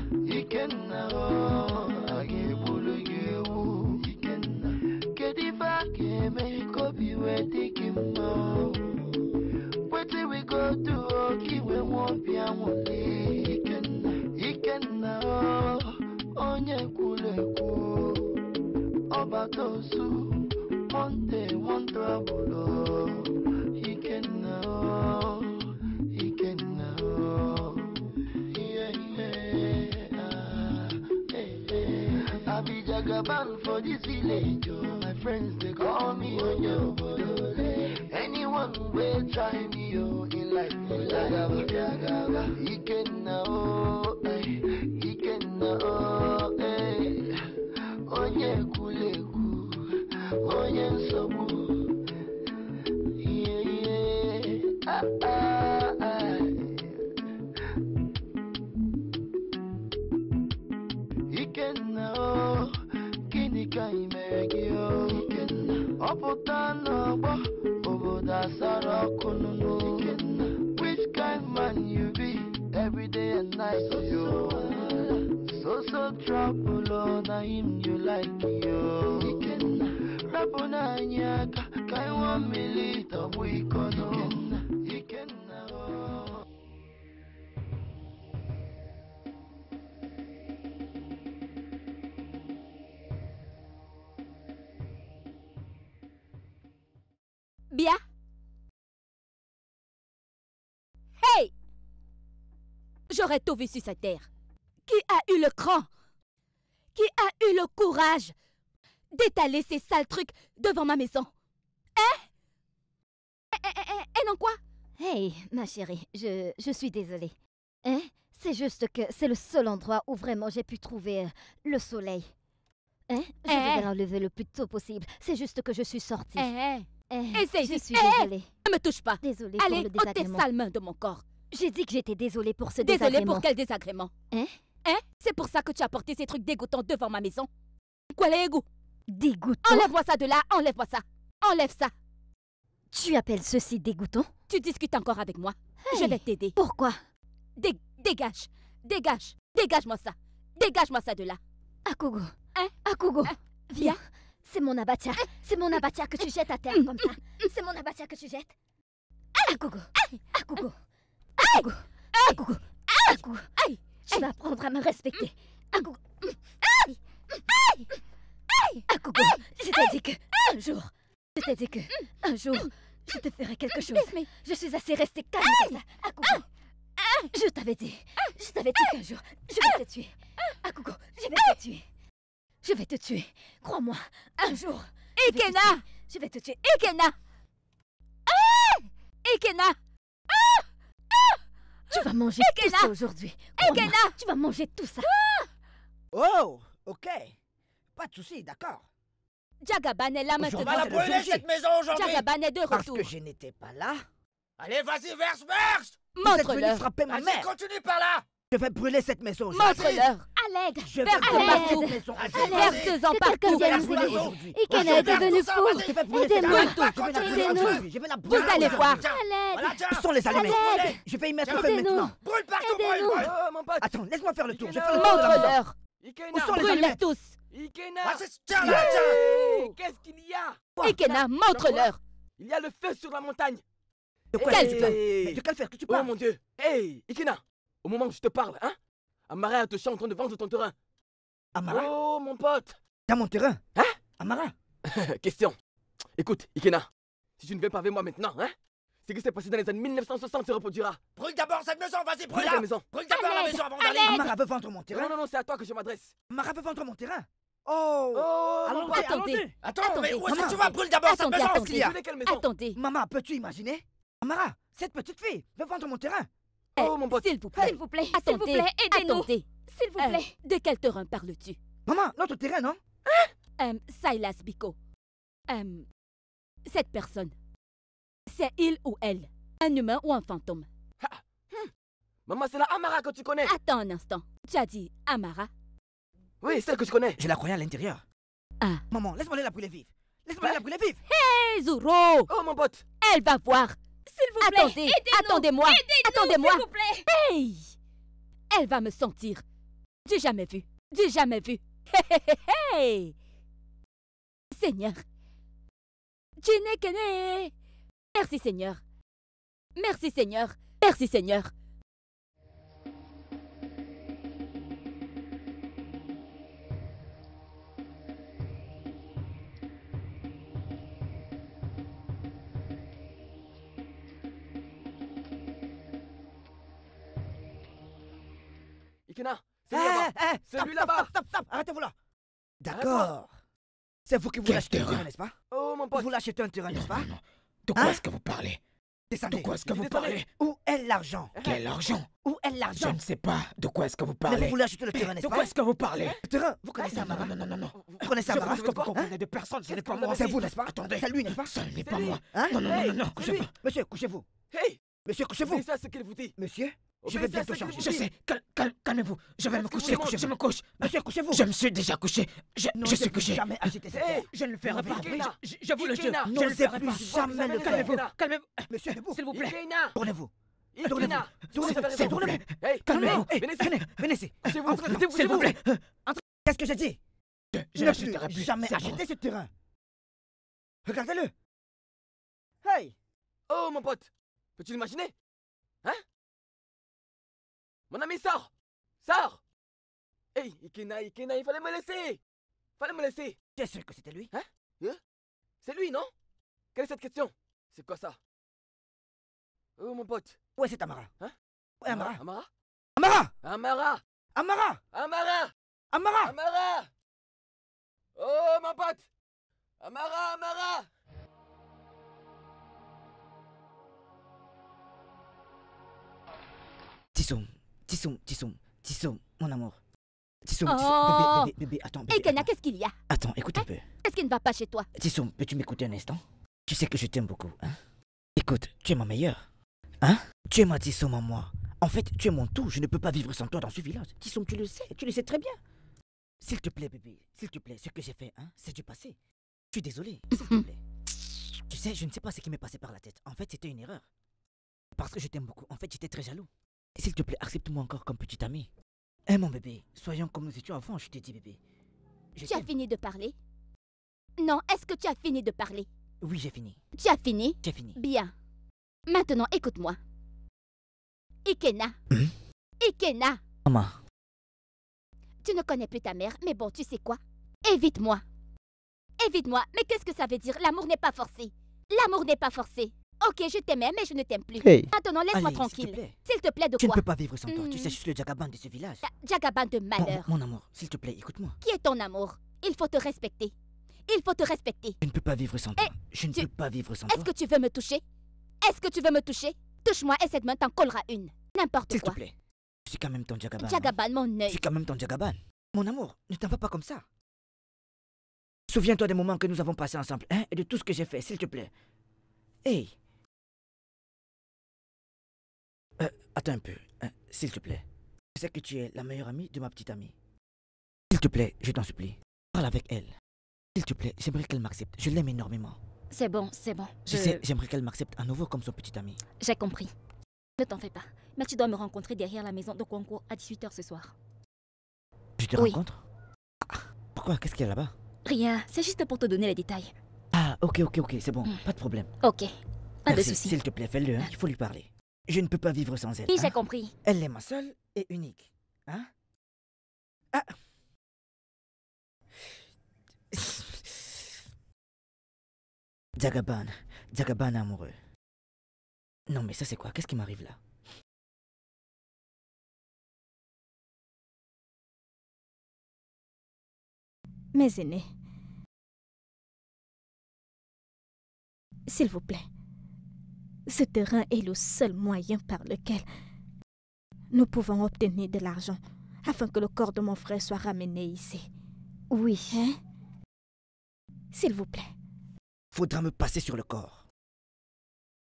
ikenna a ga-egburu gị ewu ikenna kedu ife a ga-eme kobi wee dị gị mma kwetiwigodu oge iwe nwa obi anwụli onye kwuru ekwu ọbata ozu monde Bang for this village, oh. My friends, they call me Onyo Bolole. Anyone will try me, oh, in life, in life. He can now, oh, eh. He can eh, oh, eh. Onye kuleku, onye oh, Yeah, yeah, ah, ah. which kind man you be every day and night yo so so trouble o na him you like yo ikenna rapụ n'anyị aka ka anyị wan milit ọgbụ ikono Hey J'aurais tout vu sur cette terre. Qui a eu le cran Qui a eu le courage d'étaler ces sales trucs devant ma maison Hein Eh, eh, eh, eh, eh non quoi Hey, ma chérie, je, je suis désolée. Hein C'est juste que c'est le seul endroit où vraiment j'ai pu trouver euh, le soleil. Hein Je vais l'enlever le plus tôt possible. C'est juste que je suis sortie. Eh, Essaye je suis désolée. Eh, ne me touche pas. Désolée Allez, pour le désagrément. tes sales mains de mon corps. J'ai dit que j'étais désolée pour ce désagrément. Désolée pour quel désagrément Hein Hein C'est pour ça que tu as porté ces trucs dégoûtants devant ma maison Quoi les égouts Dégoûtant Enlève-moi ça de là, enlève-moi ça Enlève ça Tu appelles ceci dégoûtant Tu discutes encore avec moi Je vais t'aider. Pourquoi Dégage Dégage Dégage-moi ça Dégage-moi ça de là Akugo Hein Akugo hein? Viens c'est mon abatia. Ah. C'est mon ah. abatia que tu ah. jettes à terre comme ça. C'est mon abatia que tu jettes. Akugo. Akugo. Akugo. Akugo. Aïe Tu vas apprendre à me respecter. Mm. Akugo. Mm. Mm. Akugo. Je t'ai dit que un jour. Je t'ai dit que un jour. Je te ferai quelque chose. Mais Je suis assez restée calme comme Je t'avais dit. Je t'avais dit qu'un jour. Je vais te tuer. Akugo. Je vais te tuer. Je vais te tuer. Crois-moi, un jour. Ikena Je vais te tuer. Ikena ah Ikena ah, ah! Tu vas manger tout ça aujourd'hui. Ikena Tu vas manger tout ça. Ah! Oh, ok. Pas de soucis, d'accord. Jagaban est là maintenant. brûler cette maison aujourd'hui. Jagaban est de retour. Parce que je n'étais pas là. Allez, vas-y, verse, verse Montre-leur. Vous frapper ma mère. Continue par là. Je vais brûler cette maison. Montre-leur l'aide Je vais brûler cette maison. Verse-en partout Et qu'elle est devenue fou Aidez-nous Je vais la brûler Vous allez voir Où sont les allumer Je vais y mettre feu maintenant Brûle partout Brûle oh, Attends, laisse-moi faire le tour Montre-leur Où sont les allumettes tous Ikena Qu'est-ce qu'il y a Ikena, montre-leur Il y a le feu sur la montagne De quoi tu parles De quel feu que tu oh, parles Oh mon dieu Hey Ikena au moment où je te parle, hein Amara te chante en train de vendre ton terrain. Amara Oh, mon pote T'as mon terrain Hein Amara Question. Écoute, Ikena, si tu ne viens pas avec moi maintenant, hein ce qui s'est passé dans les années 1960 se reproduira. Brûle d'abord cette maison, vas-y, brûle, la maison. Brûle d'abord la maison avant d'aller. Amara veut vendre mon terrain. Non, non, non, c'est à toi que je m'adresse. Amara veut vendre mon terrain. Oh, oh allons attendez. Attends, attendez. mais où est-ce que tu vas Brûle d'abord cette maison, attendez. Attendez. Maman, peux-tu imaginer Amara, cette petite fille veut vendre mon terrain. Eh, oh, mon pote. S'il vous plaît. S'il vous plaît. S'il vous plaît, aidez-nous. S'il vous euh, plaît. de quel terrain parles-tu Maman, notre terrain, non hein? euh, Silas Biko. Euh, cette personne, c'est il ou elle Un humain ou un fantôme hum. Maman, c'est la Amara que tu connais. Attends un instant. Tu as dit Amara Oui, celle que je connais. Je la croyais à l'intérieur. Ah. Maman, laisse-moi aller la brûler vive. Laisse-moi aller la hein? brûler vive. Hé, hey, Zoro Oh, mon pote Elle va voir s'il vous plaît. Attendez, attendez-moi. Attendez-moi. S'il vous plaît. Hey Elle va me sentir. Du jamais vu. Du jamais vu. Hey, Seigneur. né. Merci Seigneur. Merci Seigneur. Merci Seigneur. là Celui là-bas eh, eh, eh, Stop, stop, Arrêtez-vous là D'accord C'est vous qui vous acheter lâchez un terrain, n'est-ce pas Oh mon pote Vous lâchez un terrain, n'est-ce pas hein? De quoi est-ce que vous parlez De quoi est-ce que vous parlez Où est l'argent Quel hein? argent Où est l'argent Je ne sais pas. De quoi est-ce que vous parlez vous voulez acheter le terrain, n'est-ce pas De quoi est-ce que vous parlez Le hein? terrain Vous ah, connaissez Amara Non, non, non, non. Vous connaissez Amara Je ne vous de personne. Ce n'est pas moi. C'est vous, n'est-ce pas Attendez. C'est lui, n'est-ce pas Ce n'est pas moi. Non, non, non, non. Couchez-vous. Monsieur, couchez-vous. Hey Monsieur, couchez-vous. C'est ça ce qu'il vous dit. Monsieur je vais bientôt changer. Je sais, calmez-vous. Je vais me coucher, je me couche. Monsieur, couchez-vous. Je me suis déjà couché. Je, je suis couché. Jamais eh, Je ne le ferai pas. Je, vous le jure. Je ne le ferai plus, Jamais Calmez-vous, calmez-vous. Monsieur, s'il vous plaît. Tournez-vous. Tournez-vous. Tournez-vous. plaît, Calmez-vous. Venez, venez ici. S'il vous plaît. Qu'est-ce que j'ai dit Je ne n'achèterai plus. Jamais acheter ce terrain. Regardez-le. Hey. Oh, mon pote. Peux-tu l'imaginer Hein mon ami, sors Sors hey, Ikenai, Ikena, il fallait me laisser Fallait me laisser T'es sûr que c'était lui Hein, hein C'est lui, non Quelle est cette question C'est quoi ça Oh, mon pote Où est cet Amara Hein est Amara Amara Amara Amara Amara Amara Amara Amara Oh, mon pote Amara, Amara Tissoum, Tissoum, Tissoum, mon amour. Tissoum, oh. bébé, bébé, bébé, attends, bébé. Gana, qu'est-ce qu'il y a Attends, écoute un hein? peu. Qu'est-ce qui ne va pas chez toi Tissoum, peux-tu m'écouter un instant Tu sais que je t'aime beaucoup, hein Écoute, tu es ma meilleure. Hein Tu es ma en moi. En fait, tu es mon tout. Je ne peux pas vivre sans toi dans ce village. Tissoum, tu le sais, tu le sais très bien. S'il te plaît, bébé, s'il te plaît, ce que j'ai fait, hein, c'est du passé. Je suis désolé, s'il te mhm. plaît. Tu sais, je ne sais pas ce qui m'est passé par la tête. En fait, c'était une erreur. Parce que je t'aime beaucoup. En fait, j'étais très jaloux. S'il te plaît, accepte-moi encore comme petite ami. Eh mon bébé, soyons comme nous étions avant, je t'ai dit bébé. tu as fini de parler Non, est-ce que tu as fini de parler Oui, j'ai fini. Tu as fini J'ai fini. Bien. Maintenant, écoute-moi. Ikena. Hein Ikena. Maman. Tu ne connais plus ta mère, mais bon, tu sais quoi Évite-moi. Évite-moi, mais qu'est-ce que ça veut dire L'amour n'est pas forcé. L'amour n'est pas forcé. Ok, je t'aimais, mais je ne t'aime plus. Maintenant, laisse-moi tranquille. S'il te, plaît, de quoi Je ne peux pas vivre sans toi. Tu hmm. sais, je suis le Jagaban de ce village. Jagaban de malheur. mon amour, s'il te plaît, écoute-moi. Qui est ton amour Il faut te respecter. Il faut te respecter. Je ne peux pas vivre sans toi. Eh, je ne peux pas vivre sans toi. Est-ce que tu veux me toucher Est-ce que tu veux me toucher Touche-moi et cette main t'en collera une. N'importe quoi. S'il te plaît. Je suis quand même ton Jagaban. Jagaban, mon œil. Je suis quand même ton Jagaban. Mon amour, ne t'en vas pas comme ça. Souviens-toi des moments que nous avons passés ensemble, hein, et de tout ce que j'ai fait, s'il te plaît. Hey, euh, attends un peu, hein, s'il te plaît. Je sais que tu es la meilleure amie de ma petite amie. S'il te plaît, je t'en supplie. Parle avec elle. S'il te plaît, j'aimerais qu'elle m'accepte. Je l'aime énormément. C'est bon, c'est bon. Je, sais, j'aimerais qu'elle m'accepte à nouveau comme son petit ami. J'ai compris. Ne t'en fais pas. Mais tu dois me rencontrer derrière la maison de Kwanko à 18h ce soir. Je te rencontre ah, Pourquoi Qu'est-ce qu'il y a là-bas Rien, c'est juste pour te donner les détails. Ah, ok, ok, ok, c'est bon, hmm. pas de problème. Ok, pas de soucis. S'il te plaît, fais-le, hein. ah. il faut lui parler. Je ne peux pas vivre sans elle. j'ai hein. compris. Elle est ma seule et unique. Hein Ah Jagaban, amoureux. Non, mais ça, c'est quoi Qu'est-ce qui m'arrive là Mes aînés. S'il vous plaît. Ce terrain est le seul moyen par lequel nous pouvons obtenir de l'argent afin que le corps de mon frère soit ramené ici. Oui. Hein? S'il vous plaît. Faudra me passer sur le corps.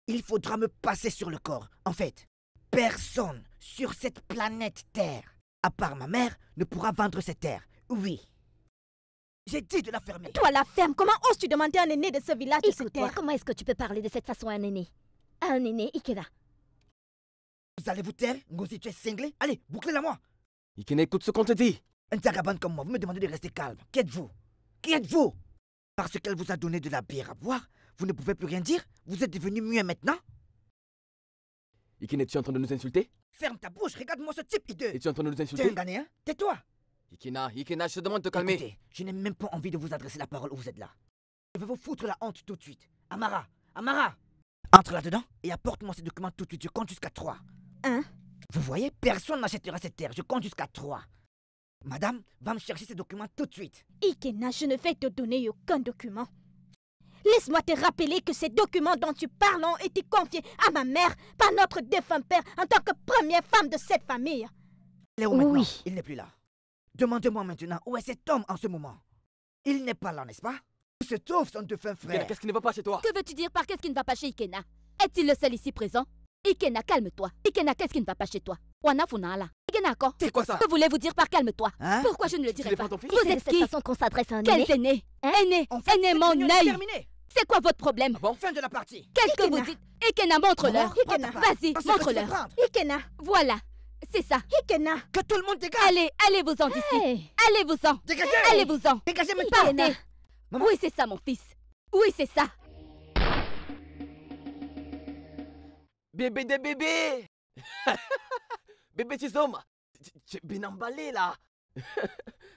Il faudra me passer sur le corps. En fait, personne sur cette planète Terre, à part ma mère, ne pourra vendre cette terre. Oui. J'ai dit de la fermer. Toi, la ferme, comment oses-tu demander à un aîné de ce village de terre Comment est-ce que tu peux parler de cette façon à un aîné aîné Ikena. Vous allez vous taire Ngozi, tu es cinglé Allez, bouclez-la-moi Ikena, écoute ce qu'on te dit Un tagabane comme moi, vous me demandez de rester calme. Qui êtes-vous Qui êtes-vous Parce qu'elle vous a donné de la bière à boire, vous ne pouvez plus rien dire Vous êtes devenu muet maintenant es tu es en train de nous insulter Ferme ta bouche, regarde-moi ce type hideux es tu es en train de nous insulter T'es un hein Tais-toi Ikena, Ikena, je te demande de te calmer Écoutez, je n'ai même pas envie de vous adresser la parole où vous êtes là. Je vais vous foutre la honte tout de suite. Amara, Amara entre là-dedans et apporte-moi ces documents tout de suite. Je compte jusqu'à trois. Hein Vous voyez, personne n'achètera cette terre. Je compte jusqu'à trois. Madame, va me chercher ces documents tout de suite. Ikena, je ne vais te donner aucun document. Laisse-moi te rappeler que ces documents dont tu parles ont été confiés à ma mère par notre défunt père en tant que première femme de cette famille. Il est oui. Il n'est plus là. demande moi maintenant où est cet homme en ce moment. Il n'est pas là, n'est-ce pas c'est se son de fin frère. qu'est-ce qui ne va pas chez toi Que veux-tu dire par qu'est-ce qui ne va pas chez Ikena Est-il le seul ici présent Ikena, calme-toi. Ikena, qu'est-ce qui ne va pas chez toi Wana Funala. Ikena, quand C'est quoi ça Que voulez-vous dire par calme-toi hein? Pourquoi je ne le dirais pas Vous êtes cette qui façon qu'on s'adresse à un Quel aîné Aîné hein? Aîné, mon œil C'est quoi votre problème ah bon Fin de la partie. Qu'est-ce que vous dites Ikena, montre-leur. Vas-y, montre-leur. Ikena. Voilà. C'est ça. Ikena. Que tout le monde dégage. Allez, allez-vous-en d'ici. Allez-vous-en. Dégagez. Allez-vous-en. Dégagez où Oui, c'est ça, mon fils Oui, c'est ça Bébé des bébé Bébé, t'es homme, Tu es bien emballé, là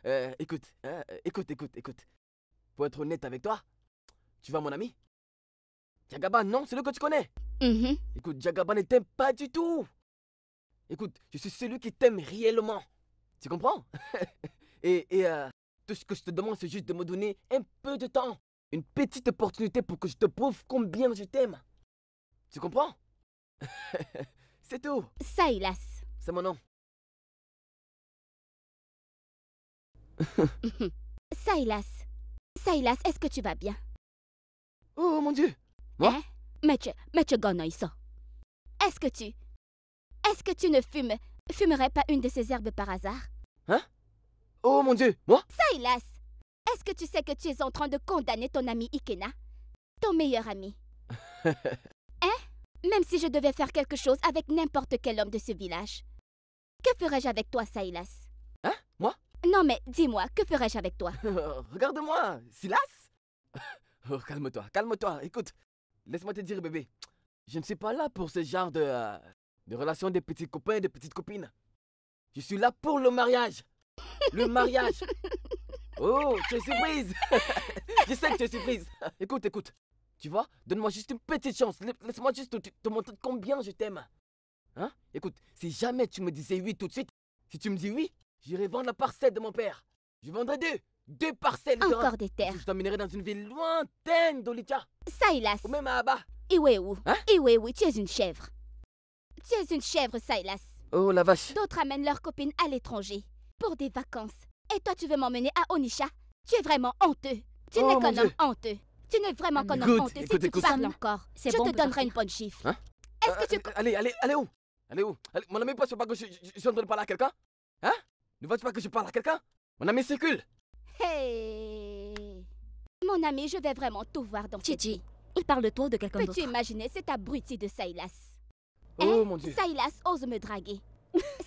euh, Écoute, euh, écoute, écoute, écoute. Pour être honnête avec toi, tu vas mon ami Jagaba, non, c'est le que tu connais mm-hmm. Écoute, Jagaba ne t'aime pas du tout Écoute, je suis celui qui t'aime réellement. Tu comprends Et, et euh, tout ce que je te demande, c'est juste de me donner un peu de temps, une petite opportunité pour que je te prouve combien je t'aime. Tu comprends C'est tout. Saïlas. C'est mon nom. Saïlas. Saïlas, est-ce que tu vas bien Oh mon dieu Moi Mais tu, mais Est-ce que tu... Est-ce que tu ne fumes... Fumerais pas une de ces herbes par hasard Hein Oh mon Dieu, moi Silas Est-ce que tu sais que tu es en train de condamner ton ami Ikena Ton meilleur ami Hein Même si je devais faire quelque chose avec n'importe quel homme de ce village. Que ferais-je avec toi, Silas Hein Moi Non mais dis-moi, que ferais-je avec toi Regarde-moi, Silas Oh, calme-toi, calme-toi, écoute. Laisse-moi te dire, bébé. Je ne suis pas là pour ce genre de... Euh, de relations de petits copains et de petites copines. Je suis là pour le mariage. Le mariage. Oh, tu es surprise. je sais que tu es surprise. Écoute, écoute. Tu vois, donne-moi juste une petite chance. Laisse-moi juste te, montrer combien je t'aime. Hein Écoute, si jamais tu me disais oui tout de suite, si tu me dis oui, j'irai vendre la parcelle de mon père. Je vendrai deux. Deux parcelles. Encore des terres. Je t'emmènerai dans une ville lointaine d'Olicha. Silas Ou même à Abba. Iwewu Hein tu es une chèvre. Tu es une chèvre, Silas Oh la vache. D'autres amènent leurs copines à l'étranger pour des vacances. Et toi, tu veux m'emmener à Onisha Tu es vraiment honteux. Tu oh, n'es qu'un homme honteux. Tu n'es vraiment qu'un homme honteux. Si tu parles encore, je te donnerai une bonne chiffre. Hein? Est-ce euh, que tu... Euh, allez, allez, allez où Allez où Mon ami, passe pas que je, ne donne parler à quelqu'un Hein Ne vois-tu pas que je parle à quelqu'un Mon ami, circule Hey Mon ami, je vais vraiment tout voir dans Chichi, il parle de toi de quelqu'un d'autre Peux-tu imaginer cet abruti de Silas Oh hein? mon dieu Silas ose me draguer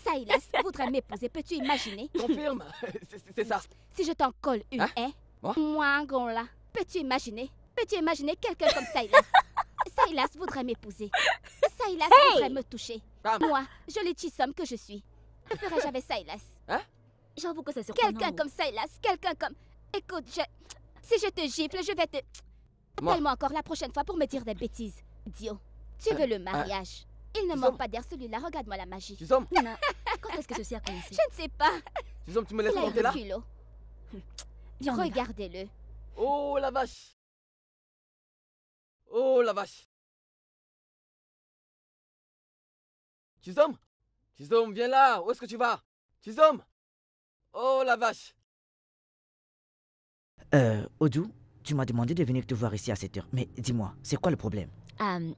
Saïlas voudrait m'épouser, peux-tu imaginer Confirme, c'est ça. Si je t'en colle une hein? haie, hein? Moi, là. peux-tu imaginer Peux-tu imaginer quelqu'un comme Saïlas Saïlas voudrait m'épouser. Saïlas voudrait me toucher. Moi, jolie somme que je suis, que ferais-je avec Saïlas Hein J'avoue que c'est surprenant. Quelqu'un oh comme Silas, quelqu'un comme... Écoute, je... Si je te gifle, je vais te... Appelle-moi encore la prochaine fois pour me dire des bêtises. Dio, tu veux euh, le hein? mariage il ne manque pas d'air celui-là, regarde-moi la magie. quand est-ce que ceci a commencé Je ne sais pas. tu me laisses monter là Regardez-le. Oh la vache Oh la vache Tu Chizom, viens là Où est-ce que tu vas Chizom Oh la vache Euh, Odou, tu m'as demandé de venir te voir ici à cette heure. Mais dis-moi, c'est quoi le problème euh,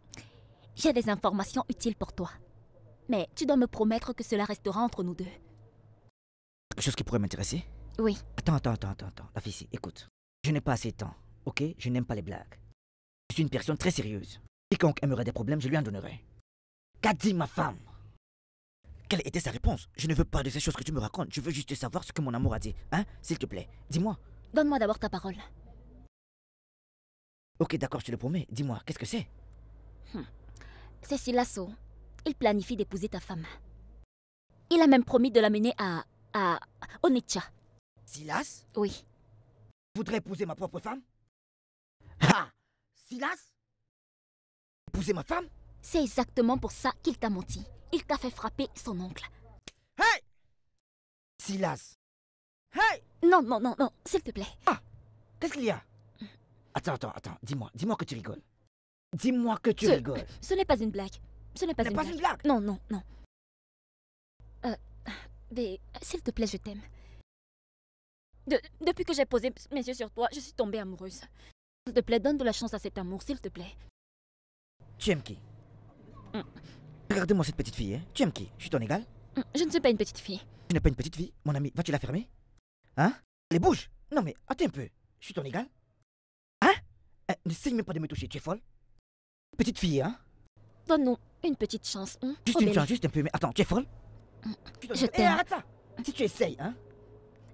j'ai des informations utiles pour toi. Mais tu dois me promettre que cela restera entre nous deux. Quelque chose qui pourrait m'intéresser Oui. Attends, attends, attends, attends, attends. La fille, écoute. Je n'ai pas assez de temps, ok Je n'aime pas les blagues. Je suis une personne très sérieuse. Quiconque aimerait des problèmes, je lui en donnerai. Qu'a dit ma femme Quelle était sa réponse Je ne veux pas de ces choses que tu me racontes. Je veux juste savoir ce que mon amour a dit. Hein S'il te plaît, dis-moi. Donne-moi d'abord ta parole. Ok, d'accord, je te le promets. Dis-moi, qu'est-ce que c'est hmm. C'est Silaso. il planifie d'épouser ta femme. Il a même promis de l'amener à... à... Onitsha. Silas Oui. Voudrais épouser ma propre femme Ha Silas Épouser ma femme C'est exactement pour ça qu'il t'a menti. Il t'a fait frapper son oncle. Hey Silas Hey Non, non, non, non, s'il te plaît. Ah Qu'est-ce qu'il y a Attends, attends, attends, dis-moi, dis-moi que tu rigoles. Dis-moi que tu rigoles. Ce n'est pas une blague. Ce n'est pas, une, blague. une Non, non, non. Euh, mais, s'il te plaît, je t'aime. depuis que j'ai posé mes yeux sur toi, je suis tombée amoureuse. S'il te plaît, donne de la chance à cet amour, s'il te plaît. Tu aimes qui mm. Regardez-moi cette petite fille, hein. Tu aimes qui Je suis ton égal mm, Je ne suis pas une petite fille. Tu n'es pas une petite fille Mon ami, vas-tu la fermer Hein Allez, bouge Non mais, attends un peu. Je suis ton égal Hein euh, Ne signe même pas de me toucher, tu es folle Petite fille, hein Donne-nous une petite chance, hein Juste une oh, chance, juste un peu, mais attends, tu es folle mm, Je eh, t'aime. Hey, arrête Si tu essayes, hein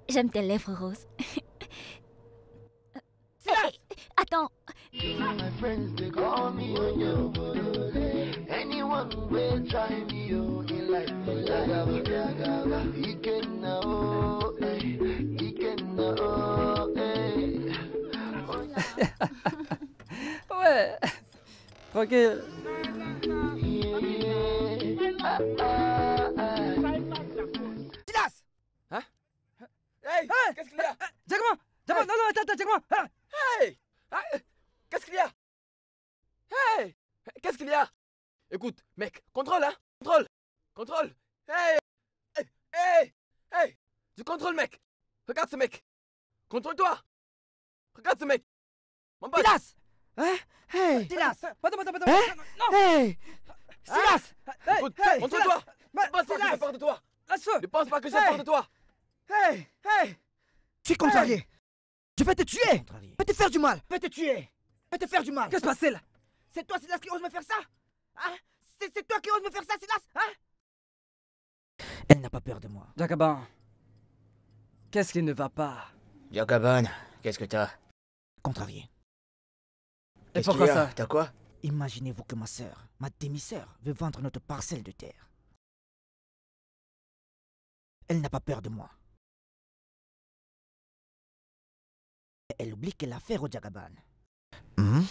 J'aime tes lèvres roses. hey, eh, attends Ouais Tranquille. Silas Hein Hey, Qu'est-ce qu'il y a Jackman moi non, non, attends, attends, moi ah. Hey ah, euh, Qu'est-ce qu'il y a Hey Qu'est-ce qu'il y a Écoute, mec, contrôle, hein Contrôle Contrôle Hey Hey Hey Hey Tu contrôles, mec Regarde ce mec Contrôle-toi Regarde ce mec Mon pote Silas Attends, attends, attends Non Hey Silas Montre-toi Ne pense pas que ça part de toi Ne pense pas que ça peur de toi Hey Hey Tu es contrarié Je vais te tuer Je vais te faire du mal Je vais te tuer Je vais te faire du mal Qu'est-ce qui se passe là C'est toi, Silas, qui ose me faire ça Hein C'est toi qui ose me faire ça, Silas Hein elle n'a pas peur de moi. Jacobin, qu'est-ce qui ne va pas Jacobin, qu'est-ce que t'as Contrarié. Et pourquoi ça T'as quoi Imaginez-vous que ma sœur, ma demi-sœur, veut vendre notre parcelle de terre. Elle n'a pas peur de moi. Elle oublie qu'elle a affaire au Jagaban. Hmm?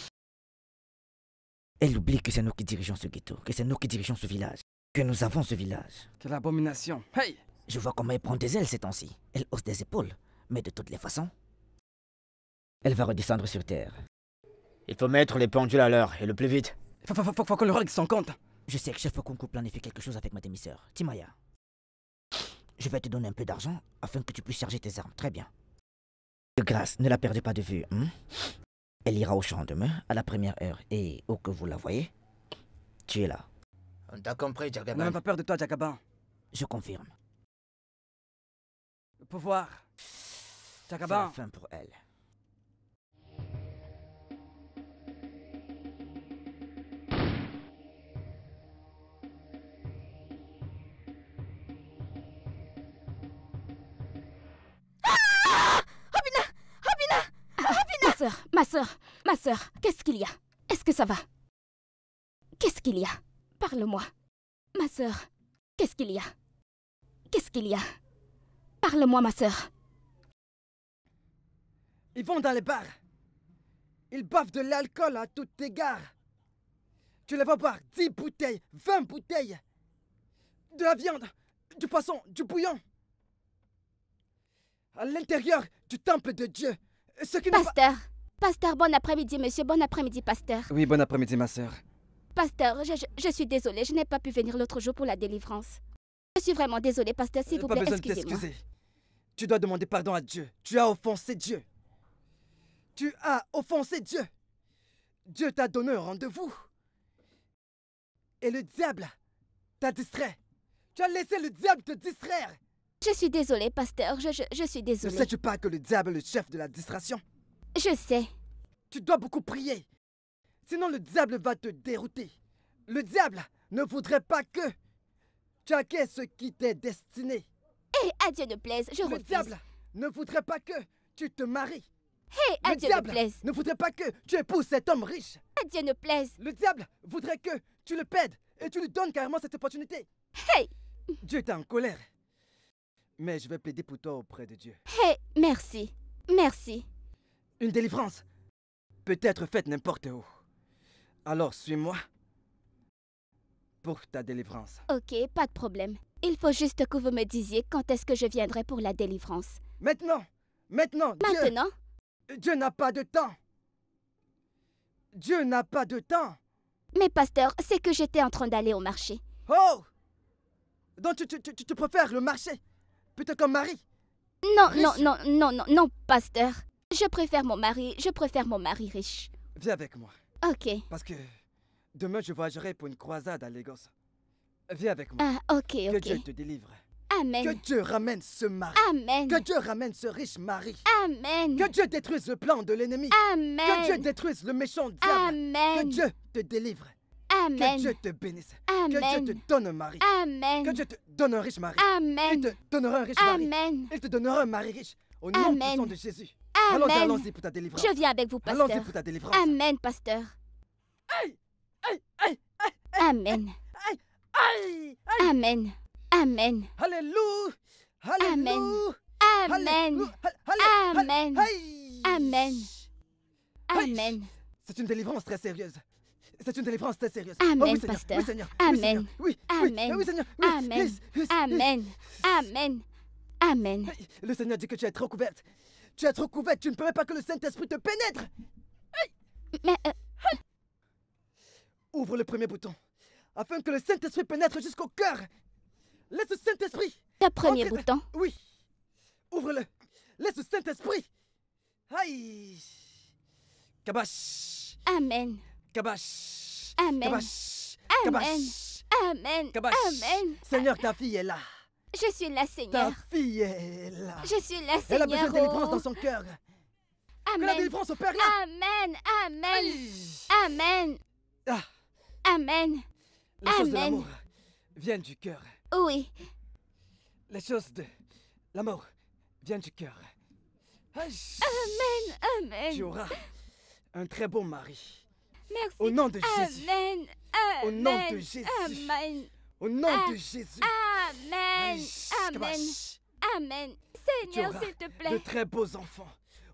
Elle oublie que c'est nous qui dirigeons ce ghetto, que c'est nous qui dirigeons ce village, que nous avons ce village. Quelle abomination. Hey Je vois comment elle prend des ailes ces temps-ci. Elle hausse des épaules, mais de toutes les façons, elle va redescendre sur Terre. Il faut mettre les pendules à l'heure, et le plus vite. Faut, qu'on le règle s'en compte. Je sais que Chef Okunku planifie quelque chose avec ma demi-sœur, Timaya. Je vais te donner un peu d'argent afin que tu puisses charger tes armes. Très bien. De grâce, ne la perdez pas de vue. Hein. Elle ira au champ demain, à la première heure, et au que vous la voyez, tu es là. On t'a compris, Jagaban. On n'a pas peur de toi, Jagaban. Je confirme. Le pouvoir. Jagaban. C'est la fin pour elle. ma sœur, ma sœur, qu'est-ce qu'il y a Est-ce que ça va Qu'est-ce qu'il y a Parle-moi. Ma sœur, qu'est-ce qu'il y a Qu'est-ce qu'il y a Parle-moi, ma sœur. Ils vont dans les bars. Ils bavent de l'alcool à tout égard. Tu les vas boire 10 bouteilles, 20 bouteilles. De la viande, du poisson, du bouillon. À l'intérieur du temple de Dieu. Ce qui Pasteur, Pasteur, bon après-midi, monsieur. Bon après-midi, pasteur. Oui, bon après-midi, ma sœur. Pasteur, je, suis désolée. Je n'ai pas pu venir l'autre jour pour la délivrance. Je suis vraiment désolée, pasteur. S'il euh, vous plaît, excusez-moi. Tu dois demander pardon à Dieu. Tu as offensé Dieu. Tu as offensé Dieu. Dieu t'a donné un rendez-vous. Et le diable t'a distrait. Tu as laissé le diable te distraire. Je suis désolée, pasteur. Je, je suis désolée. Ne sais-tu pas que le diable est le chef de la distraction je sais. Tu dois beaucoup prier. Sinon le diable va te dérouter. Le diable ne voudrait pas que tu acquiesces ce qui t'est destiné. Hé, eh, à Dieu ne plaise, je le Le diable ne voudrait pas que tu te maries. Hé, à Dieu ne plaise. ne voudrait pas que tu épouses cet homme riche. À Dieu ne plaise. Le diable voudrait que tu le pèdes et tu lui donnes carrément cette opportunité. Hey Dieu est en colère. Mais je vais plaider pour toi auprès de Dieu. Hé, merci. Merci. Une délivrance peut être faite n'importe où. Alors suis-moi pour ta délivrance. Ok, pas de problème. Il faut juste que vous me disiez quand est-ce que je viendrai pour la délivrance. Maintenant Maintenant Maintenant Dieu, n'a pas de temps Dieu n'a pas de temps Mais pasteur, c'est que j'étais en train d'aller au marché. Oh Donc tu, tu, préfères le marché Plutôt comme Marie Non, non, non, non, non, non, pasteur. Je préfère mon mari, je préfère mon mari riche. Viens avec moi. Ok. Parce que demain je voyagerai pour une croisade à Lagos. Viens avec moi. Ah, ok, ok. Que Dieu te délivre. Amen. Que Dieu ramène ce mari. Amen. Que Dieu ramène ce riche mari. Amen. Que Dieu détruise le plan de l'ennemi. Amen. Que Dieu détruise le méchant diable. Amen. Que Dieu te délivre. Amen. Que Dieu te bénisse. Amen. Que Dieu te donne un mari. Amen. Que Dieu te donne un riche mari. Amen. Il te donnera un riche mari. Amen. Il te donnera un mari riche. Au nom de Jésus. Amen. Allons-y, pour ta délivrance. Je viens avec vous, pasteur. Allons-y pour ta délivrance. Amen, pasteur. Amen. Amen. Amen. Amen. Amen. Amen. Amen. Amen. C'est une délivrance très sérieuse. C'est une délivrance très sérieuse. Amen, oh pasteur. Amen. Oui, Amen. Amen. Amen. Amen. Amen. Le Seigneur dit que tu es trop couverte. Tu es trop couvert. tu ne permets pas que le Saint-Esprit te pénètre euh, Ouvre le premier bouton, afin que le Saint-Esprit pénètre jusqu'au cœur. Laisse le Saint-Esprit Le premier bouton Oui. Ouvre-le. Laisse le Saint-Esprit Aïe Kabash Amen Kabash Amen Kabash Amen Kabash. Amen Kabash. Amen Seigneur, ta fille est là je suis la Seigneur. Ta fille est là. Je suis la Seigneur. Elle a besoin de délivrance dans oh. son cœur. Amen. la délivrance Père là. Amen. Amen. Amen. Ah. Amen. Les choses de l'amour viennent du cœur. Oui. Les choses de l'amour viennent du cœur. Amen. Amen. Tu auras un très bon mari. Merci. Au nom de Jésus. Amen. Au nom de Jésus. Amen. Au nom de ah, Jésus. Amen. Amen. Amen. Seigneur, s'il te plaît. De très beaux enfants.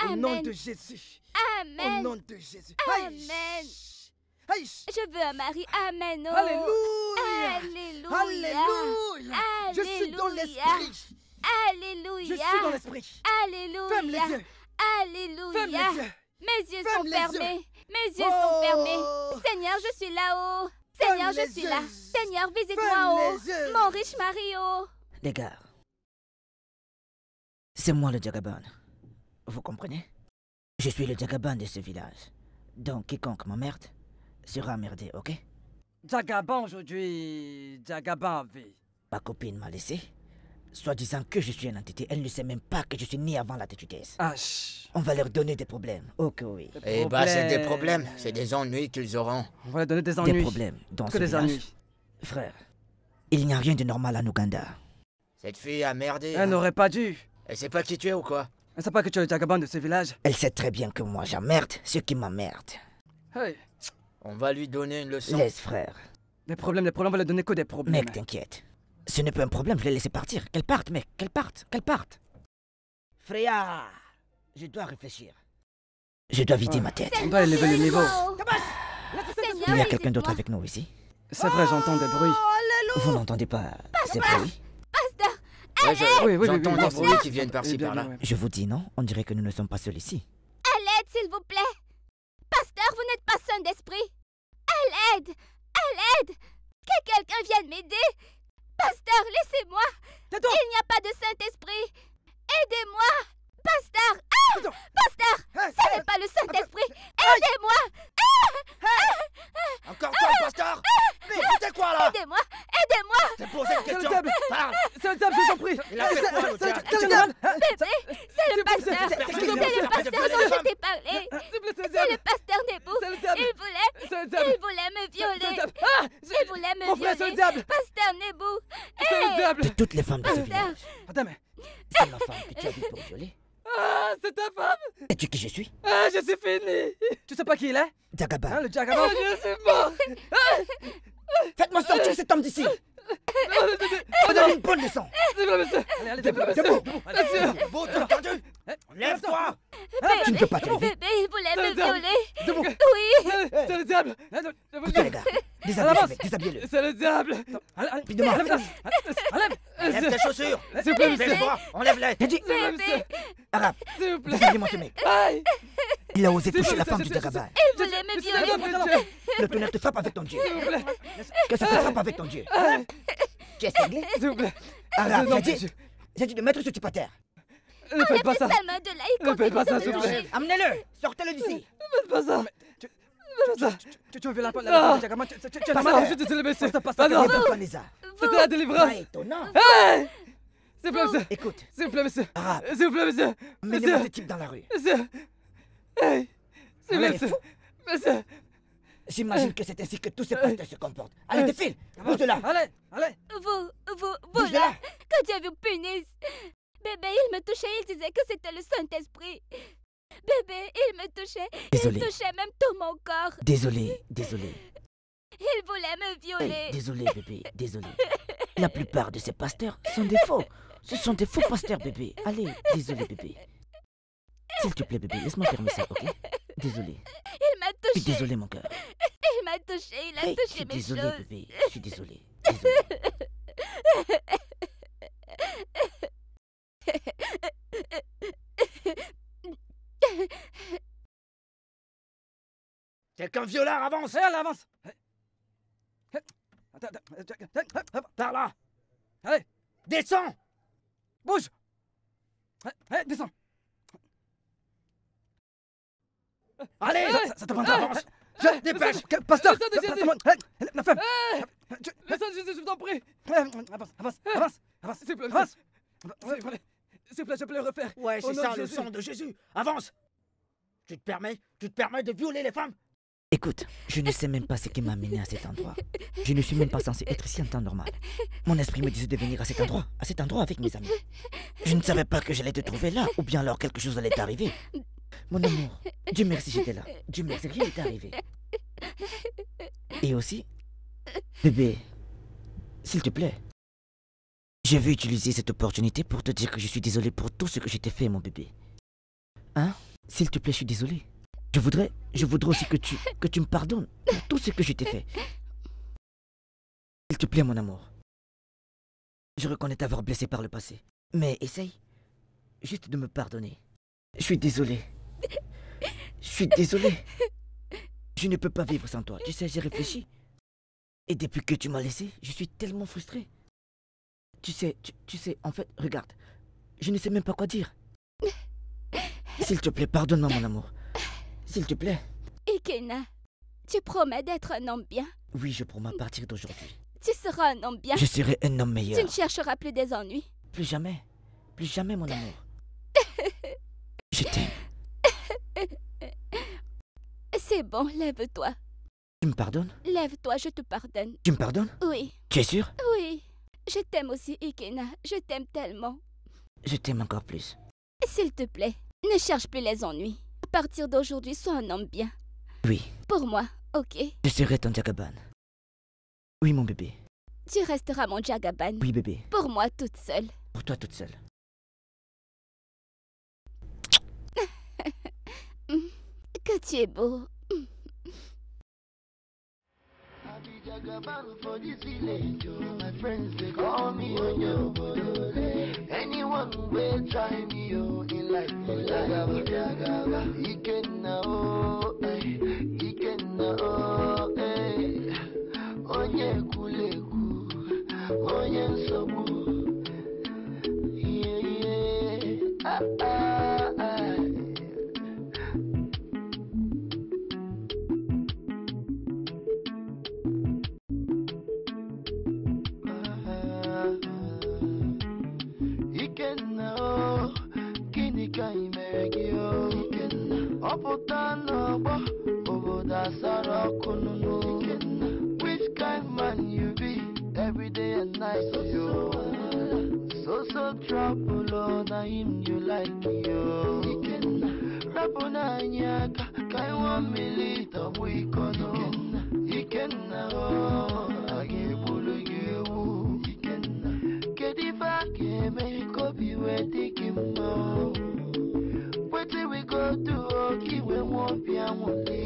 Au nom de Jésus. Amen. Au nom de Jésus. Amen. Je veux un mari. Amen. Oh. Alléluia. Alléluia. Alléluia. Je suis dans l'esprit. Alléluia. Je suis dans l'esprit. Alléluia. Ferme les yeux. Alléluia. Mes yeux sont fermés. Mes yeux sont fermés. Seigneur, je suis là-haut. Seigneur, je suis là. Seigneur, visite-moi, oh. mon riche Mario. Les gars, c'est moi le Jagaban. Vous comprenez Je suis le Jagaban de ce village. Donc quiconque m'emmerde sera merdé, ok Jagaban aujourd'hui, Jagaban vie. Ma copine m'a laissé Soit disant que je suis une entité, elle ne sait même pas que je suis né avant la tétudesse. Ah, On va leur donner des problèmes. Ok, oh, oui. Eh bah, c'est des problèmes. C'est des ennuis qu'ils auront. On va leur donner des ennuis. Des problèmes. des ennuis. Frère, il n'y a rien de normal en Ouganda. Cette fille a merdé. Elle hein. n'aurait pas dû. Elle sait pas qui tu es ou quoi Elle sait pas que tu es le tagaban de ce village. Elle sait très bien que moi j'emmerde ceux qui m'emmerdent. Hey. On va lui donner une leçon. Laisse, frère. Des problèmes, des problèmes, on va leur donner que des problèmes. Mec, t'inquiète. Ce n'est pas un problème, je l'ai laissé partir. Qu'elle parte, mec, qu'elle parte, qu'elle parte. Freya, je dois réfléchir. Je dois vider ah. ma tête. On doit le niveau. Il y a quelqu'un d'autre avec nous ici. C'est vrai, j'entends des bruits. Oh, vous n'entendez pas ces bruits Pasteur je, j'entends des bruits qui viennent par-ci eh par-là. Je vous dis non, on dirait que nous ne sommes pas seuls ici. À l'aide, s'il vous plaît. Pasteur, vous n'êtes pas sain d'esprit. À l'aide, Que quelqu'un vienne m'aider. Pasteur, laissez-moi Il n'y a pas de Saint-Esprit Aidez-moi Pasteur ah, Pasteur Ce ah, ah. n'est pas le bah, Saint-Esprit Aidez-moi Encore toi, pasteur Mais écoutez quoi, là Aidez-moi Aidez-moi C'est pour cette question Parle le diable, je t'en prie C'est le diable Bébé, c'est le pasteur C'est le pasteur dont je t'ai parlé C'est le pasteur Nebou Il voulait Il voulait me violer Il voulait me violer Pasteur Nebou C'est le diable Toutes les femmes de ce village Attends-mais, C'est la femme que tu as vue pour violer ah, c'est ta femme es tu qui je suis Ah, je suis fini Tu sais pas qui il est Jagabar. Hein, le Dagaba ah, Je suis mort Faites-moi sortir cet homme d'ici On une bonne leçon allez debout Monsieur Bon, eh, lève-toi eh, ben, Tu ne peux pas te eh, lever Vous l'avez violé Debout Oui C'est le diable Poussez les gars Déshabillez-le le C'est le diable Rapidement Enlève Enlève tes chaussures S'il vous plaît, monsieur Enlève-les J'ai dit Arabe S'il vous plaît dis moi ce mec Aïe il a osé toucher la femme du Dagabal. Il voulait me violer. Le tonnerre te frappe avec ton Dieu. S'il vous plaît. Que ça te frappe avec ton Dieu. Tu es cinglé S'il vous plaît. Arabe, j'ai dit, j'ai dit de mettre ce type à terre. Ne faites pas ça Ne pas ça, Amenez-le Sortez-le d'ici Ne faites pas ça tu, tu, veux la Je te la délivrance. S'il vous plaît, monsieur. Écoute. S'il vous plaît, monsieur. S'il vous plaît, monsieur. mettez ce dans la rue. Hey S'il vous J'imagine que c'est ainsi que tous ces postes se comportent. Allez, défile Bouge de Allez Vous, vous, vous là Que Bébé, il me touchait, il disait que c'était le Saint-Esprit. Bébé, il me touchait. Il touchait même tout mon corps. Désolé, désolé. Il voulait me violer. désolé, bébé, désolé. La plupart de ces pasteurs sont des faux. Ce sont des faux pasteurs, bébé. Allez, désolé, bébé. S'il te plaît, bébé, laisse-moi fermer ça, ok Désolé. Il m'a touché. Je suis désolé, mon cœur. Il m'a touché, il a touché mes désolé, Bébé. Je suis désolé, bébé. Je suis désolé. Quelqu'un violard avance Elle hein, avance Par là Allez, descends Bouge Allez, descends Allez, ça, te prend avance Je dépêche Pasteur La femme je, t'en prie Avance, avance, avance Avance, avance s'il te plaît, s'il te le refaire. Ouais, c'est ça, le son de Jésus. Avance Tu te permets Tu te permets de violer les femmes Écoute, je ne sais même pas ce qui m'a amené à cet endroit. Je ne suis même pas censé être ici en temps normal. Mon esprit me disait de venir à cet endroit, à cet endroit avec mes amis. Je ne savais pas que j'allais te trouver là, ou bien alors quelque chose allait t'arriver. Mon amour, Dieu merci j'étais là. Dieu merci rien n'est arrivé. Et aussi, bébé, s'il te plaît, je vais utiliser cette opportunité pour te dire que je suis désolé pour tout ce que je t'ai fait, mon bébé. Hein S'il te plaît, je suis désolé. Je voudrais, je voudrais aussi que tu, que tu me pardonnes pour tout ce que je t'ai fait. S'il te plaît, mon amour. Je reconnais t'avoir blessé par le passé. Mais essaye juste de me pardonner. Je suis désolé. Je suis désolé. Je ne peux pas vivre sans toi. Tu sais, j'ai réfléchi. Et depuis que tu m'as laissé, je suis tellement frustré. Tu sais, tu, sais, en fait, regarde, je ne sais même pas quoi dire. S'il te plaît, pardonne-moi, mon amour. S'il te plaît. Ikena, tu promets d'être un homme bien Oui, je promets à partir d'aujourd'hui. Tu seras un homme bien. Je serai un homme meilleur. Tu ne chercheras plus des ennuis. Plus jamais. Plus jamais, mon amour. je t'aime. C'est bon, lève-toi. Tu me pardonnes Lève-toi, je te pardonne. Tu me pardonnes Oui. Tu es sûr. Oui. Je t'aime aussi, Ikena. Je t'aime tellement. Je t'aime encore plus. S'il te plaît, ne cherche plus les ennuis. À partir d'aujourd'hui, sois un homme bien. Oui. Pour moi, ok Je serai ton Jagaban. Oui, mon bébé. Tu resteras mon Jagaban. Oui, bébé. Pour moi, toute seule. Pour toi, toute seule. que tu es beau. Jagaban for this village, oh. my friends they call me on your Anyone will try me, oh, in life, oh, Jagaba, Jagaba. He can know, oh, eh. he can now, oh, eh. Onye kuleku, onye sobu, yeah, yeah, ah, ah. Which kind man you be, every day and night yo So so trouble Oh, na him you like yo Rapụ na nyaka, kai ka anyị one minute ọ bụ iko no Ikenna o, a ga-egburu gị ewu Kedu ife a ga-eme ka obi wee wetin we go he won't be can't do iwe nwobi anwụle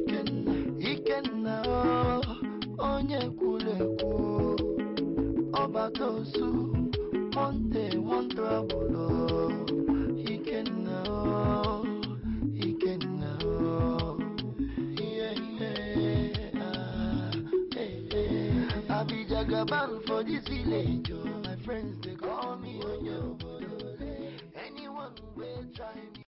ikenna ikenna onye kwuru ekwu ọbata ozu monde wondrabụlụ ikenna ikenna Abija Gaban for this village, oh. my friends they call me on your Anyone will try me.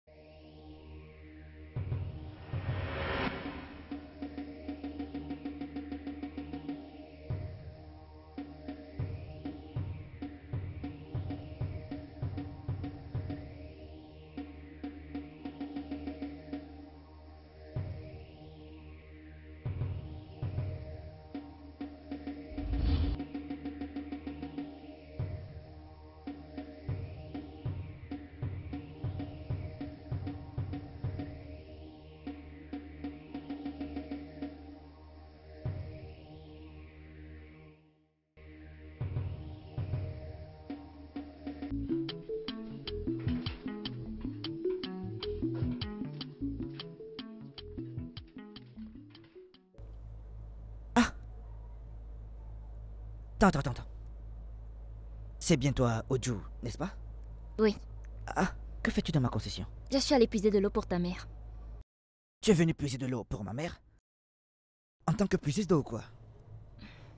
Attends, attends, attends. C'est bien toi, Oju, n'est-ce pas Oui. Ah, que fais-tu dans ma concession Je suis allée puiser de l'eau pour ta mère. Tu es venue puiser de l'eau pour ma mère En tant que puiseuse d'eau ou quoi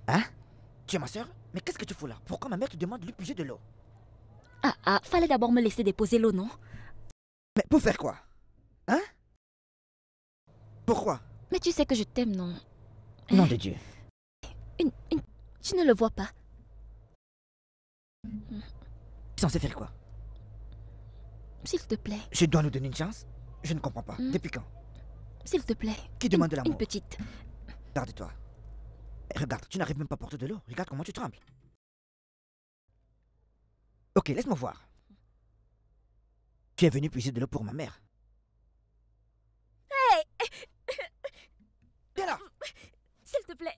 Hein Tu es ma soeur Mais qu'est-ce que tu fous là Pourquoi ma mère te demande de lui puiser de l'eau Ah ah, fallait d'abord me laisser déposer l'eau, non Mais pour faire quoi Hein Pourquoi Mais tu sais que je t'aime, non Nom de Dieu. Tu ne le vois pas. Censé faire quoi S'il te plaît. Je dois nous donner une chance Je ne comprends pas. Hmm. Depuis quand S'il te plaît. Qui demande de l'amour Une petite. Garde-toi. Regarde, tu n'arrives même pas à porter de l'eau. Regarde comment tu trembles. Ok, laisse-moi voir. Tu es venu puiser de l'eau pour ma mère. Hey là S'il te plaît.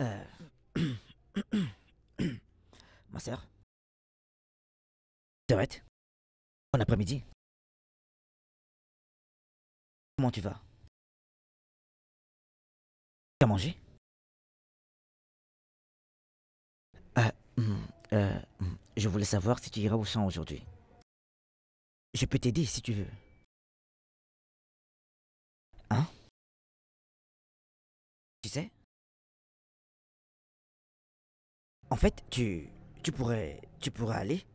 Euh, ma sœur T'arrêtes Bon après-midi Comment tu vas Tu as mangé ah, hmm, euh, hmm, je voulais savoir si tu iras au champ aujourd'hui. Je peux t'aider si tu veux. Hein Tu sais En fait, tu... Tu pourrais... Tu pourrais aller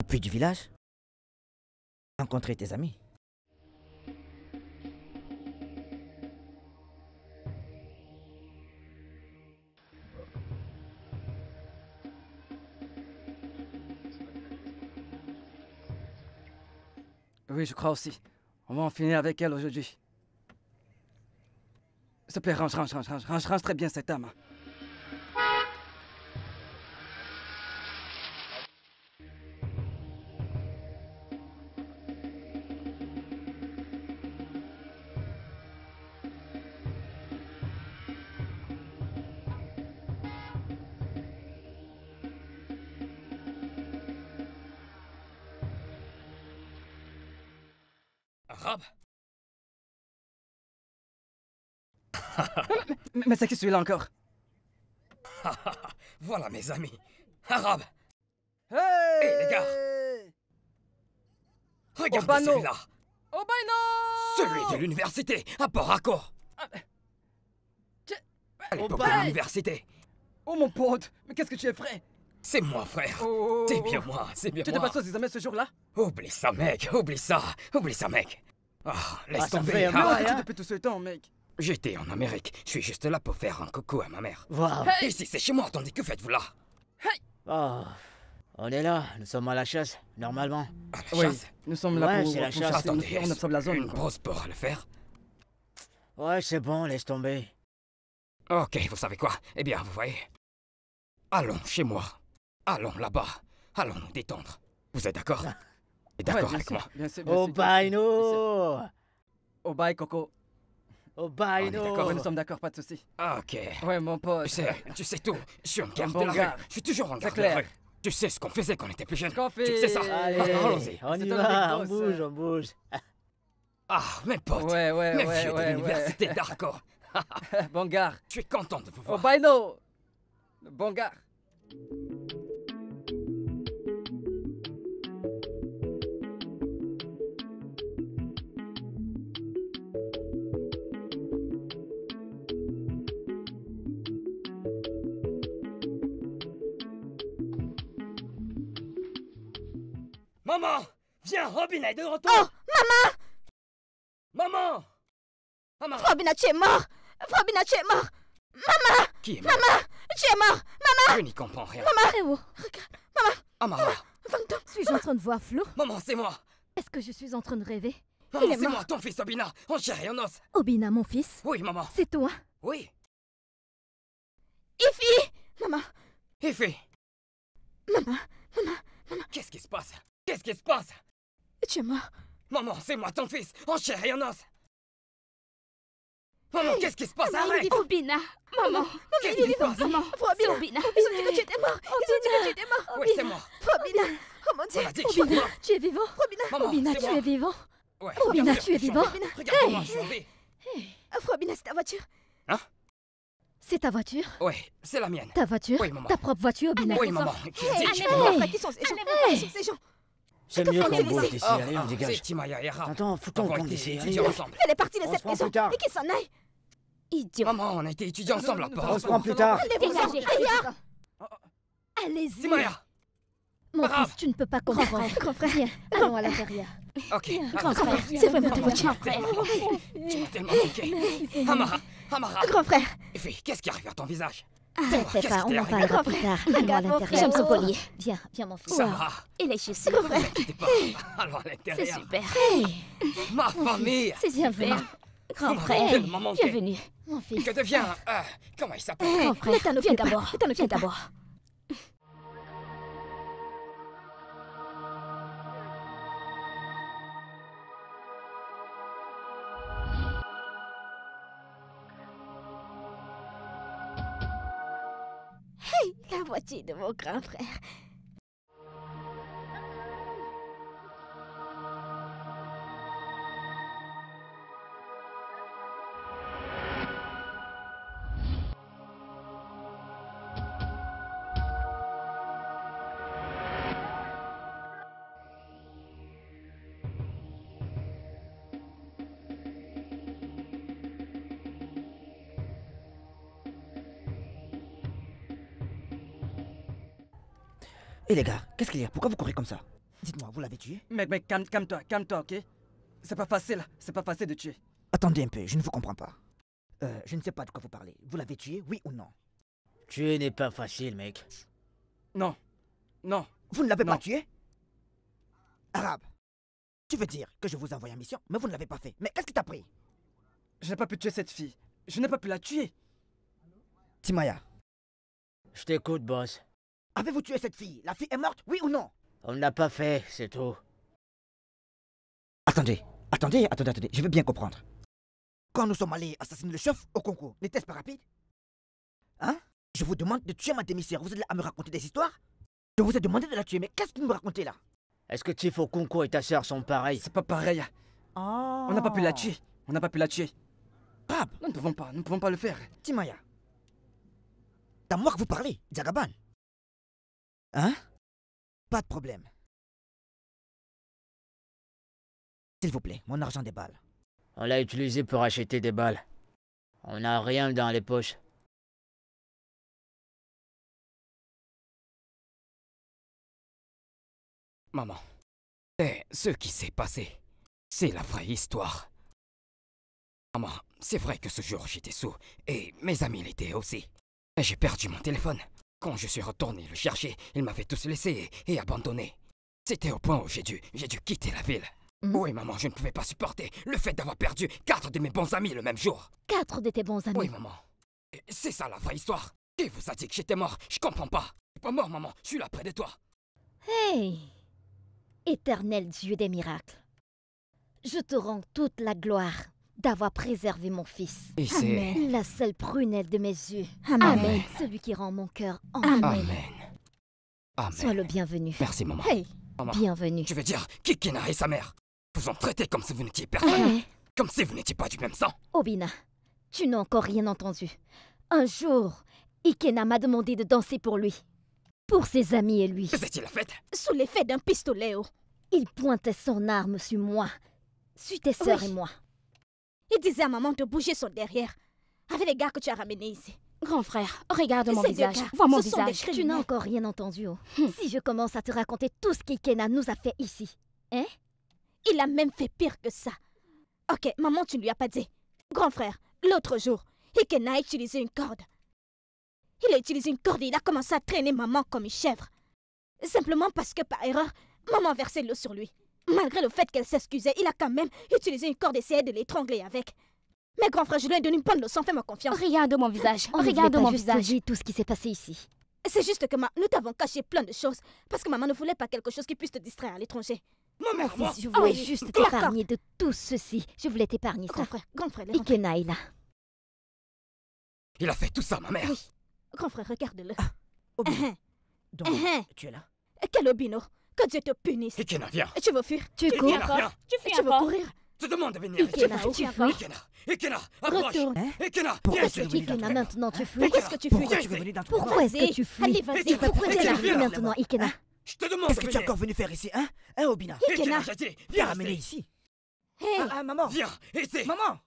Au puits du village Rencontrer tes amis Oui, je crois aussi. On va en finir avec elle aujourd'hui. S'il te plaît, range, range, range, range, range, très bien cette âme. mais, c'est qui celui-là encore Voilà mes amis. Arabe Hé hey les gars Regardez celui-là Celui de l'université, à Port à ah, À l'époque de l'université Oh mon pote, mais qu'est-ce que tu es frère C'est moi frère oh. C'est bien moi, c'est bien tu moi Tu t'es passé aux ce jour-là Oublie ça mec, oublie ça, oublie ça mec ah, laisse ah, tomber fait, ah, depuis tout ce temps mec J'étais en Amérique. Je suis juste là pour faire un coucou à ma mère. Waouh. Ici, c'est chez moi, Attendez, que faites-vous là hey oh. On est là, nous sommes à la chasse, normalement. oui. chasse Nous sommes là ouais, pour, c'est la chasse. Attendez, Une grosse à le faire Ouais, c'est bon, laisse tomber. Ok, vous savez quoi Eh bien, vous voyez. Allons chez moi. Allons là-bas. Allons nous détendre. Vous êtes d'accord D'accord avec moi bien sûr, Au nous Au bye Coco. Oh, On no. D'accord, nous sommes d'accord, pas de soucis. Ok. Ouais, mon pote. Tu sais, tu sais tout. Je suis un garde de la rue. Je suis toujours en garde de la Tu sais ce qu'on faisait quand on était plus jeune. Tu sais ça. Allons-y. On y va, on bouge, on bouge. Ah, mes potes. Ouais, ouais, mes ouais. Vieux de l'université d'Arcor. bon gars. Je suis content de vous voir. Oh, bye, Bon gars. Maman Viens, est de retour Oh Maman Maman Maman Robin tu es mort Robin tu es mort Maman Qui est mort Maman Tu es mort Maman Je n'y comprends rien. Maman regarde Maman ah, maman oh, Suis-je en train de voir flou Maman, c'est moi Est-ce que je suis en train de rêver Maman, c'est moi, ton fils Obina, en chair et en os Obina, mon fils Oui, maman C'est toi Oui Ifi Maman Ifi Maman Maman Maman Qu'est-ce qui se passe Qu'est-ce qui se passe Tu es mort. Maman, c'est moi ton fils, en chair et en os. Maman, qu'est-ce qui se passe Arrête Robina Maman Qu'est-ce qui se passe Maman Robina Ils ont dit que tu étais mort oh, Ils ont dit que tu étais mort Oui, c'est moi Robina Oh mon dieu Robina Tu es vivant Robina tu es vivant Robina, tu es vivant Regarde comment je suis Robina, c'est ta voiture Hein c'est ta voiture Oui, c'est la mienne. Ta voiture Oui, maman. Ta propre voiture, Robina. Oui, maman. Qui sont ces gens Qui sont ces gens c'est mieux qu'on bouge d'ici, allez, on dégage. Attends, foutons le camp d'ici, Elle est partie de cette maison, et qu'il s'en aille Idiot. Maman, on a été étudiés ensemble On se prend plus tard. Dégagez, Allez-y. Oh, oh. Mon fils, tu ne peux pas comprendre. Grand frère, allons à l'intérieur. Ok. Grand frère, c'est vraiment ta voiture. Tu m'as tellement manqué. Amara, Amara. Grand frère. Effet, qu'est-ce qui arrive à ton visage ah, T'inquiète pas, on en parlera plus tard. Regarde, mon frère. J'aime son collier. Viens, viens, mon frère. Ça va. est juste. chaussures. Ne vous inquiétez pas. Alors, à l'intérieur. C'est super. Ma famille. C'est bien fait. Grand frère, bienvenue. Mon fils. Que devient... Euh, comment il s'appelle Grand frère, viens d'abord. Viens d'abord. voici de mon grand frère. Eh, les gars, qu'est-ce qu'il y a Pourquoi vous courez comme ça Dites-moi, vous l'avez tué Mec, mec, calme-toi, calme toi ok C'est pas facile, c'est pas facile de tuer. Attendez un peu, je ne vous comprends pas. Euh, je ne sais pas de quoi vous parlez. Vous l'avez tué, oui ou non Tuer n'est pas facile, mec. Non. Non. Vous ne l'avez pas tué Arabe. Tu veux dire que je vous envoie en mission, mais vous ne l'avez pas fait. Mais qu'est-ce qui t'a pris Je n'ai pas pu tuer cette fille. Je n'ai pas pu la tuer. Timaya. Je t'écoute, boss. Avez-vous tué cette fille La fille est morte, oui ou non On ne l'a pas fait, c'est tout. Attendez, attendez, attendez, attendez, je veux bien comprendre. Quand nous sommes allés assassiner le chef au concours, n'était-ce pas rapide Hein Je vous demande de tuer ma demi-sœur, vous êtes là à me raconter des histoires Je vous ai demandé de la tuer, mais qu'est-ce que vous me racontez là Est-ce que Tiff au concours et ta sœur sont pareils C'est pas pareil. Oh. On n'a pas pu la tuer, on n'a pas pu la tuer. Rab, nous ne pouvons pas, nous ne pouvons pas le faire. Timaya, c'est moi que vous parlez, Diagaban. Hein Pas de problème. S'il vous plaît, mon argent des balles. On l'a utilisé pour acheter des balles. On n'a rien dans les poches. Maman, c'est ce qui s'est passé. C'est la vraie histoire. Maman, c'est vrai que ce jour j'étais sous, et mes amis l'étaient aussi. J'ai perdu mon téléphone. Quand je suis retourné le chercher, ils m'avaient tous laissé et, abandonné. C'était au point où j'ai dû, j'ai dû quitter la ville. Hmm? Oui, maman, je ne pouvais pas supporter le fait d'avoir perdu quatre de mes bons amis le même jour. Quatre de tes bons amis Oui, maman. C'est ça la vraie histoire. Qui vous a dit que j'étais mort Je comprends pas. Je pas mort, maman. Je suis là près de toi. Hey Éternel Dieu des miracles, je te rends toute la gloire d'avoir préservé mon fils. Et c'est... La seule prunelle de mes yeux. Amen. Celui qui rend mon cœur en Amen. Amen. Sois le bienvenu. Merci, maman. Hey, bienvenue. Je veux dire, Kikina et sa mère vous ont traité comme si vous n'étiez eh. personne. Comme si vous n'étiez pas du même sang. Obina, tu n'as encore rien entendu. Un jour, Ikena m'a demandé de danser pour lui. Pour ses amis et lui. C'était la fête Sous l'effet d'un pistolet. Oh. Il pointait son arme sur moi, sur tes sœurs et moi. Il disait à maman de bouger son derrière. Avec les gars que tu as ramenés ici. Grand frère, regarde mon visage. Vois mon visage. Tu n'as encore rien entendu. Oh. Hmm. Si je commence à te raconter tout ce qu'Ikena nous a fait ici. Hein Il a même fait pire que ça. Ok, maman, tu ne lui as pas dit. Grand frère, l'autre jour, Ikena a utilisé une corde. Il a utilisé une corde et il a commencé à traîner maman comme une chèvre. Simplement parce que par erreur, maman versait l'eau sur lui. Malgré le fait qu'elle s'excusait, il a quand même utilisé une corde et essayé de l'étrangler avec. Mais grand frère, je lui ai donné une bonne leçon, fais-moi confiance. Regarde mon visage, oh, regarde mon visage. tout ce qui s'est passé ici. C'est juste que nous t'avons caché plein de choses parce que maman ne voulait pas quelque chose qui puisse te distraire à l'étranger. Mon mère, je voulais oh, juste t'épargner de tout ceci. Je voulais t'épargner ça. Grand frère, grand frère. là. Il a fait tout ça, ma mère. Grand frère, regarde-le. Ah, hein. Donc, hein. tu es là Quel Obino que Dieu te punisse. Ikena, viens. Tu veux fuir. Tu, cours. Tu, fuis tu veux courir. Je te demande de venir. Ikena, tu fuis Ikena, Ikena, approche. Ikena, hein pourquoi tu ce Ikena maintenant tu fuis Pourquoi est-ce que tu fuis Pourquoi est-ce tu fuis Allez, vas-y. Pourquoi est tu fuis maintenant, Ikena hein Je te demande. Qu'est-ce que tu es encore venu faire ici, hein Hein, Obina Ikena, viens ramener ici. Hé ah, ah, maman. Viens, essaie. Maman.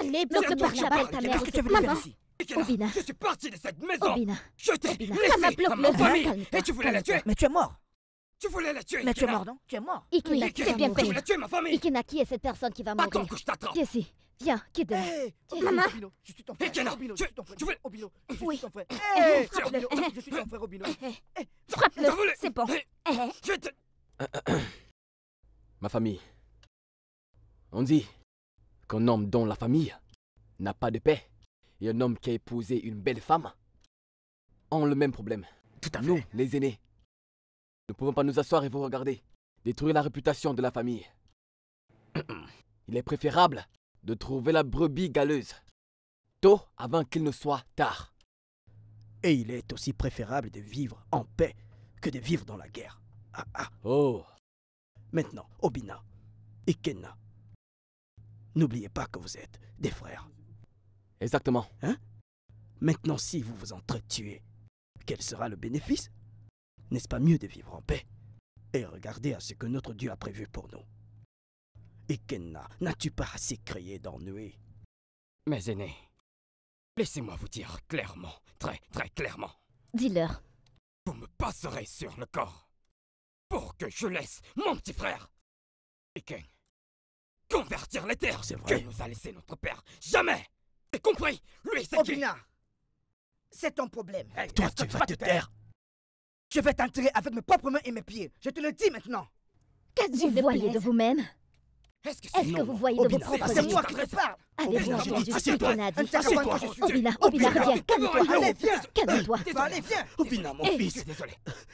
Allez, bloque par là ta mère. Qu'est-ce que tu veux faire ici Ikena, Obina. Je suis partie de cette maison. Obina. Je t'ai laissé à ma famille. Et tu voulais la tuer Mais tu es mort. Tu voulais la tuer Mais tu es mort, non Tu es mort Ikena. c'est bien fait Tu tuer, ma famille Ikena, qui est cette personne qui va mourir. Attends que je Viens Kessi, viens, quitte le Maman Je suis ton frère Je tu veux Obino, eh, eh, eh, je suis ton frère Frappe-le Je suis ton frère, Obino Frappe-le, c'est bon Je te... Euh, euh, euh. Ma famille. On dit qu'un homme dont la famille n'a pas de paix et un homme qui a épousé une belle femme ont le même problème. Tout à fait. Nous, les aînés, nous ne pouvons pas nous asseoir et vous regarder. Détruire la réputation de la famille. Il est préférable de trouver la brebis galeuse. Tôt avant qu'il ne soit tard. Et il est aussi préférable de vivre en paix que de vivre dans la guerre. Ah, ah. Oh. Maintenant, Obina et n'oubliez pas que vous êtes des frères. Exactement. Hein Maintenant, si vous vous entretuez, quel sera le bénéfice n'est-ce pas mieux de vivre en paix Et regarder à ce que notre Dieu a prévu pour nous. Ikenna, n'as-tu pas assez crié d'ennui Mes aînés, laissez-moi vous dire clairement, très très clairement. Dis-leur. Vous me passerez sur le corps pour que je laisse mon petit frère, Iken, convertir les terres que nous a laissé notre père. Jamais T'as compris Lui, c'est Obina oh, C'est ton problème. Toi, tu vas te taire je vais t'enterrer avec mes propres mains et mes pieds. Je te le dis maintenant. Qu'est-ce que vous voyez de vous-même Est-ce que, vous voyez de vos propres yeux C'est moi qui te parle Avez-vous entendu ce qu'on a dit Obina, Obina, viens, calme-toi Allez, viens Calme-toi Allez, viens Obina, mon fils, désolé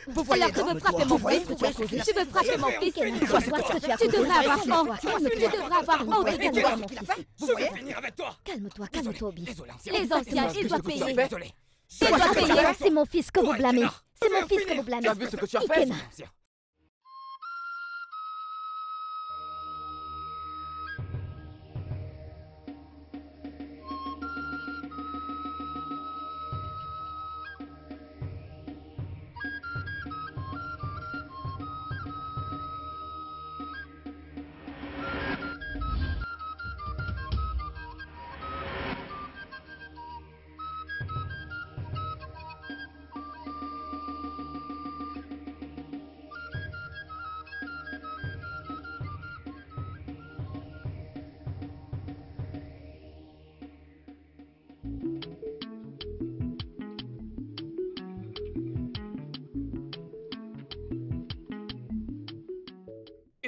Vous voyez, Alors tu veux frapper mon fils Tu veux frapper mon fils Tu devrais avoir honte Tu devrais avoir honte Calme-toi, mon fils Je vais finir avec toi Calme-toi, calme-toi, Obina. Les anciens, ils doivent payer Ils doivent payer C'est mon fils que vous blâmez c'est mon fils finir. qu'on blâme. T'as vu ce que tu as fait,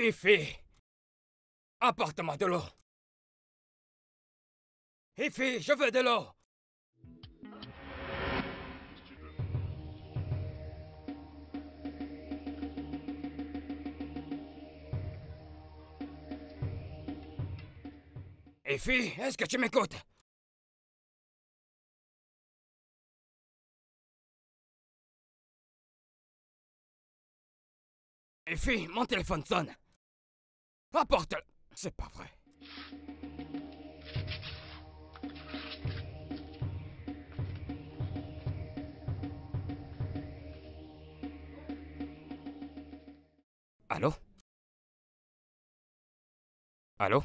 est Apporte-moi de l'eau. Effet, je veux de l'eau. fille est-ce que tu m'écoutes Effie, mon téléphone sonne. Apporte, C'est pas vrai. Allô Allô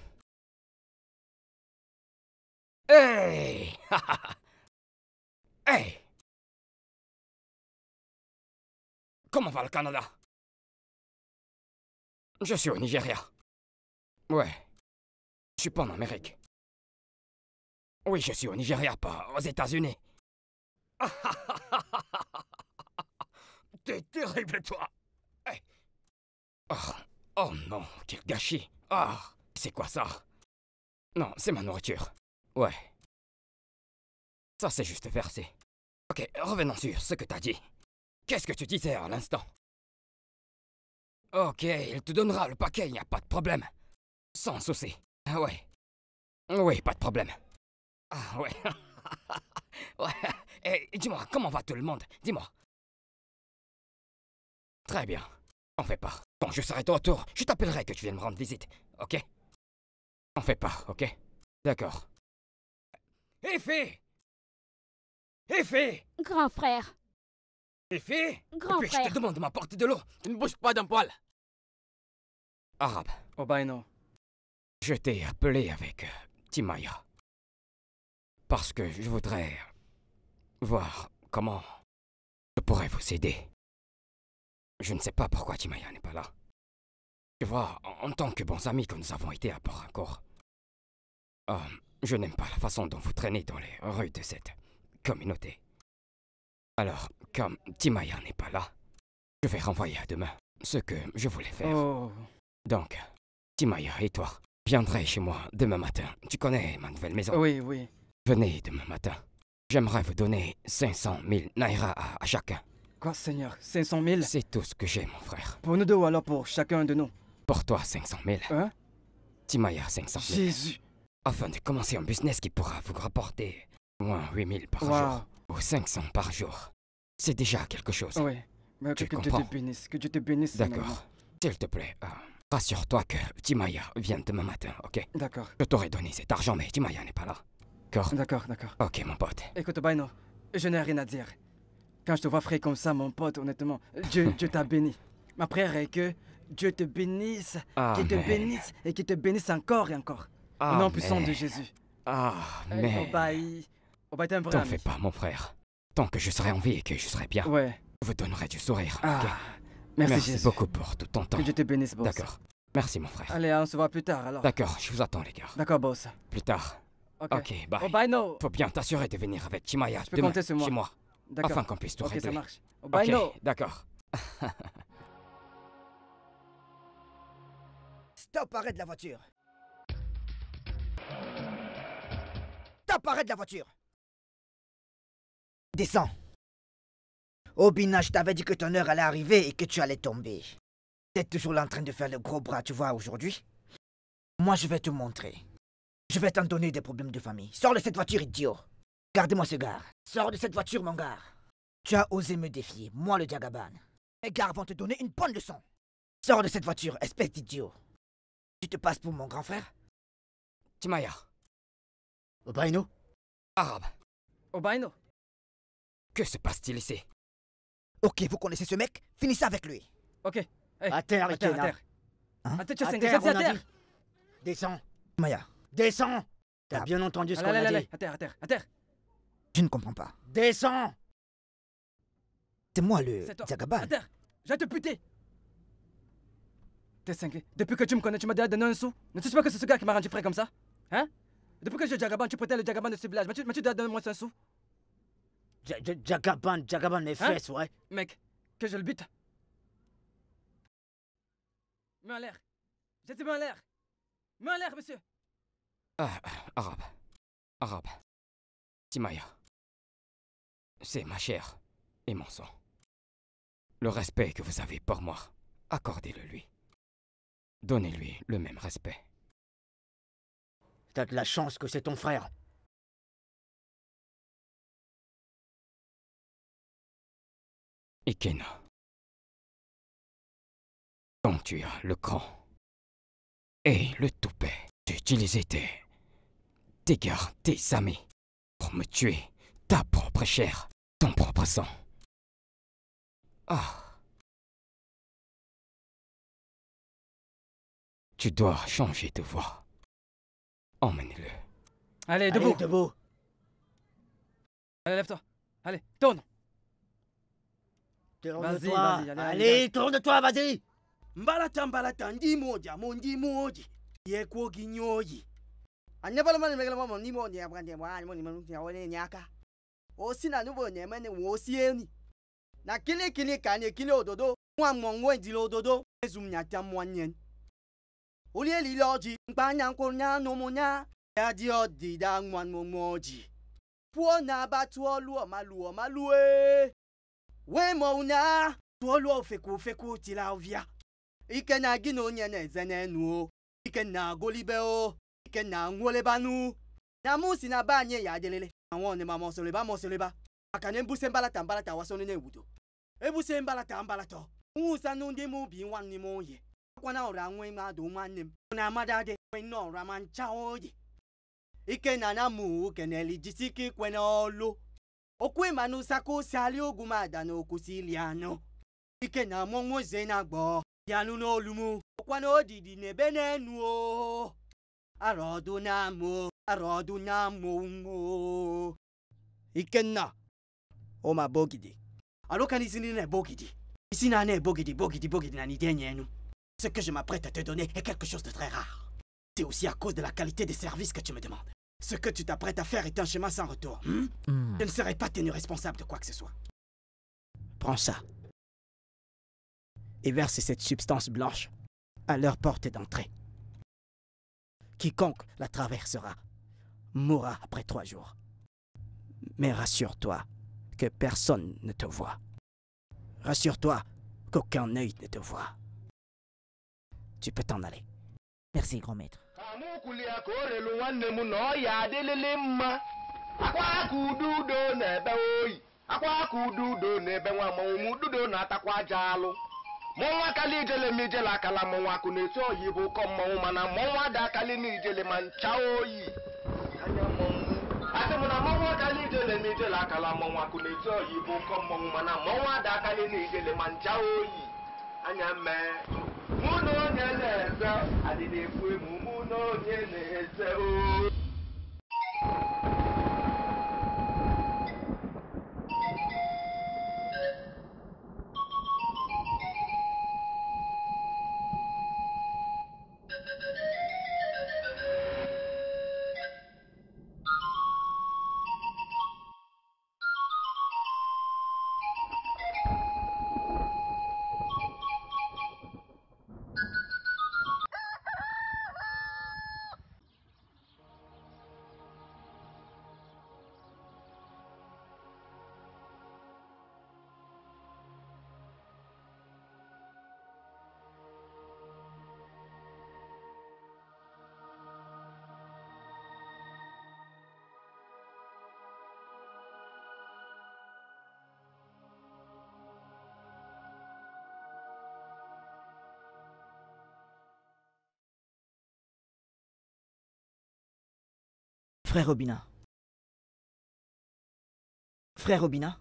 Hey Hey Comment va le Canada Je suis au Nigeria. Ouais. Je suis pas en Amérique. Oui, je suis au Nigeria, pas aux États-Unis. T'es terrible, toi oh, oh. non, quel gâchis oh, C'est quoi ça Non, c'est ma nourriture. Ouais. Ça, c'est juste versé. Ok, revenons sur ce que t'as dit. Qu'est-ce que tu disais à l'instant Ok, il te donnera le paquet, il n'y a pas de problème. Sans souci. Ah ouais. Oui, pas de problème. Ah ouais. ouais. Eh, dis-moi, comment va tout le monde Dis-moi. Très bien. On fait pas. Bon, je serai de retour, je t'appellerai que tu viennes me rendre visite. Ok On fait pas. ok D'accord. Effet Effet Grand frère. Effie Grand frère. Je te demande de m'apporter de l'eau. Tu ne bouges pas d'un poil. Arabe. Oh, non. Je t'ai appelé avec euh, Timaya. Parce que je voudrais voir comment je pourrais vous aider. Je ne sais pas pourquoi Timaya n'est pas là. Tu vois, en tant que bons amis que nous avons été à port euh, je n'aime pas la façon dont vous traînez dans les rues de cette communauté. Alors, comme Timaya n'est pas là, je vais renvoyer à demain ce que je voulais faire. Oh. Donc, Timaya et toi, Viendrai chez moi demain matin. Tu connais ma nouvelle maison Oui, oui. Venez demain matin. J'aimerais vous donner 500 000 naira à, chacun. Quoi, Seigneur 500 000 C'est tout ce que j'ai, mon frère. Pour nous deux ou alors pour chacun de nous Pour toi, 500 000. Hein Timaya, 500 000. Jésus Afin de commencer un business qui pourra vous rapporter au moins 8 000 par jour ou 500 par jour. C'est déjà quelque chose. Oui. Mais tu que, comprends? Dieu te bénisse, que Dieu te bénisse. D'accord. S'il te plaît. Euh... Rassure-toi que Timaya vient demain matin, ok D'accord. Je t'aurais donné cet argent, mais Timaya n'est pas là. D'accord D'accord, d'accord. Ok, mon pote. Écoute, Baino, je n'ai rien à dire. Quand je te vois frais comme ça, mon pote, honnêtement, Dieu, Dieu t'a béni. Ma prière est que Dieu te bénisse, qu'il te bénisse et qu'il te bénisse encore et encore. Au nom puissant de Jésus. Ah, mais. Obaï. Obaï, t'es un vrai T'en fais pas, mon frère. Tant que je serai en vie et que je serai bien, ouais. je vous donnerai du sourire. ok ah. Merci, beaucoup pour tout ton temps. Que Dieu te bénisse, boss. D'accord. Merci, mon frère. Allez, hein, on se voit plus tard alors. D'accord, je vous attends, les gars. D'accord, boss. Plus tard. Ok, bye. Oh, Faut bien t'assurer de venir avec Chimaya je chez moi. D'accord. Afin qu'on puisse tout okay, ça marche. Oh, d'accord. Stop, arrête la voiture. Stop, arrête la voiture. Descends. Obina, je t'avais dit que ton heure allait arriver et que tu allais tomber. T'es toujours là en train de faire le gros bras, tu vois, aujourd'hui Moi, je vais te montrer. Je vais t'en donner des problèmes de famille. Sors de cette voiture, idiot Gardez-moi ce gars. Sors de cette voiture, mon gars. Tu as osé me défier, moi le Diagaban. Mes gars vont te donner une bonne leçon. Sors de cette voiture, espèce d'idiot. Tu te passes pour mon grand frère Timaya. Obaino Arabe. Obaino Que se passe-t-il ici Ok, vous connaissez ce mec Finissez avec lui. Ok. A à terre, à terre, à terre. terre, à Descends. Maya. Descends T'as bien entendu ce qu'on a dit À terre, à terre, à terre. Tu ne comprends pas. Descends C'est moi le Jagaban. À terre Je vais te puter T'es cingué depuis que tu me connais, tu m'as déjà donné un sou Ne sais pas que c'est ce gars qui m'a rendu frais comme ça Hein Depuis que j'ai le Jagaban, tu prétends le Jagaban de ce village, mais tu, dois me donner un sou Jagaban, Jagaban mes fesses, hein? ouais. Mec, que je le bute. Mets l'air. J'étais main l'air. Mets l'air, monsieur. Ah, arabe. Arabe. Timaya. C'est ma chair et mon sang. Le respect que vous avez pour moi, accordez-le lui. Donnez-lui le même respect. T'as de la chance que c'est ton frère. Ikena. Tant tu as le cran et le toupet d'utiliser tes... tes gars, tes amis, pour me tuer ta propre chair, ton propre sang. Ah. Tu dois changer de voix. Emmène-le. Allez, debout. debout. Allez, lève-toi. Allez, tourne. Tourne-toi. Allez, tourne-toi, vas-y. Mbalata mbalata ndi moja mo ndi moji yekwo ginyoyi anyabala mane megala mama ndi moja yabwande mwana mo ni manu ya wale nyaka osi na nubo nyeme ne wosi eni na kile kile kanye kile ododo nwa mmongo ndile ododo ezum nyata mwanyen uli eli loji mkpanya nko nya no munya ya di odida nwa mmongo ji puo na abatu olu omalu omalue wee ma ụnyaa tụọlụọ ofeku ofeku tila ụvịa ike na gị na onye na-eze n'enu o ike na golibe o ike na anwụolebanu na mụ si na be anyị ya adịlịlị na ọnịma ma ọsọrịba ma ọsọrịba maka na ebuse mbalata mbalata wasoro na ewudo ebuse mbalata mbalata nwụsanụ ndị m ubi nwa m oye akwana ọra nwe mmadụ nwanne m na amada dị nwe nne ọra ma ncha oyi ike na na mụ keneli ikwe n'ọlụ okwemanusako osali ogumada salio guma na mmọnwụ ze na-agbọ bịanụ n'olu no ọkwana odidi n'ebe bene enu o arọdụ na-amụ arọdụ na o ikenna oma bogidi alụkana isi na bogidi isi na na bogidi bogidi bogidi na n'idenye denyenu. Ce que je m'apprête à te donner est quelque chose de très rare. C'est aussi à cause de la qualité des services que tu me demandes. Ce que tu t'apprêtes à faire est un chemin sans retour. Hmm hmm. Je ne serai pas tenu responsable de quoi que ce soit. Prends ça. Et verse cette substance blanche à leur porte d'entrée. Quiconque la traversera mourra après trois jours. Mais rassure-toi que personne ne te voit. Rassure-toi qu'aucun œil ne te voit. Tu peux t'en aller. Merci, grand maître. amaokwu ya ka o relu nwanne m na ọ ya adịlịlị mma akwa aka ududo na-ebe oyi akwa aka ududo na-ebe nwa mmanwụ m ududo na-atakwa aja alụ mụnwa kali ijele m ijele akala mmanwụ akụ na-esi oyi bụ ụkọ mmanwụ mana m na no nie nie Frère Robina. Frère Robina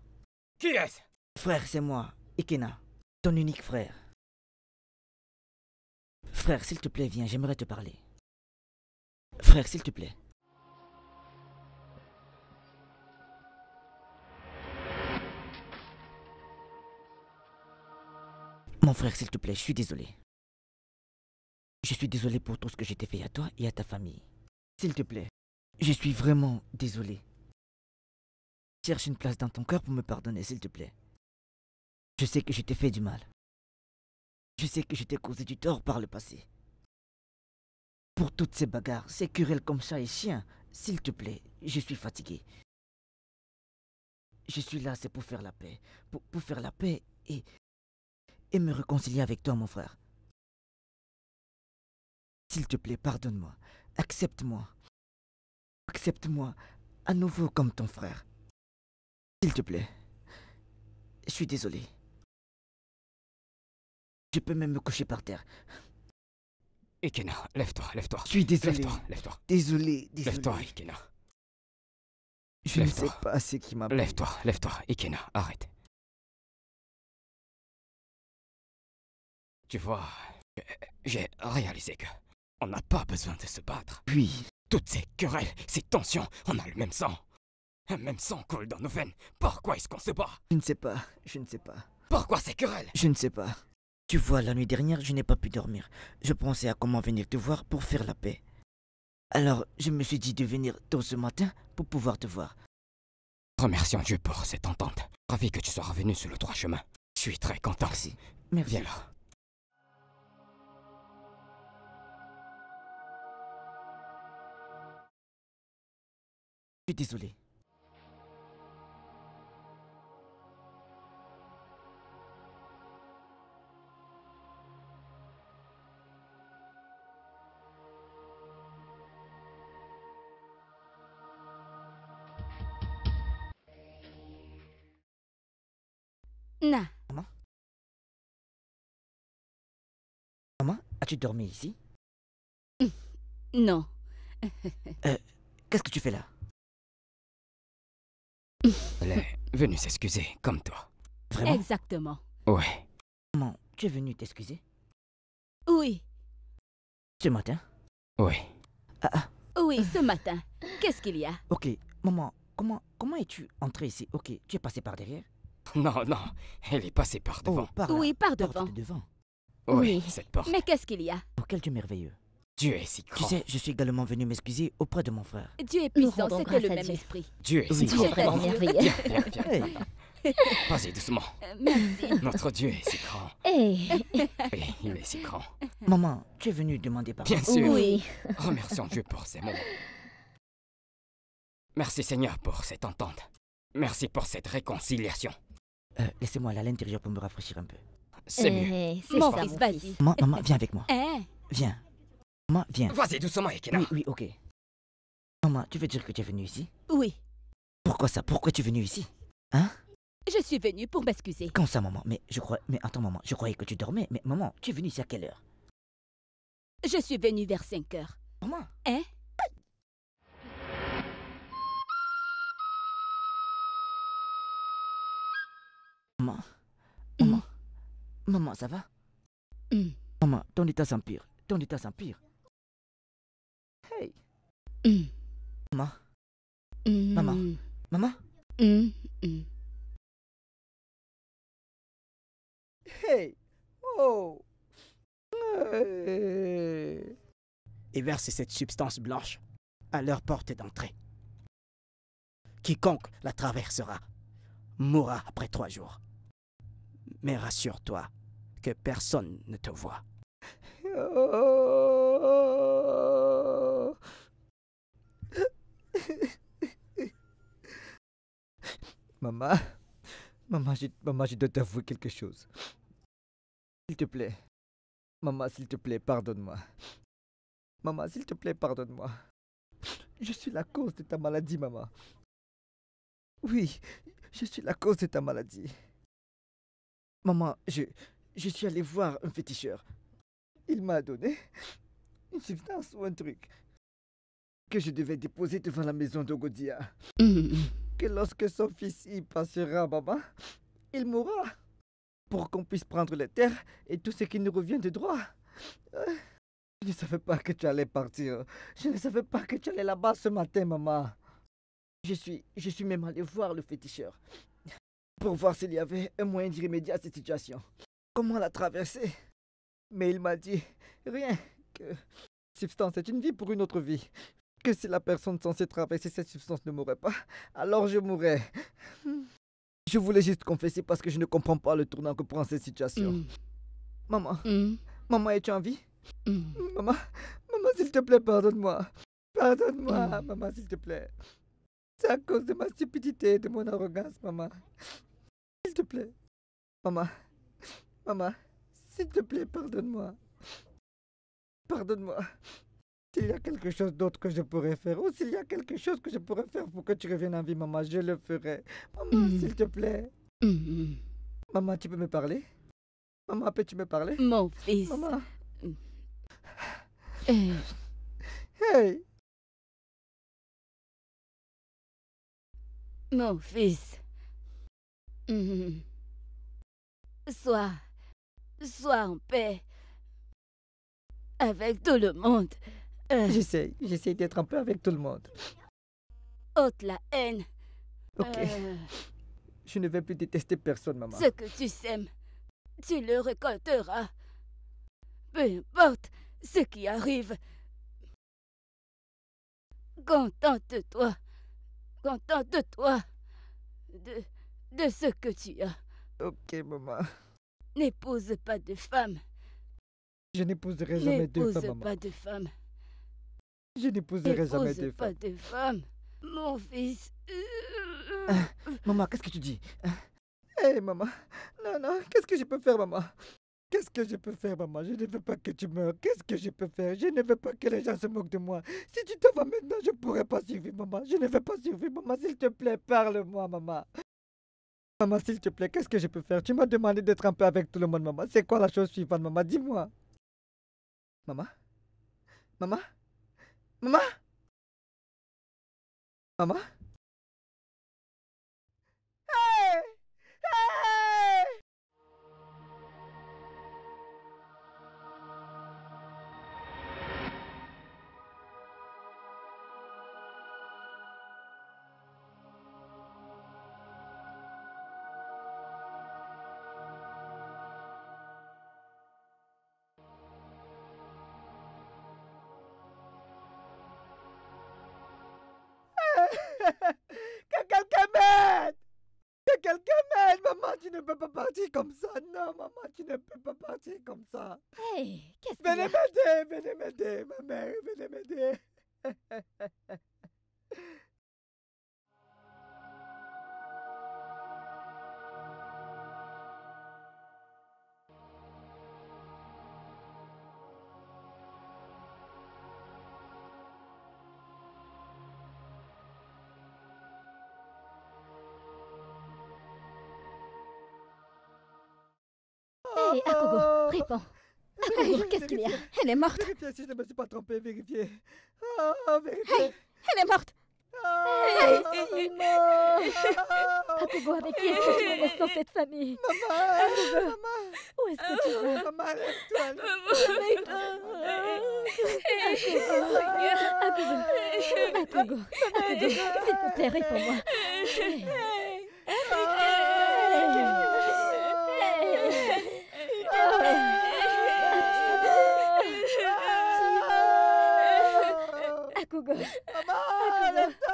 Qui est-ce Frère, c'est moi, Ikena, ton unique frère. Frère, s'il te plaît, viens, j'aimerais te parler. Frère, s'il te plaît. Mon frère, s'il te plaît, je suis désolé. Je suis désolé pour tout ce que j'ai fait à toi et à ta famille. S'il te plaît, je suis vraiment désolé. Cherche une place dans ton cœur pour me pardonner, s'il te plaît. Je sais que je t'ai fait du mal. Je sais que je t'ai causé du tort par le passé. Pour toutes ces bagarres, ces querelles comme ça et chien, s'il te plaît, je suis fatigué. Je suis là, c'est pour faire la paix. Pour, pour, faire la paix et. et me réconcilier avec toi, mon frère. S'il te plaît, pardonne-moi. Accepte-moi. Accepte-moi à nouveau comme ton frère. S'il te plaît. Je suis désolé. Je peux même me coucher par terre. Ikena, lève-toi, lève-toi. Je suis désolé. Lève-toi, lève-toi. Désolé, désolé. Lève-toi, Ikena. Je ne sais pas ce qui m'a. Lève-toi, lève-toi, Ikena, arrête. Tu vois, euh, j'ai réalisé que on n'a pas besoin de se battre. Puis, toutes ces querelles, ces tensions, on a le même sang. Un même sang coule dans nos veines. Pourquoi est-ce qu'on se bat Je ne sais pas, je ne sais pas. Pourquoi ces querelles Je ne sais pas. Tu vois, la nuit dernière, je n'ai pas pu dormir. Je pensais à comment venir te voir pour faire la paix. Alors, je me suis dit de venir tôt ce matin pour pouvoir te voir. Remercions Dieu pour cette entente. Ravi que tu sois revenu sur le droit chemin. Je suis très content. Merci. Merci. Viens là. suis désolé. Na Maman Maman, as-tu dormi ici Non. Euh, qu'est-ce que tu fais là elle est venue s'excuser, comme toi. Vraiment Exactement. Ouais. Maman, tu es venue t'excuser Oui. Ce matin Oui. Ah, ah. Oui, ce matin. Qu'est-ce qu'il y a Ok, maman, comment, comment es-tu entrée ici Ok, tu es passée par derrière Non, non, elle est passée par oh, devant. oui, par devant. Oui, cette porte. Mais qu'est-ce qu'il y a Pour quel Dieu merveilleux. Dieu est si grand. Tu sais, je suis également venu m'excuser auprès de mon frère. Dieu est puissant, c'était le même esprit. Dieu est si grand. Est vraiment merveilleux. Viens, viens, viens. Vas-y doucement. Merci. Notre Dieu est si grand. Eh. il est si grand. Maman, tu es venue demander pardon. Bien sûr. Oui. Remercions Dieu pour ces mots. Merci Seigneur pour cette entente. Merci pour cette réconciliation. Euh, laissez-moi aller à l'intérieur pour me rafraîchir un peu. C'est eh, mieux. Eh, c'est ça, fils, vas-y. Maman, viens avec moi. Eh. Viens. Maman, viens. Vas-y, doucement, Ekena. Oui, oui, ok. Maman, tu veux dire que tu es venue ici Oui. Pourquoi ça Pourquoi tu es venue ici Hein Je suis venue pour m'excuser. Quand ça, maman Mais je crois... Mais attends, maman, je croyais que tu dormais. Mais maman, tu es venue ici à quelle heure Je suis venue vers 5 heures. Maman Hein Maman hmm. Maman Maman, ça va hmm. Maman, ton état s'empire. Ton état s'empire. Maman. Mm. Maman. Mm. Maman. Mm. Hey. Oh. Et versez cette substance blanche à leur porte d'entrée. Quiconque la traversera mourra après trois jours. Mais rassure-toi que personne ne te voit. Oh. Maman, maman, je, maman, je dois t'avouer quelque chose. S'il te plaît. Maman, s'il te plaît, pardonne-moi. Maman, s'il te plaît, pardonne-moi. Je suis la cause de ta maladie, maman. Oui, je suis la cause de ta maladie. Maman, je, je suis allé voir un féticheur. Il m'a donné une substance ou un truc que je devais déposer devant la maison de Godia. Que lorsque son fils y passera, maman, il mourra. Pour qu'on puisse prendre les terres et tout ce qui nous revient de droit. Euh, je ne savais pas que tu allais partir. Je ne savais pas que tu allais là-bas ce matin, maman. Je suis, je suis même allé voir le féticheur pour voir s'il y avait un moyen d'y à cette situation. Comment la traverser Mais il m'a dit rien que substance est une vie pour une autre vie que si la personne censée traverser cette substance ne mourrait pas, alors je mourrais. Je voulais juste confesser parce que je ne comprends pas le tournant que prend cette situation. Mm. Maman, mm. maman, es-tu en vie mm. Maman, maman, s'il te plaît, pardonne-moi. Pardonne-moi, maman, s'il te plaît. C'est à cause de ma stupidité et de mon arrogance, maman. S'il te plaît. Maman, maman, s'il te plaît, pardonne-moi. Pardonne-moi. S'il y a quelque chose d'autre que je pourrais faire, ou s'il y a quelque chose que je pourrais faire pour que tu reviennes en vie, maman, je le ferai. Maman, mm. s'il te plaît. Mm-hmm. Maman, tu peux me parler Maman, peux-tu me parler Mon fils. Maman. Euh. Hey. Mon fils. Mm-hmm. Sois. Sois en paix. Avec tout le monde. Euh. J'essaie, j'essaie d'être un peu avec tout le monde. Ôte la haine. Ok. Euh. Je ne vais plus détester personne, maman. Ce que tu sèmes, tu le récolteras. Peu importe ce qui arrive. Contente-toi. Contente-toi de, de ce que tu as. Ok, maman. N'épouse pas de femme. Je n'épouserai jamais de femme, N'épouse pas de femme. Je n'épouserai jamais de pas mon fils. Ah, maman, qu'est-ce que tu dis Hé, ah. hey, maman. Non, non, qu'est-ce que je peux faire, maman Qu'est-ce que je peux faire, maman Je ne veux pas que tu meurs. Qu'est-ce que je peux faire Je ne veux pas que les gens se moquent de moi. Si tu te vas maintenant, je ne pourrai pas survivre, maman. Je ne veux pas survivre, maman. S'il te plaît, parle-moi, maman. Maman, s'il te plaît, qu'est-ce que je peux faire Tu m'as demandé d'être un peu avec tout le monde, maman. C'est quoi la chose suivante, maman Dis-moi. Maman Maman 妈妈，妈妈。comme ça. Non, maman, tu ne peux pas partir comme ça. Hey, qu'est-ce que Venez m'aider, venez m'aider, ma mère, venez m'aider. Oh. réponds. qu'est-ce qu'il y a Elle est morte. Vérifiez si je ne me suis pas trompé. vérifiez. Oh, vérifiez. elle est morte. Oh, avec qui est-ce que tu restes dans cette famille Maman Où est-ce que tu vas Maman, toi Akogo Akogo Akogo, s'il te plaît, réponds-moi 爸爸。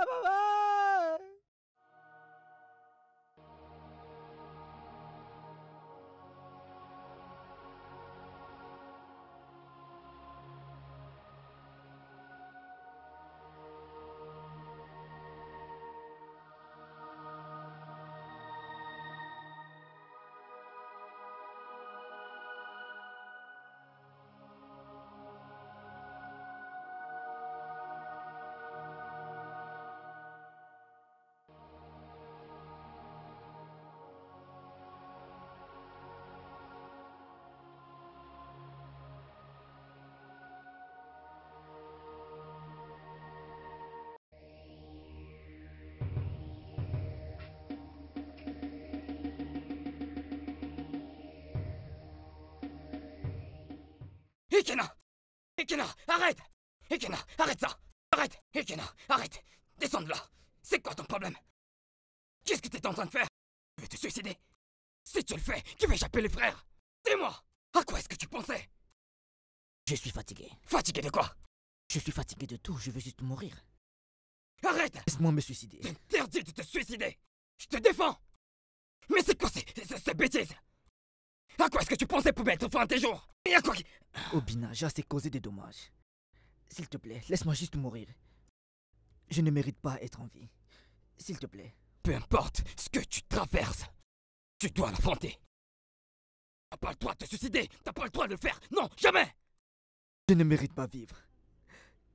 Ekena Ekena, arrête Ekena, arrête ça Arrête Ekena, arrête Descends de là C'est quoi ton problème Qu'est-ce que t'es en train de faire Tu veux te suicider Si tu le fais, qui veux échapper les frères Dis-moi À quoi est-ce que tu pensais Je suis fatigué. Fatigué de quoi Je suis fatigué de tout, je veux juste mourir. Arrête Laisse-moi me suicider. interdit de te suicider Je te défends Mais c'est quoi ces bêtises à quoi est-ce que tu pensais pour mettre fin à tes jours Et à quoi ah. Obina, oh, j'ai assez causé des dommages. S'il te plaît, laisse-moi juste mourir. Je ne mérite pas être en vie. S'il te plaît. Peu importe ce que tu traverses, tu dois l'affronter. n'as pas le droit de te suicider, t'as pas le droit de le faire, non, jamais Je ne mérite pas vivre.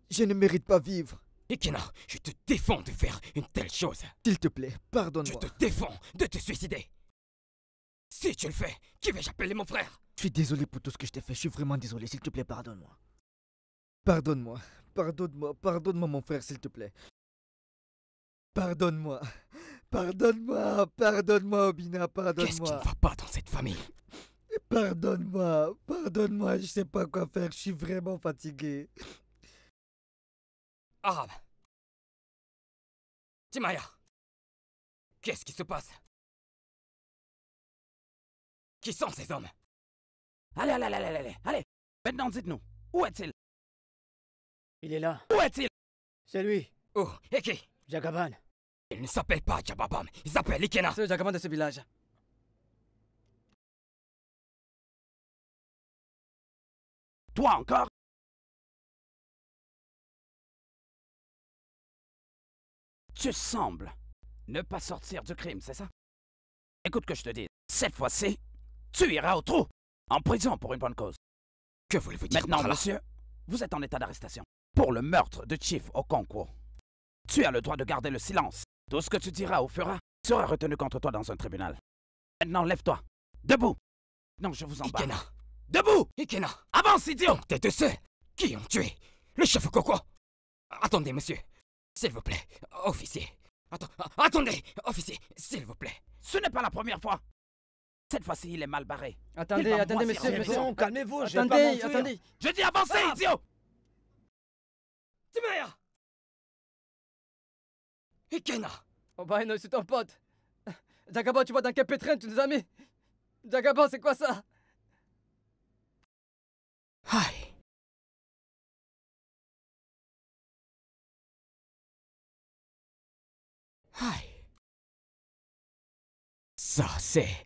Je ne mérite pas vivre. Ikina, je te défends de faire une telle chose. S'il te plaît, pardonne-moi. Je te défends de te suicider. Si tu le fais, qui vais-je appeler mon frère Je suis désolé pour tout ce que je t'ai fait, je suis vraiment désolé, s'il te plaît, pardonne-moi. Pardonne-moi, pardonne-moi, pardonne-moi mon frère, s'il te plaît. Pardonne-moi, pardonne-moi, pardonne-moi Obina, pardonne-moi. Qu'est-ce qui ne va pas dans cette famille Pardonne-moi, pardonne-moi, je ne sais pas quoi faire, je suis vraiment fatigué. Arabe. Ah. Timaya. Qu'est-ce qui se passe qui sont ces hommes Allez, allez, allez, allez, allez, Maintenant, dites-nous, où est-il Il est là. Où est-il C'est lui. Où Et qui Jagaban. Il ne s'appelle pas Jababam, il s'appelle Ikena. C'est le Jagaban de ce village. Toi encore Tu sembles ne pas sortir du crime, c'est ça Écoute que je te dis, cette fois-ci, tu iras au trou En prison pour une bonne cause. Que voulez-vous dire Maintenant, monsieur, vous êtes en état d'arrestation. Pour le meurtre de Chief Okonkwo. Tu as le droit de garder le silence. Tout ce que tu diras ou feras sera retenu contre toi dans un tribunal. Maintenant, lève-toi. Debout Non, je vous embarque. Ikena Debout Ikena Avance, idiot T'es de ceux qui ont tué le chef Okonkwo Attendez, monsieur. S'il vous plaît, officier. attendez, officier, s'il vous plaît. Ce n'est pas la première fois. Cette fois-ci, il est mal barré. Attendez, attendez, monsieur, monsieur. Calmez-vous, j'ai Attendez, attendez. Je dis avancez, ah idiot meurs Ikena Oh bah c'est ton pote. Dagabon, tu vois dans quel pétrin tu nous as mis Dagabon, c'est quoi ça Hi. Hi. Ça, c'est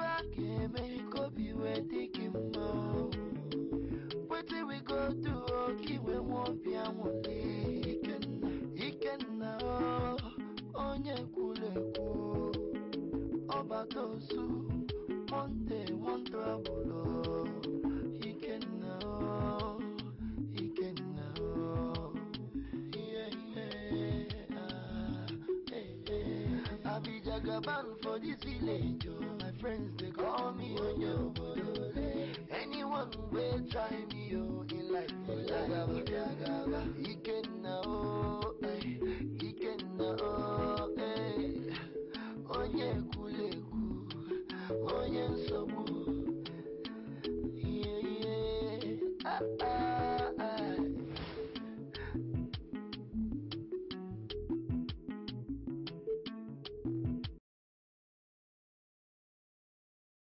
back here, Mexico be where taking more. did we go do, kí we wọ́n bí àwọn lè ike nna onye kwulekwu ọba tozu monde wọn trabụlụ ike nna ike nna ihe ihe abijagaban for this village. Oh friends, they call me on your Anyone who will try me, oh, in life, in life, Ikenna, oh.